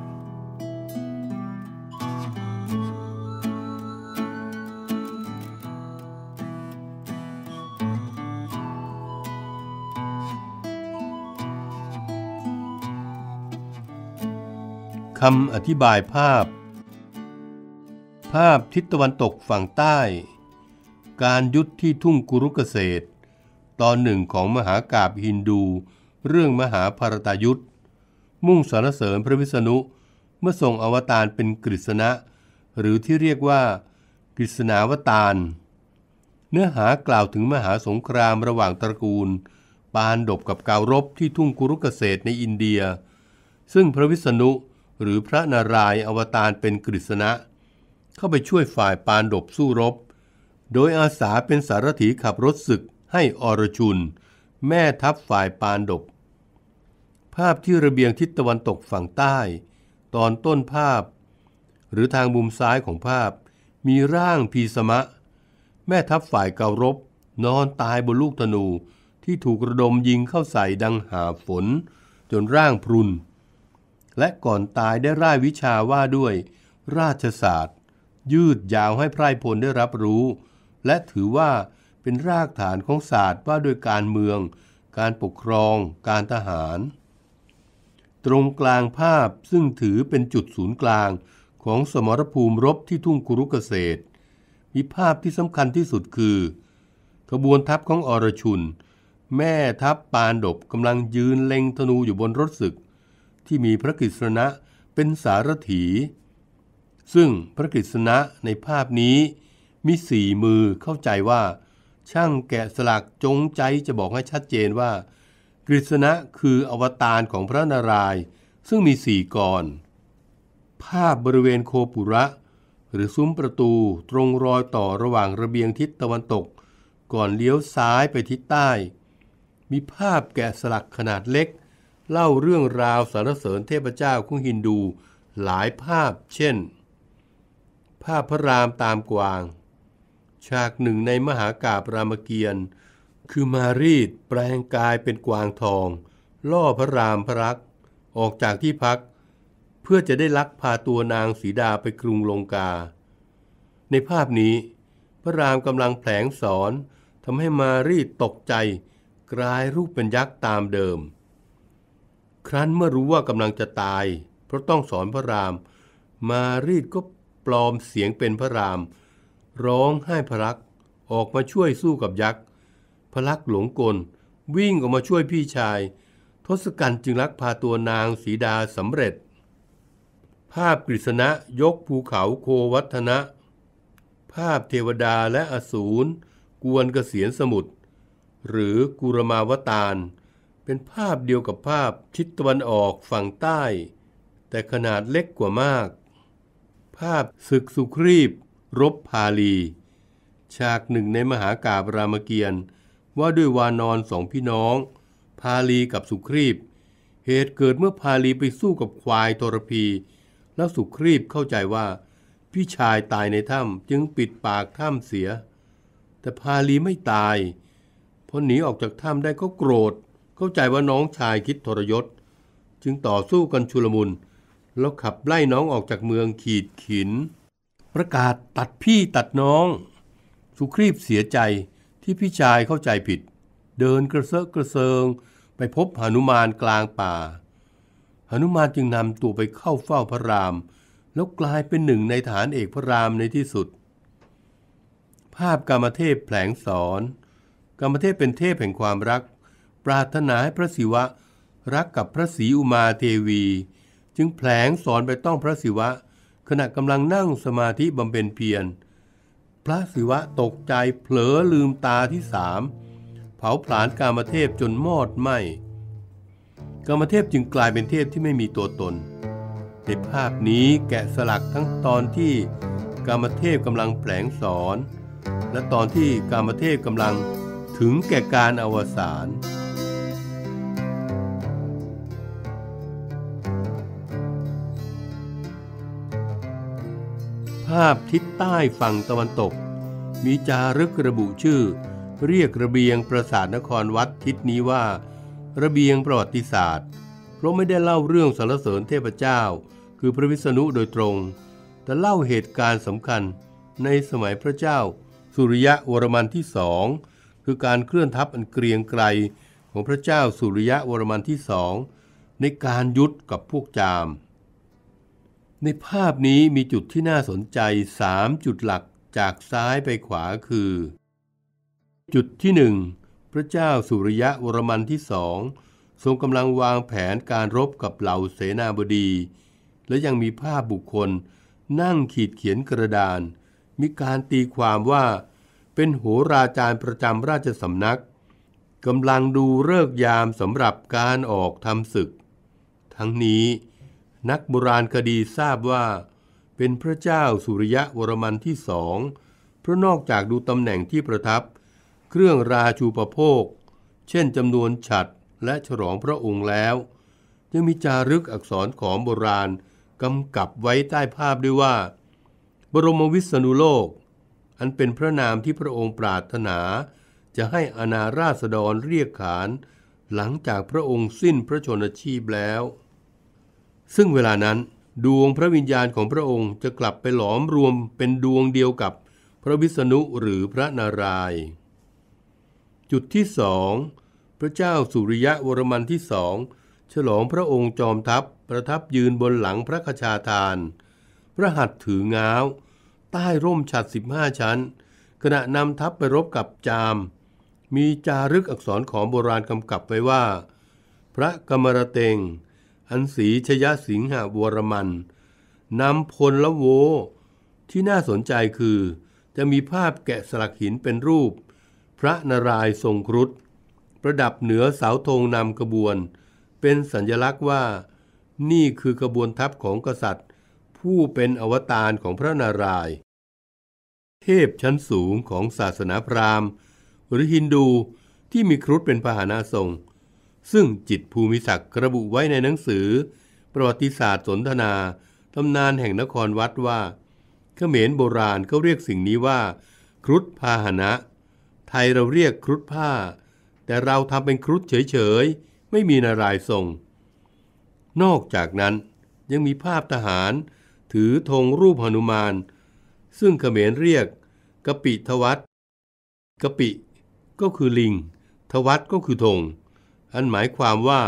ำอธิบายภาพ ภาพทิศตะวันตกฝั่งใต้ การยุทธที่ทุ่งกุรุกเกษตร ตอนหนึ่งของมหากาบฮินดู เรื่องมหาภารตายุทธมุ่งสรรเสริญพระวิษณุเมื่อทรงอวตารเป็นกฤษณะหรือที่เรียกว่า กฤษณาวตารเนื้อหากล่าวถึงมหาสงครามระหว่างตระกูล ปานดบกับกาวรบที่ทุ่งกุรุกเกษตรในอินเดีย ซึ่งพระวิษณุหรือพระนารายณ์อวตารเป็นกฤษณะ เข้าไปช่วยฝ่ายปานดบสู้รบ โดยอาสาเป็นสารถีขับรถศึกให้อรชุน แม่ทัพฝ่ายปานดบภาพที่ระเบียงทิศตะวันตกฝั่งใต้ ตอนต้นภาพ หรือทางมุมซ้ายของภาพ มีร่างพีสมะ แม่ทัพฝ่ายเการบ นอนตายบนลูกธนูที่ถูกระดมยิงเข้าใส่ดังหาฝน จนร่างพรุนและก่อนตายได้ร่ายวิชาว่าด้วยราชศาสตร์ ยืดยาวให้ไพร่พลได้รับรู้ และถือว่าเป็นรากฐานของศาสตร์ว่าด้วยการเมือง การปกครองการทหาร ตรงกลางภาพซึ่งถือเป็นจุดศูนย์กลางของสมรภูมิรบที่ทุ่งกุรุกเกษตร มีภาพที่สำคัญที่สุดคือขบวนทัพของอรชุน แม่ทัพปานดบกำลังยืนเล็งธนูอยู่บนรถศึกที่มีพระกฤษณะเป็นสารถี ซึ่งพระกฤษณะในภาพนี้มีสี่มือเข้าใจว่า ช่างแกะสลักจงใจจะบอกให้ชัดเจนว่า กฤษณะคืออวตารของพระนารายณ์ซึ่งมีสี่กรภาพบริเวณโคปุระ หรือซุ้มประตูตรงรอยต่อระหว่างระเบียงทิศตะวันตกก่อนเลี้ยวซ้ายไปทิศใต้ มีภาพแกะสลักขนาดเล็กเล่าเรื่องราวสารเสริญเทพเจ้าของฮินดูหลายภาพเช่น ภาพพระรามตามกวาง ฉากหนึ่งในมหากาบรามเกียรติ์คือมารีดแปลงกายเป็นกวางทอง ล่อพระรามพระรัก ออกจากที่พัก เพื่อจะได้ลักพาตัวนางสีดาไปกรุงลงกา ในภาพนี้ พระรามกำลังแผลงสอนทำให้มารีดตกใจกลายรูปเป็นยักษ์ตามเดิมครั้นเมื่อรู้ว่ากำลังจะตายเพราะต้องสอนพระราม มารีดก็ปลอมเสียงเป็นพระราม ร้องให้พระักออกมาช่วยสู้กับยักษ์ พระักหลงกล วิ่งออกมาช่วยพี่ชาย ทศกัณฐ์จึงลักพาตัวนางสีดาสำเร็จ ภาพกฤษณะยกภูเขาโควัฒนะ ภาพเทวดาและอสูรกวนเกษียนสมุทรหรือกุรมาวตารเป็นภาพเดียวกับภาพทิศตะวันออกฝั่งใต้ แต่ขนาดเล็กกว่ามาก ภาพศึกสุครีบรบพาลี ฉากหนึ่งในมหากาบรามเกียรติ์ว่าด้วยวานอนสองพี่น้อง พาลีกับสุครีบเหตุเกิดเมื่อพาลีไปสู้กับควายทรพี แล้วสุครีบเข้าใจว่า พี่ชายตายในถ้ำจึงปิดปากถ้ำเสีย แต่พาลีไม่ตายพอหนีออกจากถ้ำได้ก็โกรธเข้าใจว่าน้องชายคิดทรยศจึงต่อสู้กันชุลมุนแล้วขับไล่น้องออกจากเมืองขีดขิน ประกาศตัดพี่ตัดน้อง สุครีบเสียใจที่พี่ชายเข้าใจผิด เดินกระเซาะกระเซิงไปพบหนุมานกลางป่าหนุมานจึงนำตัวไปเข้าเฝ้าพระรามแล้วกลายเป็นหนึ่งในฐานเอกพระรามในที่สุด ภาพกรรมเทพแผลงสอนกรรมเทพเป็นเทพแห่งความรักปรารถนาให้พระศิวะรักกับพระศรีอุมาเทวี จึงแผลงสอนไปต้องพระศิวะ ขณะกำลังนั่งสมาธิบำเพ็ญเพียรพระศิวะตกใจเผลอลืมตาที่สามเผาผลาญกามเทพจนมอดไหมกามเทพจึงกลายเป็นเทพที่ไม่มีตัวตนในภาพนี้แกะสลักทั้งตอนที่กามเทพกำลังแผลงสอน และตอนที่กามเทพกำลังถึงแก่การอวสานภาพทิศใต้ฝั่งตะวันตก มีจารึกระบุชื่อ เรียกระเบียงปราสาทนครวัดทิศนี้ว่าระเบียงประวัติศาสตร์เพราะไม่ได้เล่าเรื่องสารเสริญเทพเจ้าคือพระวิษณุโดยตรง แต่เล่าเหตุการณ์สำคัญในสมัยพระเจ้าสุริยะวรมันที่สองคือการเคลื่อนทัพอันเกรียงไกรของพระเจ้าสุริยะวรมันที่สองในการยุทธกับพวกจามในภาพนี้มีจุดที่น่าสนใจ3จุดหลักจากซ้ายไปขวาคือ จุดที่1พระเจ้าสุริยะวรมันที่สอง ทรงกำลังวางแผนการรบกับเหล่าเสนาบดี และยังมีภาพบุคคลนั่งขีดเขียนกระดาน มีการตีความว่า เป็นโหราจารย์ประจำราชสำนักกำลังดูเลิกยามสำหรับการออกทำศึก ทั้งนี้นักโบราณคดีทราบว่า เป็นพระเจ้าสุริยะวรมันที่สองเพราะนอกจากดูตำแหน่งที่ประทับ เครื่องราชูปโภค เช่นจำนวนฉัดและฉลองพระองค์แล้วยังมีจารึกอักษรของโบราณกำกับไว้ใต้ภาพด้วยว่า บรมวิษณุโลก อันเป็นพระนามที่พระองค์ปรารถนา จะให้อนาราษฎรเรียกขาน หลังจากพระองค์สิ้นพระชนชีพแล้วซึ่งเวลานั้นดวงพระวิญญาณของพระองค์จะกลับไปหลอมรวมเป็นดวงเดียวกับพระวิษณุหรือพระนารายณ์จุดที่สองพระเจ้าสุริยะวรมันที่สองฉลองพระองค์จอมทัพประทับยืนบนหลังพระคชาทานพระหัตถ์ถืองาว ใต้ร่มฉัดสิบห้าชั้น ขณะนำทัพไปรบกับจาม มีจารึกอักษรของโบราณกำกับไว้ว่า พระกมรเตงอันสีชยสิงหาวรมัน นำพลละโวที่น่าสนใจคือจะมีภาพแกะสลักหินเป็นรูป พระนารายณ์ทรงครุฑประดับเหนือเสาธงนำขบวน เป็นสัญลักษณ์ว่า นี่คือขบวนทัพของกษัตริย์ ผู้เป็นอวตารของพระนารายณ์เทพชั้นสูงของศาสนาพราหมณ์ หรือฮินดูที่มีครุฑเป็นพาหนะทรงซึ่งจิตภูมิศักดิ์ระบุไว้ในหนังสือประวัติศาสตร์สนทนาตำนานแห่งนครวัดว่าเขมรโบราณเขาเรียกสิ่งนี้ว่า ครุฑพาหนะ ไทยเราเรียกครุฑผ้า แต่เราทำเป็นครุฑเฉยๆ ไม่มีนารายทรง นอกจากนั้นยังมีภาพทหารถือธงรูปหนุมาน ซึ่งเขมรเรียกกะปิทวัตกะปิ ก็คือลิงทวัตก็คือธงอันหมายความว่า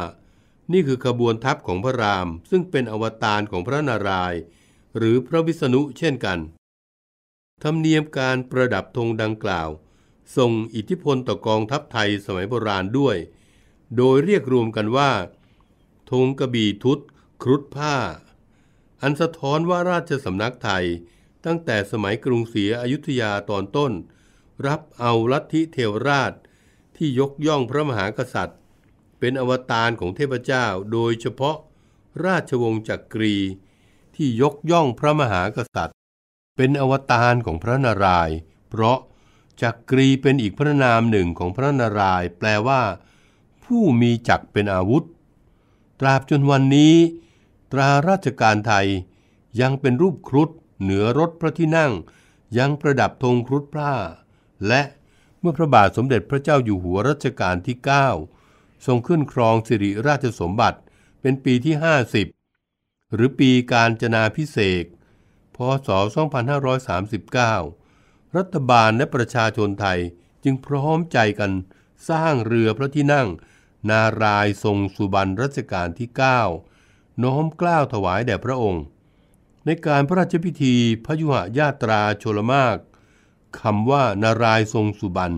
นี่คือขบวนทัพของพระราม ซึ่งเป็นอวตารของพระนารายณ์หรือพระวิษณุเช่นกัน ธรรมเนียมการประดับธงดังกล่าวส่งอิทธิพลต่อกองทัพไทยสมัยโบราณด้วย โดยเรียกรวมกันว่า ธงกระบี่ทุตครุฑผ้า อันสะท้อนว่าราชสำนักไทยตั้งแต่สมัยกรุงศรีอยุธยาตอนต้น รับเอาลัทธิเทวราชที่ยกย่องพระมหากษัตริย์เป็นอวตารของเทพเจ้า โดยเฉพาะ ราชวงศ์จักรี ที่ยกย่องพระมหากษัตริย์ เป็นอวตารของพระนารายณ์เพราะจักรีเป็นอีกพระนามหนึ่งของพระนารายณ์แปลว่า ผู้มีจักเป็นอาวุธ ตราบจนวันนี้ ตราราชการไทยยังเป็นรูปครุฑเหนือรถพระที่นั่งยังประดับธงครุฑพระและเมื่อพระบาทสมเด็จพระเจ้าอยู่หัวรัชกาลที่9ทรงขึ้นครองสิริราชสมบัติเป็นปีที่ 50 หรือปีการจนาพิเศษพศ 2539 รัฐบาลและประชาชนไทยจึงพร้อมใจกันสร้างเรือพระที่นั่ง นารายทรงสุบรรณรัชกาลที่9น้อมกล้าวถวายแด่พระองค์ ในการพระราชพิธีพยุหญาตราโชลมากคำว่านารายทรงสุบรรณ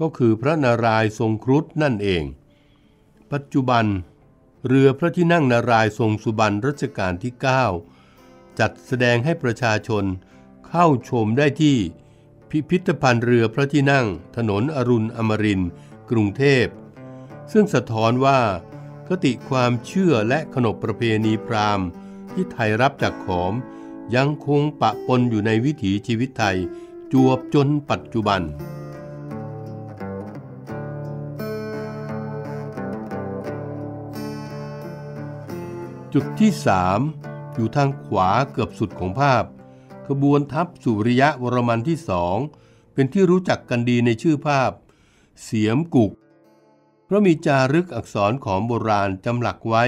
ก็คือพระนารายทรงครุฑนั่นเองปัจจุบัน เรือพระที่นั่งนารายทรงสุบรรณรัชกาลที่ 9 จัดแสดงให้ประชาชนเข้าชมได้ที่พิพิธภัณฑ์เรือพระที่นั่งถนนอรุณอมรินกรุงเทพ ซึ่งสะท้อนว่าคติความเชื่อและขนบประเพณีพราหมณ์ที่ไทยรับจากขอมยังคงปะปนอยู่ในวิถีชีวิตไทยจวบจนปัจจุบันจุดที่ 3 อยู่ทางขวาเกือบสุดของภาพขบวนทัพสุริยะวรมันที่สองเป็นที่รู้จักกันดีในชื่อภาพ เสียมกุก เพราะมีจารึกอักษรของโบราณจำหลักไว้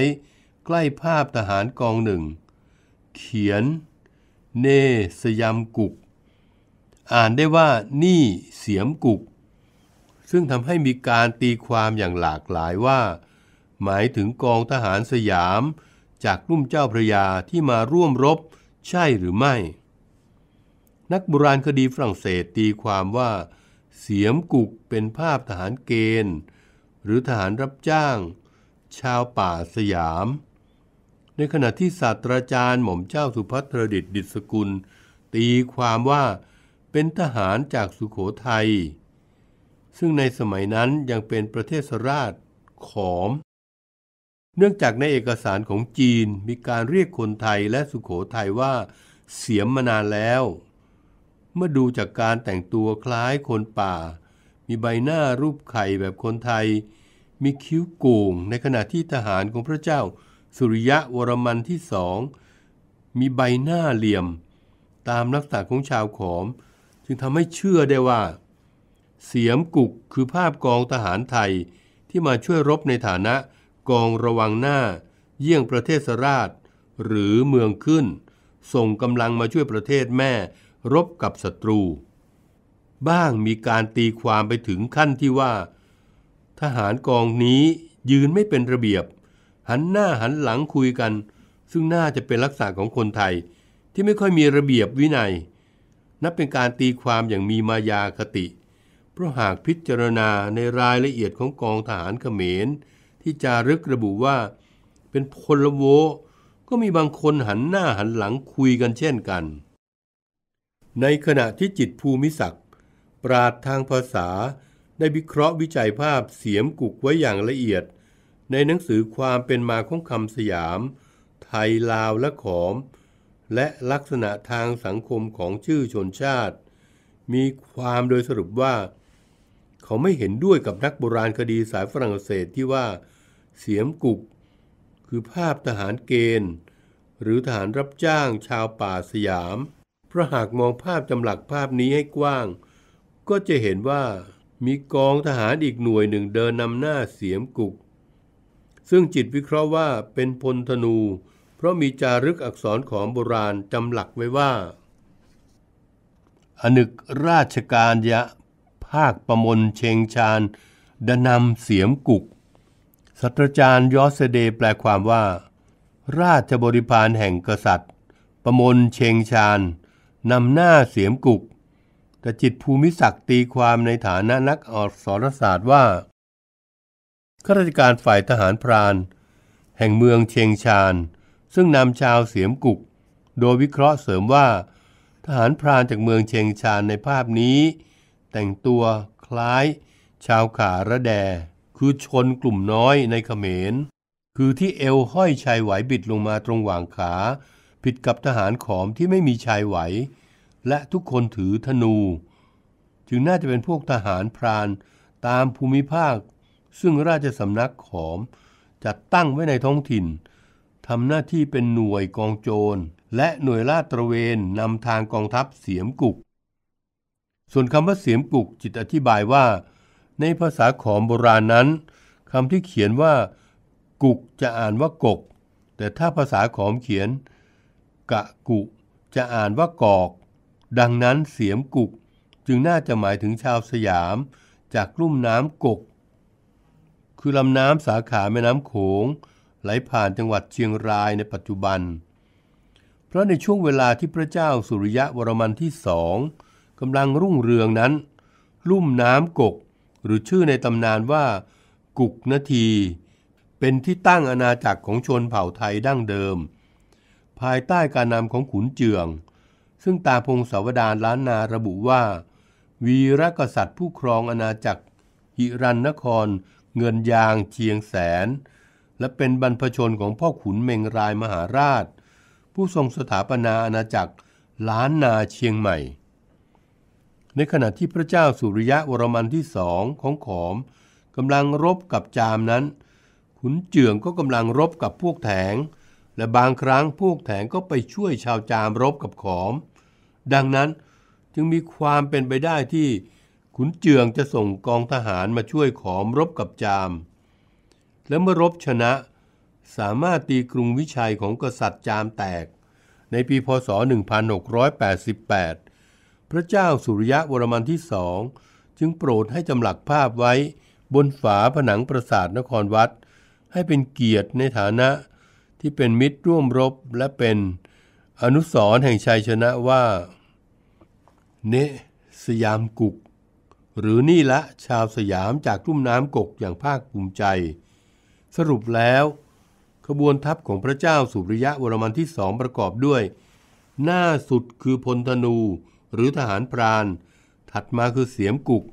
ใกล้ภาพทหารกองหนึ่ง เขียน เน สยามกุก อ่านได้ว่านี่เสียมกุก ซึ่งทำให้มีการตีความอย่างหลากหลายว่า หมายถึงกองทหารสยามจากรุ่มเจ้าพระยาที่มาร่วมรบใช่หรือไม่ นักโบราณคดีฝรั่งเศสตีความว่า เสียมกุกเป็นภาพทหารเกณฑ์ หรือทหารรับจ้าง ชาวป่าสยาม ในขณะที่ศาสตราจารย์ หม่อมเจ้าสุภัทรดิตดิศกุล ตีความว่าเป็นทหารจากสุขโขทัย ซึ่งในสมัยนั้นยังเป็นประเทศราช ขอมเนื่องจากในเอกสารของจีนมีการเรียกคนไทยและสุขโขทัย ว่าเสียมมานานแล้ว เมื่อดูจากการแต่งตัวคล้ายคนป่า มีใบหน้ารูปไข่แบบคนไทย มีคิ้วโก่ง ในขณะที่ทหารของพระเจ้า สุริยะวรมันที่สองมีใบหน้าเหลี่ยม ตามลักษณะของชาวขอม จึงทำให้เชื่อได้ว่า เสียมกุกคือภาพกองทหารไทยที่มาช่วยรบในฐานะกองระวังหน้าเยี่ยงประเทศสราช หรือเมืองขึ้น ส่งกำลังมาช่วยประเทศแม่รบกับศัตรู บ้างมีการตีความไปถึงขั้นที่ว่า ทหารกองนี้ยืนไม่เป็นระเบียบ หันหน้าหันหลังคุยกัน ซึ่งน่าจะเป็นลักษณะของคนไทยที่ไม่ค่อยมีระเบียบวินัย นับเป็นการตีความอย่างมีมายาคติ เพราะหากพิจารณาในรายละเอียดของกองทหารเขมรที่จารึกระบุว่าเป็นพลโวก็มีบางคนหันหน้าหันหลังคุยกันเช่นกัน ในขณะที่จิตภูมิศักดิ์ปราดทางภาษาได้วิเคราะห์วิจัยภาพเสียมกุกไว้อย่างละเอียด ในหนังสือความเป็นมาของคำสยาม ไทยลาวและขอม และลักษณะทางสังคมของชื่อชนชาติ มีความโดยสรุปว่า เขาไม่เห็นด้วยกับนักโบราณคดีสายฝรั่งเศสที่ว่าเสียมกุกคือภาพทหารเกณฑ์ หรือทหารรับจ้างชาวป่าสยาม พระหากมองภาพจำหลักภาพนี้ให้กว้าง ก็จะเห็นว่ามีกองทหารอีกหน่วยหนึ่งเดินนำหน้าเสียมกุก ซึ่งจิตวิเคราะห์ว่าเป็นพลธนู เพราะมีจารึกอักษรของโบราณจำหลักไว้ว่า อนึกราชการยะภาคประมลเชงชาญ ดนำเสียมกุกศาสตราจารย์ยอสเดย์แปลความว่า ราชบริพารแห่งกษัตริย์ ประมลเชงชาญนำหน้าเสียมกุกแต่จิตภูมิศักดิ์ตีความในฐานะนักอักสรศาสตร์ว่าข้าราชการฝ่ายทหารพราน แห่งเมืองเชียงชานซึ่งนำชาวเสียมกุก โดยวิเคราะห์เสริมว่า ทหารพรานจากเมืองเชียงชานในภาพนี้แต่งตัวคล้ายชาวขาระแดคือชนกลุ่มน้อยในเขมร คือที่เอวห้อยชายไหวบิดลงมาตรงหว่างขา ผิดกับทหารขอมที่ไม่มีชายไหว และทุกคนถือธนู จึงน่าจะเป็นพวกทหารพรานตามภูมิภาค ซึ่งราชสำนักขอมจัดตั้งไว้ในท้องถิ่นทำหน้าที่เป็นหน่วยกองโจร และหน่วยลาดตระเวนนำทางกองทัพเสียมกุก ส่วนคำว่าเสียมกุกจิตอธิบายว่าในภาษาขอมโบราณนั้นคำที่เขียนว่า กุกจะอ่านว่ากก แต่ถ้าภาษาขอมเขียน กะกุจะอ่านว่ากอก ดังนั้นเสียมกุกจึงน่าจะหมายถึงชาวสยาม จากลุ่มน้ำกก คือลำน้ำสาขาแม่น้ำโขง ไหลผ่านจังหวัดเชียงรายในปัจจุบัน เพราะในช่วงเวลาที่พระเจ้าสุริยะวรมันที่สองกำลังรุ่งเรืองนั้น ลุ่มน้ำกกหรือชื่อในตำนานว่า กุกนาที เป็นที่ตั้งอาณาจักรของชนเผ่าไทยดั้งเดิม ภายใต้การนำของขุนเจือง ซึ่งตาพงศาวดารล้านนาระบุว่า วีรกษัตริย์ผู้ครองอาณาจักร หิรันนคร เงินยางเชียงแสน และเป็นบรรพชนของพ่อขุนเมงรายมหาราช ผู้ทรงสถาปนาอาณาจักรล้านนาเชียงใหม่ในขณะที่พระเจ้าสุริยะวรมันที่สองของขอมกำลังรบกับจามนั้น ขุนเจืองก็กำลังรบกับพวกแถง และบางครั้งพวกแถงก็ไปช่วยชาวจามรบกับขอม ดังนั้นจึงมีความเป็นไปได้ที่ขุนเจืองจะส่งกองทหารมาช่วยขอมรบกับจามและเมื่อรบชนะสามารถตีกรุงวิชัยของกษัตริย์จามแตก ในปีพศ 1688พระเจ้าสุริยะวรมันที่สอง จึงโปรดให้จำหลักภาพไว้บนฝาผนังปราสาทนครวัด ให้เป็นเกียรติในฐานะที่เป็นมิตรร่วมรบและเป็นอนุสรแห่งชัยชนะว่า เน สยามกุก หรือนี่ละชาวสยามจากรุ่มน้ำกกอย่างภาคภูมิใจ สรุปแล้ว ขบวนทัพของพระเจ้าสุริยะวรมันที่สองประกอบด้วย หน้าสุดคือพลธนูหรือทหารพรานถัดมาคือเสียมกุก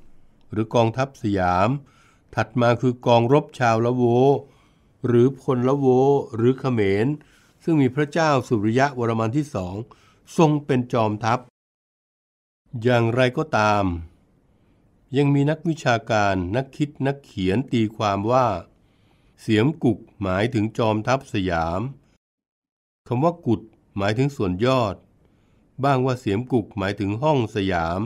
หรือกองทัพสยาม ถัดมาคือกองรบชาวละโว หรือพลละโวหรือเขมร ซึ่งมีพระเจ้าสุริยะวรมันที่สองทรงเป็นจอมทัพ อย่างไรก็ตาม ยังมีนักวิชาการนักคิดนักเขียนตีความว่า เสียมกุกหมายถึงจอมทัพสยามคำว่ากุดหมายถึงส่วนยอดบ้างว่าเสียมกุกหมายถึงห้องสยาม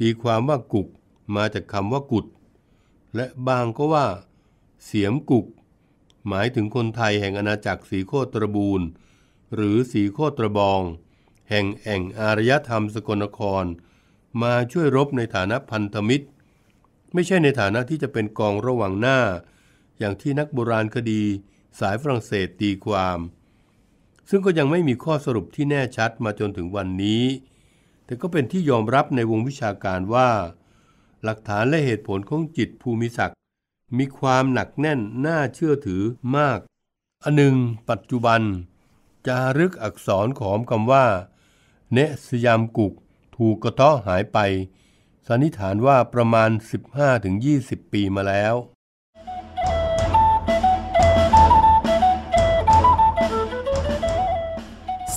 ตีความว่ากุกมาจากคำว่ากุด และบางก็ว่าเสียมกุกหมายถึงคนไทยแห่งอาณาจักรสีโคตรบูรหรือสีโคตรบองแห่งแอ่งอารยธรรมสกลนครมาช่วยรบในฐานะพันธมิตร ไม่ใช่ในฐานะที่จะเป็นกองระหว่างหน้า อย่างที่นักโบราณคดีสายฝรั่งเศสตีความซึ่งก็ยังไม่มีข้อสรุปที่แน่ชัดมาจนถึงวันนี้ แต่ก็เป็นที่ยอมรับในวงวิชาการว่า หลักฐานและเหตุผลของจิตภูมิศักดิ์มีความหนักแน่นน่าเชื่อถือมาก อันหนึ่งปัจจุบันจารึกอักษรของคำว่า เนสยามกุกถูกกระท้อหายไปสันนิษฐานว่าประมาณ 15-20 ปีมาแล้ว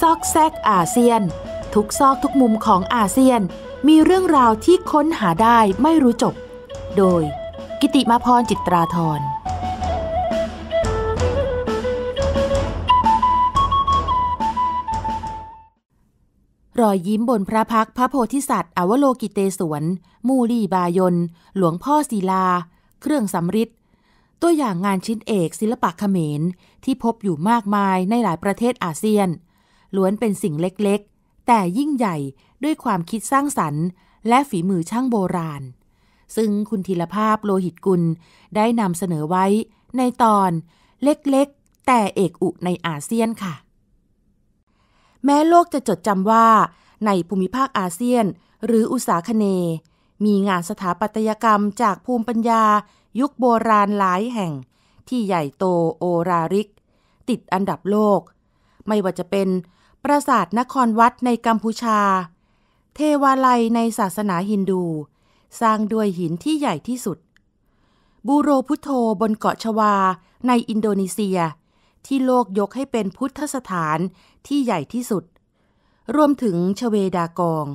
ซอกแซกอาเซียน ทุกซอกทุกมุมของอาเซียนมีเรื่องราวที่ค้นหาได้ไม่รู้จบ โดย กิติมาพรจิตราธรรอยยิ้มบนพระพักพระโพธิสัตว์ อวโลกิเตสวน มูลีบายน หลวงพ่อศิลา เครื่องสำริดตัวอย่างงานชิ้นเอกศิลปะเขมรที่พบอยู่มากมายในหลายประเทศอาเซียนล้วนเป็นสิ่งเล็กๆ แต่ยิ่งใหญ่ด้วยความคิดสร้างสรรค์และฝีมือช่างโบราณ ซึ่งคุณธีรภาพโลหิตกุลได้นำเสนอไว้ในตอนเล็กๆ แต่เอกอุในอาเซียนค่ะ แม้โลกจะจดจำว่าในภูมิภาคอาเซียนหรืออุตสาคเน มีงานสถาปัตยกรรม จากภูมิปัญญายุคโบราณหลายแห่งที่ใหญ่โตโอราริกติดอันดับโลก ไม่ว่าจะเป็นปราสาทนครวัดในกัมพูชา เทวาลัยในศาสนาฮินดู สร้างด้วยหินที่ใหญ่ที่สุด บูโรพุทโธบนเกาะชวาในอินโดนีเซีย ที่โลกยกให้เป็นพุทธสถานที่ใหญ่ที่สุด รวมถึงชเวดากอง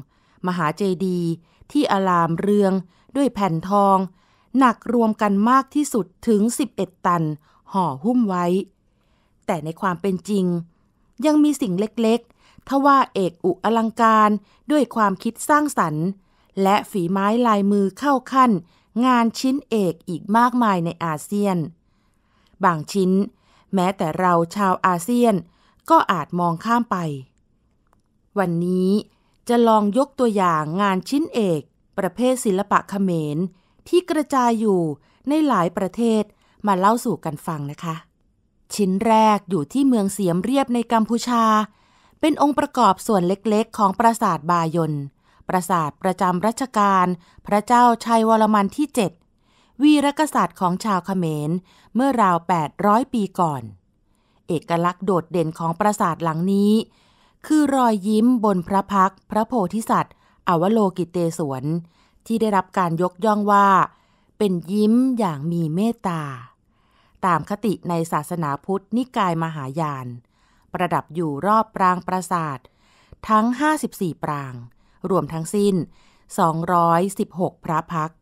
มหาเจดีย์ที่อลามเรืองด้วยแผ่นทอง หนักรวมกันมากที่สุดถึง 11 ตัน ห่อหุ้มไว้ แต่ในความเป็นจริงยังมีสิ่งเล็กๆ ทว่าเอกอุอลังการด้วยความคิดสร้างสรรค์ และฝีไม้ลายมือเข้าขั้นงานชิ้นเอกอีกมากมายในอาเซียน บางชิ้น แม้แต่เราชาวอาเซียนก็อาจมองข้ามไป วันนี้จะลองยกตัวอย่างงานชิ้นเอกประเภทศิลปะเขมร ที่กระจายอยู่ในหลายประเทศมาเล่าสู่กันฟังนะคะชิ้นแรกอยู่ที่เมืองเสียมเรียบในกัมพูชา เป็นองค์ประกอบส่วนเล็กๆ ของปราสาทบายนปราสาทประจำรัชกาลพระเจ้าชัยวรมันที่ 7 วีรกษัตริย์ของชาวเขมรเมื่อราว 800 ปีก่อน เอกลักษณ์โดดเด่นของปราสาทหลังนี้ คือรอยยิ้มบนพระพักพระโพธิสัตว์ อวโลกิเตศวน ที่ได้รับการยกย่องว่า เป็นยิ้มอย่างมีเมตตาตามคติในศาสนาพุทธนิกายมหายาน ประดับอยู่รอบปรางปราสาททั้ง 54 ปราง รวมทั้งสิ้น 216 พระพัก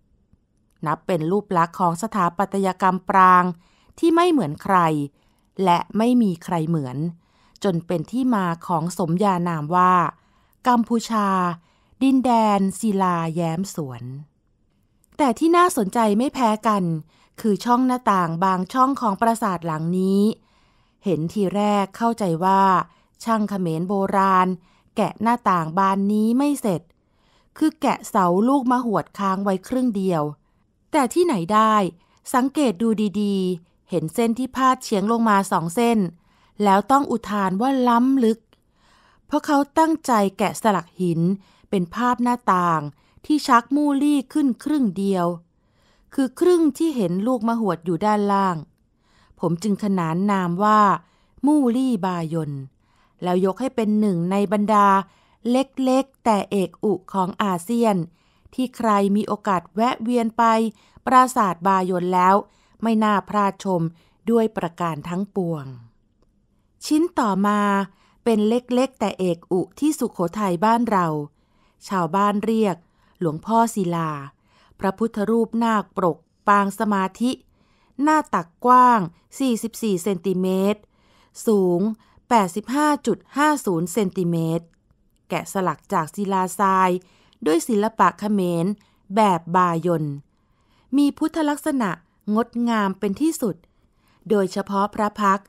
นับเป็นรูปลักษณ์ของสถาปัตยกรรมปรางที่ไม่เหมือนใคร และไม่มีใครเหมือน จนเป็นที่มาของสมญานามว่า กัมพูชา ดินแดน ศิลาแย้มสวน แต่ที่น่าสนใจไม่แพ้กันคือช่องหน้าต่างบางช่องของปราสาทหลังนี้ เห็นทีแรกเข้าใจว่า ช่างเขมรโบราณ แกะหน้าต่างบานนี้ไม่เสร็จ คือแกะเสาลูกมาหวดค้างไว้ครึ่งเดียว แต่ที่ไหนได้ สังเกตดูดีๆ เห็นเส้นที่พาดเฉียงลงมาสองเส้น แล้วต้องอุทานว่าล้ำลึก เพราะเขาตั้งใจแกะสลักหินเป็นภาพหน้าต่างที่ชักมู่ลี่ขึ้นครึ่งเดียวคือครึ่งที่เห็นลูกมะหวดอยู่ด้านล่าง ผมจึงขนานนามว่ามู่ลี่บายนแล้วยกให้เป็นหนึ่งในบรรดา เล็กๆ แต่เอกอุของอาเซียน ที่ใครมีโอกาสแวะเวียนไปปราสาทบายนแล้ว ไม่น่าพลาดชมด้วยประการทั้งปวง ชิ้นต่อมาเป็นเล็กๆ แต่เอกอุที่สุขโขทัยบ้านเรา ชาวบ้านเรียกหลวงพ่อศิลาพระพุทธรูปนาคปรกปางสมาธิ หน้าตักกว้าง 44 เซนติเมตรสูง 85.50 เซนติเมตร แกะสลักจากศิลาทราย ด้วยศิลปะเขมรแบบบายนมีพุทธลักษณะงดงามเป็นที่สุด โดยเฉพาะพระพัก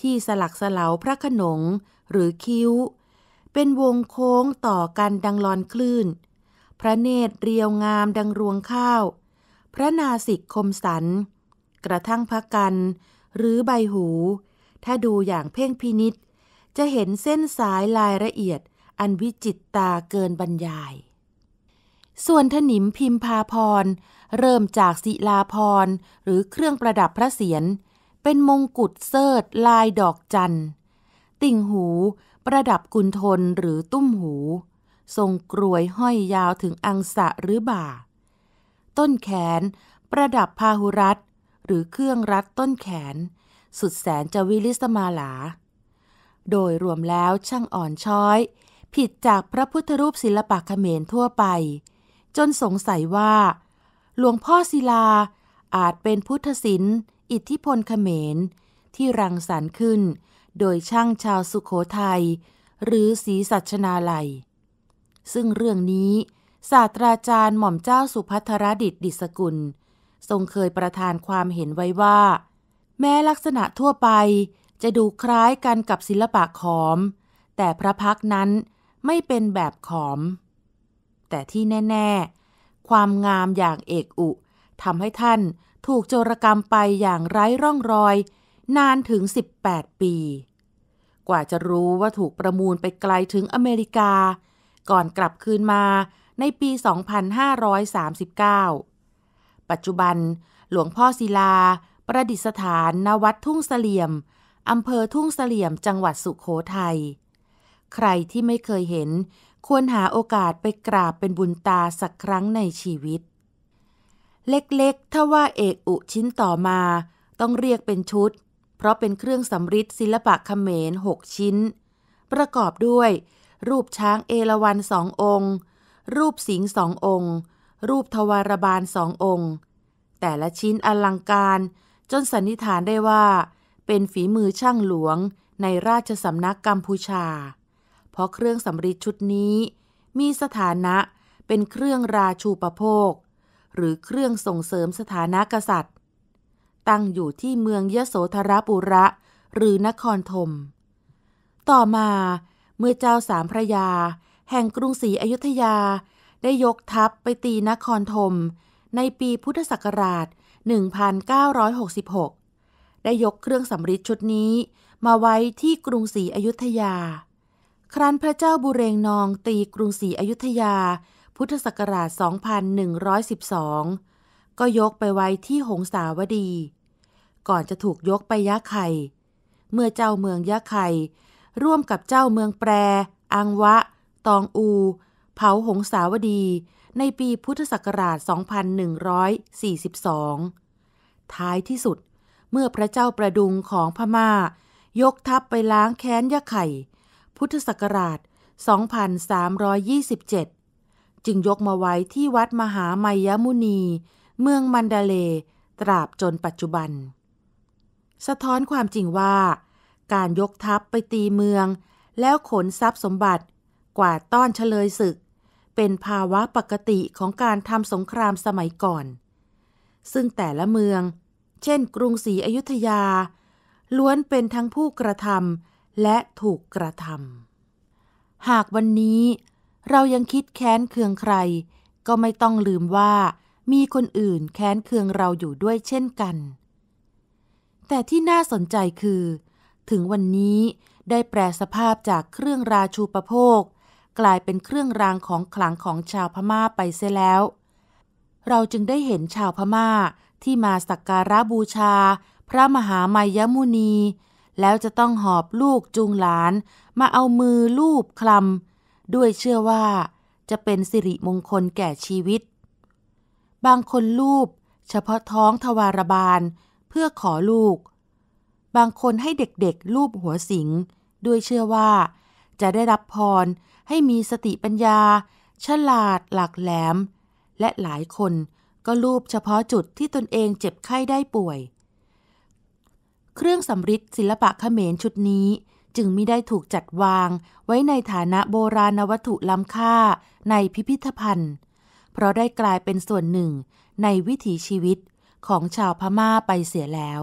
ที่สลักสลาวพระขนงหรือคิ้ว เป็นวงโค้งต่อกันดังลอนคลื่นพระเนตรเรียวงามดังรวงข้าว พระนาสิกคมสัน กระทั่งพระกัน หรือใบหู ถ้าดูอย่างเพ่งพินิษจะเห็นเส้นสายลายละเอียดอันวิจิตตาเกินบรรยาย ส่วนถนิมพิมพาพร เริ่มจากศิลาพร หรือเครื่องประดับพระเศียรเป็นมงกุฎเสิร์ลายดอกจันติ่งหูประดับกุนทนหรือตุ้มหูทรงกรวยห้อยยาวถึงอังสะหรือบ่า ต้นแขน ประดับพาหุรัตหรือเครื่องรัดต้นแขน สุดแสนจะวิลิสมาลา โดยรวมแล้วช่างอ่อนช้อย ผิดจากพระพุทธรูปศิลปะเขมรทั่วไป จนสงสัยว่า หลวงพ่อศิลาอาจเป็นพุทธศิลป์ อิทธิพลเขมรที่รังสรรค์ขึ้น โดยช่างชาวสุขโขทยัยหรือศรีสัชนาลัยซึ่งเรื่องนี้ศาสตราจารย์หม่อมเจ้าสุพัทรดิตดิสกุล ทรงเคยประทานความเห็นไว้ว่า แม้ลักษณะทั่วไปจะดูคล้ายกันกับศิลปะขอม แต่พระพักนั้นไม่เป็นแบบขอม แต่ที่แน่ ๆ ความงามอย่างเอกอุทำให้ท่านถูกโจรกรรมไปอย่างไร้ร่องรอย นานถึง 18 ปี กว่าจะรู้ว่าถูกประมูลไปไกลถึงอเมริกาก่อนกลับคืนมาในปี 2539 ปัจจุบันหลวงพ่อศิลา ประดิษฐานณวัดทุ่งเสลี่ยม อำเภอทุ่งเสลี่ยมจังหวัดสุขโขทยัย ใครที่ไม่เคยเห็นควรหาโอกาสไปกราบเป็นบุญตาสักครั้งในชีวิต เล็กๆ ถ้าว่าเอกอุชิ้นต่อมาต้องเรียกเป็นชุด เพราะเป็นเครื่องสำริดศิลปะเขมรหกชิ้น ประกอบด้วยรูปช้างเอราวัณสององค์ รูปสิงสององค์ รูปทวารบาลสององค์ แต่ละชิ้นอลังการจนสันนิษฐานได้ว่า เป็นฝีมือช่างหลวงในราชสำนักกัมพูชา เพราะเครื่องสำริดชุดนี้ มีสถานะเป็นเครื่องราชูปโภค หรือเครื่องส่งเสริมสถานะกษัตริย์ ตั้งอยู่ที่เมืองยโสธรปุระหรือนครธมต่อมามื่อเจ้าสามพระยาแห่งกรุงศรีอยุธยา ได้ยกทัพไปตีนครธมในปีพุทธศักราช 1966 ได้ยกเครื่องสำริดชุดนี้มาไว้ที่กรุงศรีอยุธยา ครั้นพระเจ้าบุเรงนองตีกรุงศรีอยุธยา พุทธศักราช 2112 ก็ยกไปไว้ที่หงสาวดี ก่อนจะถูกยกไปยะไข่ เมื่อเจ้าเมืองยะไข่ร่วมกับเจ้าเมืองแปร อังวะ ตองอู เผาหงสาวดี ในปีพุทธศักราช 2142 ท้ายที่สุด เมื่อพระเจ้าประดุงของพมา่า ยกทัพไปล้างแค้นยะไข่ พุทธศักราช 2327 จึงยกมาไว้ที่วัดมหาไมยมุนี เมืองมันดาเล ตราบจนปัจจุบัน สะท้อนความจริงว่าการยกทัพไปตีเมือง แล้วขนทรัพย์สมบัติกว่าต้อนเฉลยศึก เป็นภาวะปกติของการทำสงครามสมัยก่อน ซึ่งแต่ละเมือง เช่นกรุงศรีอยุธยา ล้วนเป็นทั้งผู้กระทำและถูกกระทำหากวันนี้ เรายังคิดแค้นเคืองใคร ก็ไม่ต้องลืมว่ามีคนอื่นแค้นเคืองเราอยู่ด้วยเช่นกัน แต่ที่น่าสนใจคือถึงวันนี้ได้แปรสภาพจากเครื่องราชูประโภค กลายเป็นเครื่องรางของขลังของชาวพม่าไปเสียแล้ว เราจึงได้เห็นชาวพม่าที่มาสักการะบูชา พระมหาไมยมุนี แล้วจะต้องหอบลูกจูงหลาน มาเอามือลูบคลำด้วยเชื่อว่า จะเป็นสิริมงคลแก่ชีวิต บางคนลูบเฉพาะท้องทวารบาล เพื่อขอลูกบางคนให้เด็กๆลูบหัวสิง ด้วยเชื่อว่า จะได้รับพรให้มีสติปัญญาฉลาดหลักแหลม และหลายคนก็ลูบเฉพาะจุดที่ตนเองเจ็บไข้ได้ป่วย เครื่องสำริดศิลปะเขมรชุดนี้จึงไม่ได้ถูกจัดวางไว้ในฐานะโบราณวัตถุล้ำค่าในพิพิธภัณฑ์ เพราะได้กลายเป็นส่วนหนึ่งในวิถีชีวิตของชาวพม่าไปเสียแล้ว